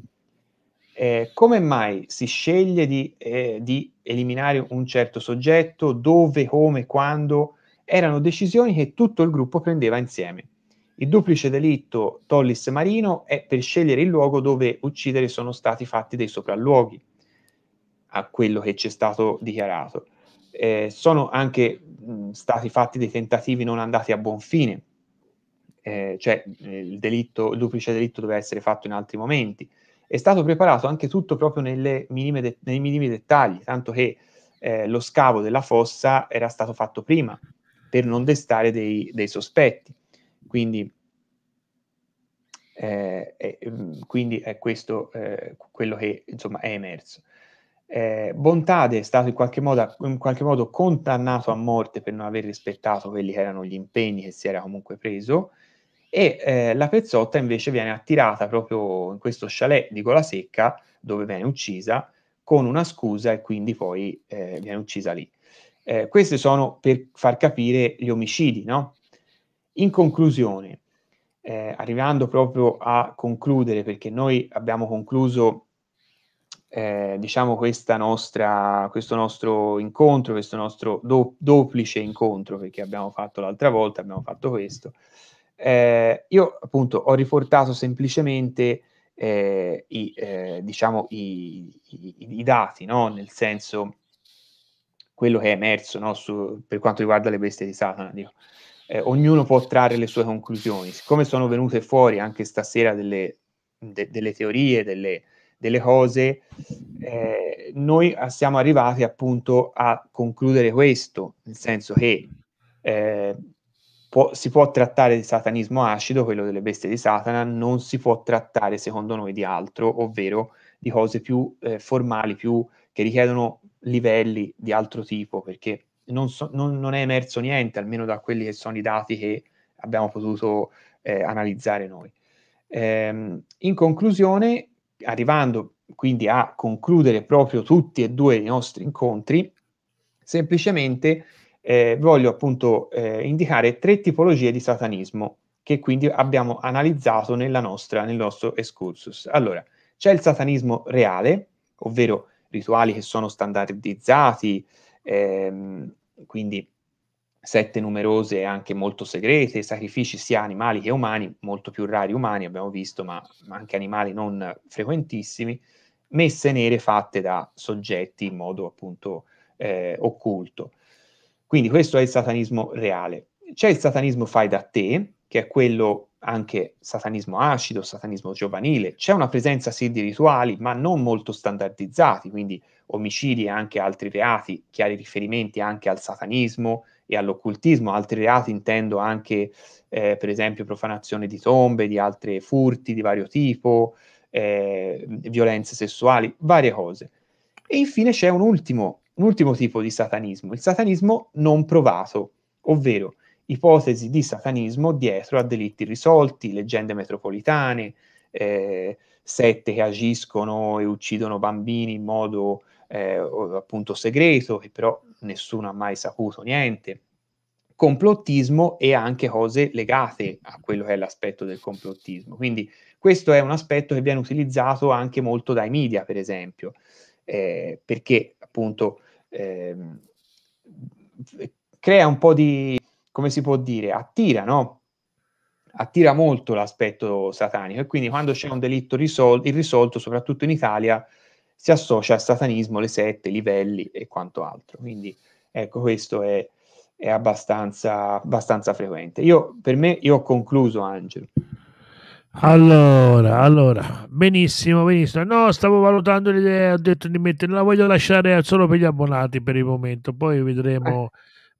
Eh, come mai si sceglie di, eh, di eliminare un certo soggetto, dove, come, quando? Erano decisioni che tutto il gruppo prendeva insieme. Il duplice delitto Tollis Marino è per scegliere il luogo dove uccidere sono stati fatti dei sopralluoghi, a quello che ci è stato dichiarato. Eh, sono anche mh, stati fatti dei tentativi non andati a buon fine, eh, cioè eh, il, delitto, il duplice delitto doveva essere fatto in altri momenti. È stato preparato anche tutto proprio de- nei minimi dettagli, tanto che eh, lo scavo della fossa era stato fatto prima per non destare dei, dei sospetti. Quindi, eh, eh, mm, quindi è questo eh, quello che insomma, è emerso. Eh, Bontade è stato in qualche, modo, in qualche, modo, condannato a morte per non aver rispettato quelli che erano gli impegni che si era comunque preso e eh, la pezzotta invece viene attirata proprio in questo chalet di Gola Secca dove viene uccisa con una scusa e quindi poi eh, viene uccisa lì. queste sono per far capire gli omicidi, no? In conclusione, eh, arrivando proprio a concludere, perché noi abbiamo concluso eh, diciamo nostra, questo nostro incontro, questo nostro do, doplice incontro, perché abbiamo fatto l'altra volta, abbiamo fatto questo, eh, io appunto ho riportato semplicemente eh, i, eh, diciamo i, i, i dati, no? nel senso quello che è emerso no? Su, per quanto riguarda le bestie di Satana. Dico eh, ognuno può trarre le sue conclusioni. Siccome sono venute fuori anche stasera delle, de, delle teorie, delle, delle cose, eh, noi siamo arrivati appunto a concludere questo, nel senso che eh, può, si può trattare di satanismo acido, quello delle bestie di Satana, non si può trattare secondo noi di altro, ovvero di cose più eh, formali, più, che richiedono livelli di altro tipo, perché non, so, non, non, è emerso niente, almeno da quelli che sono i dati che abbiamo potuto eh, analizzare noi. Ehm, in conclusione, arrivando quindi a concludere proprio tutti e due i nostri incontri, semplicemente eh, voglio appunto eh, indicare tre tipologie di satanismo che quindi abbiamo analizzato nostra, nel nostro excursus. Allora, c'è il satanismo reale, ovvero rituali che sono standardizzati, ehm, quindi sette numerose e anche molto segrete, sacrifici sia animali che umani, molto più rari umani abbiamo visto, ma, ma anche animali non frequentissimi, messe nere fatte da soggetti in modo appunto eh, occulto. Quindi questo è il satanismo reale. C'è il satanismo fai da te, che è quello anche satanismo acido, satanismo giovanile, c'è una presenza sì di rituali, ma non molto standardizzati, quindi omicidi e anche altri reati, chiari riferimenti anche al satanismo e all'occultismo, altri reati intendo anche eh, per esempio profanazione di tombe, di altri furti di vario tipo, eh, violenze sessuali, varie cose. E infine c'è un ultimo, un ultimo tipo di satanismo, il satanismo non provato, ovvero ipotesi di satanismo dietro a delitti risolti, leggende metropolitane, eh, sette che agiscono e uccidono bambini in modo eh, appunto segreto, che però nessuno ha mai saputo niente. Complottismo e anche cose legate a quello che è l'aspetto del complottismo. Quindi questo è un aspetto che viene utilizzato anche molto dai media, per esempio, eh, perché appunto ehm, crea un po' di come si può dire, attira, no? attira molto l'aspetto satanico e quindi quando c'è un delitto risol- irrisolto, soprattutto in Italia, si associa al satanismo, le sette, i livelli e quanto altro. Quindi ecco, questo è, è abbastanza, abbastanza, frequente. Io, per me, io ho concluso, Angelo. Allora, allora, benissimo, benissimo. No, stavo valutando l'idea, ho detto di mettere, la voglio lasciare solo per gli abbonati per il momento, poi vedremo, eh,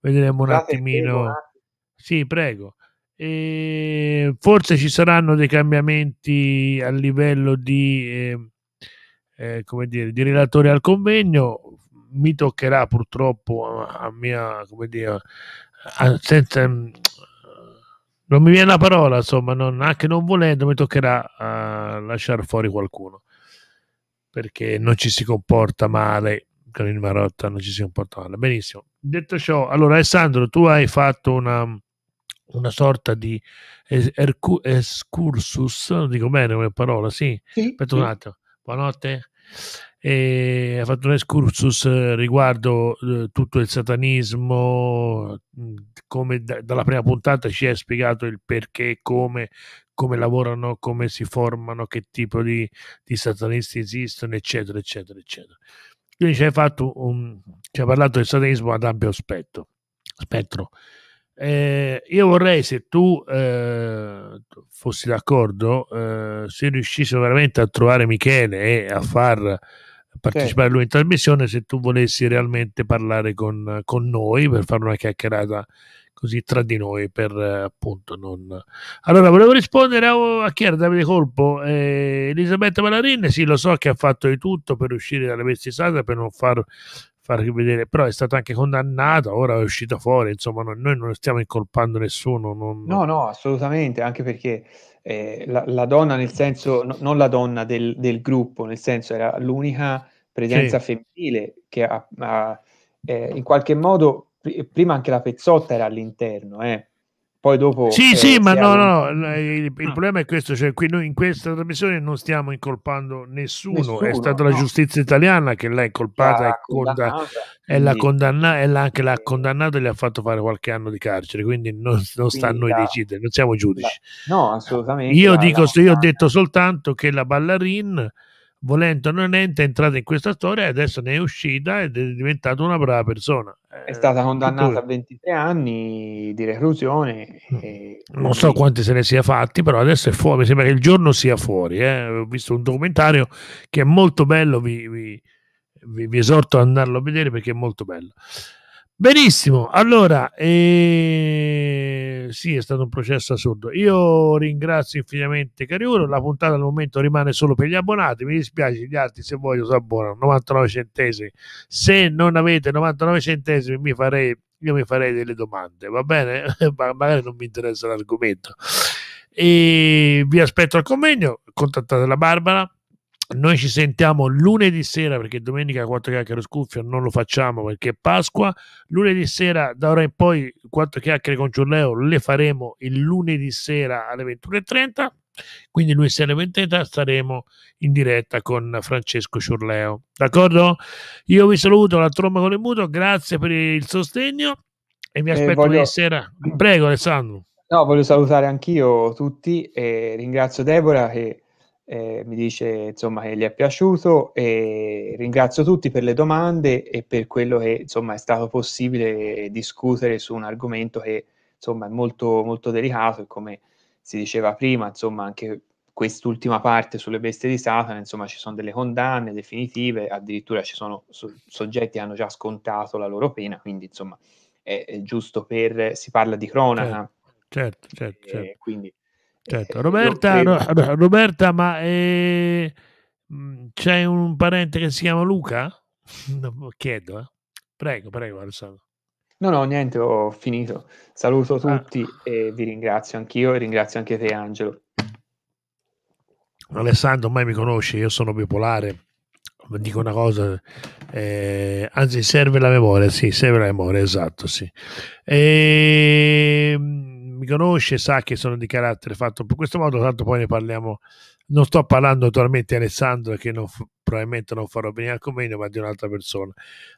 vedremo un attimino. Sì, prego. E ehm, forse ci saranno dei cambiamenti a livello di, eh, eh, come dire, di relatore al convegno. Mi toccherà purtroppo a, a mia, come dire, a, senza, mm, non mi viene la parola, insomma, non, anche non volendo, mi toccherà uh, lasciare fuori qualcuno perché non ci si comporta male con il Marotta, non ci si comporta male. Benissimo. Detto ciò, allora Alessandro, tu hai fatto una, una sorta di excursus, non dico bene come parola, sì, sì aspetta sì. un attimo, buonanotte, e ha fatto un excursus eh, riguardo eh, tutto il satanismo, mm, come da, dalla prima puntata ci ha spiegato il perché, come, come lavorano, come si formano, che tipo di, di satanisti esistono, eccetera, eccetera, eccetera. Quindi ci, hai fatto un, ci ha parlato del satanismo ad ampio spettro. spettro eh, io vorrei se tu eh, fossi d'accordo, eh, se riuscissimo veramente a trovare Michele e a far partecipare sì. lui in trasmissione, se tu volessi realmente parlare con, con, noi per fare una chiacchierata così tra di noi per appunto non... Allora, volevo rispondere a, a chi era Davide Colpo, eh, Elisabetta Malarin, sì lo so che ha fatto di tutto per uscire dalla vestissata, per non far far vedere, però è stata anche condannata, ora è uscita fuori, insomma no, noi non stiamo incolpando nessuno. Non... No, no, assolutamente, anche perché eh, la, la, donna nel senso, no, non la donna del, del, gruppo, nel senso era l'unica presenza sì. femminile che ha, ha eh, in qualche modo, pr- prima anche la pezzotta era all'interno, eh. Poi dopo. Sì, eh, sì, ma no, no, no, il, il ah. problema è questo: cioè, qui noi in questa trasmissione non stiamo incolpando nessuno, nessuno è stata no. la giustizia italiana che l'ha incolpata e, conda- e l'ha condannata e l'ha anche l'ha condannata e gli ha fatto fare qualche anno di carcere. Quindi non, non sta a noi decidere, non siamo giudici. La, no, assolutamente. Io, dico, io ho detto soltanto che la ballerina volente o non nolente, è entrata in questa storia e adesso ne è uscita ed è diventata una brava persona. È stata eh, condannata a 23 anni di reclusione. Mm. E... Non so quanti se ne sia fatti, però adesso è fuori. Mi sembra che il giorno sia fuori. Eh. Ho visto un documentario che è molto bello, vi, vi, vi, vi esorto ad andarlo a vedere perché è molto bello. Benissimo, allora, eh, sì, è stato un processo assurdo. Io ringrazio infinitamente Cariuro, la puntata al momento rimane solo per gli abbonati, mi dispiace, gli altri se voglio si abbonano, 99 centesimi. Se non avete 99 centesimi mi farei, io mi farei delle domande, va bene? Ma magari non mi interessa l'argomento. E ehm, vi aspetto al convegno, contattate la Barbara noi ci sentiamo lunedì sera perché domenica 4 chiacchiere scuffia non lo facciamo perché è Pasqua. Lunedì sera da ora in poi 4 chiacchiere con Giulleo le faremo il lunedì sera alle 21.30. Quindi lui se alle 20.30 staremo in diretta con Francesco Ciurleo. D'accordo? Io vi saluto, la tromba con il muto, grazie per il sostegno e vi eh, aspetto eh, voglio... sera. Prego Alessandro. No, voglio salutare anch'io tutti e ringrazio Deborah che eh, mi dice insomma, che gli è piaciuto e ringrazio tutti per le domande e per quello che insomma, è stato possibile discutere su un argomento che insomma, è molto, molto delicato e come si diceva prima, insomma, anche quest'ultima parte sulle bestie di Satana, insomma, ci sono delle condanne definitive, addirittura ci sono so- soggetti che hanno già scontato la loro pena, quindi insomma è, è giusto per... si parla di cronaca. Certo, certo, certo. certo. Quindi Certo. Eh, Roberta, Roberta, ma eh, mm, c'è un parente che si chiama Luca? chiedo, eh. prego, prego Alessandro. No, no, niente, ho finito. Saluto ah. tutti ah. e vi ringrazio anch'io e ringrazio anche te Angelo. Alessandro, mai mi conosci, io sono bipolare, dico una cosa, eh, anzi serve la memoria, sì, serve la memoria, esatto, sì. E, ehm, mi conosce sa che sono di carattere fatto in questo modo, tanto poi ne parliamo. Non sto parlando attualmente di Alessandro, che non, probabilmente non farò venire al convegno, ma di un'altra persona.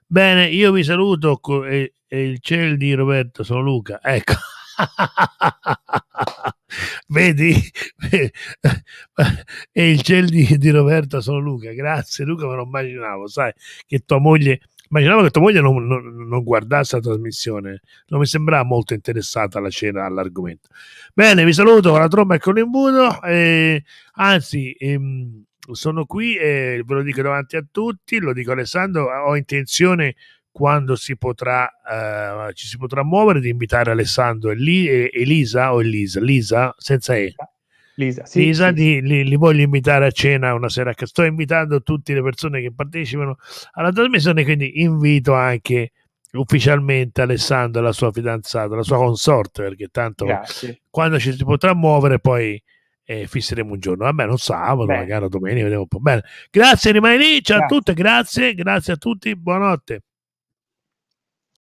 Bene, io vi saluto e, e il ciel di Roberto, sono Luca. Ecco. Vedi? e il ciel di, di Roberta sono Luca. Grazie Luca, me lo immaginavo, sai, che tua moglie immaginavo che tua moglie non, non, non guardasse la trasmissione, non mi sembrava molto interessata alla cena, all'argomento. Bene, vi saluto con la tromba e con l'imbuto, eh, anzi... Ehm, sono qui e ve lo dico davanti a tutti, lo dico Alessandro, ho intenzione quando si potrà, eh, ci si potrà muovere di invitare Alessandro e Elisa o Elisa, Lisa senza E. Lisa, sì, Lisa sì, li, li, li, voglio invitare a cena una sera sto invitando tutte le persone che partecipano alla trasmissione, quindi invito anche ufficialmente Alessandro la sua fidanzata, la sua consorte, perché tanto Grazie. quando ci si potrà muovere poi eh, fisseremo un giorno, vabbè non sabato, Beh. magari domenica, vediamo un po'. Bene. Grazie, rimani lì, ciao grazie. a tutti, grazie, grazie a tutti, buonanotte.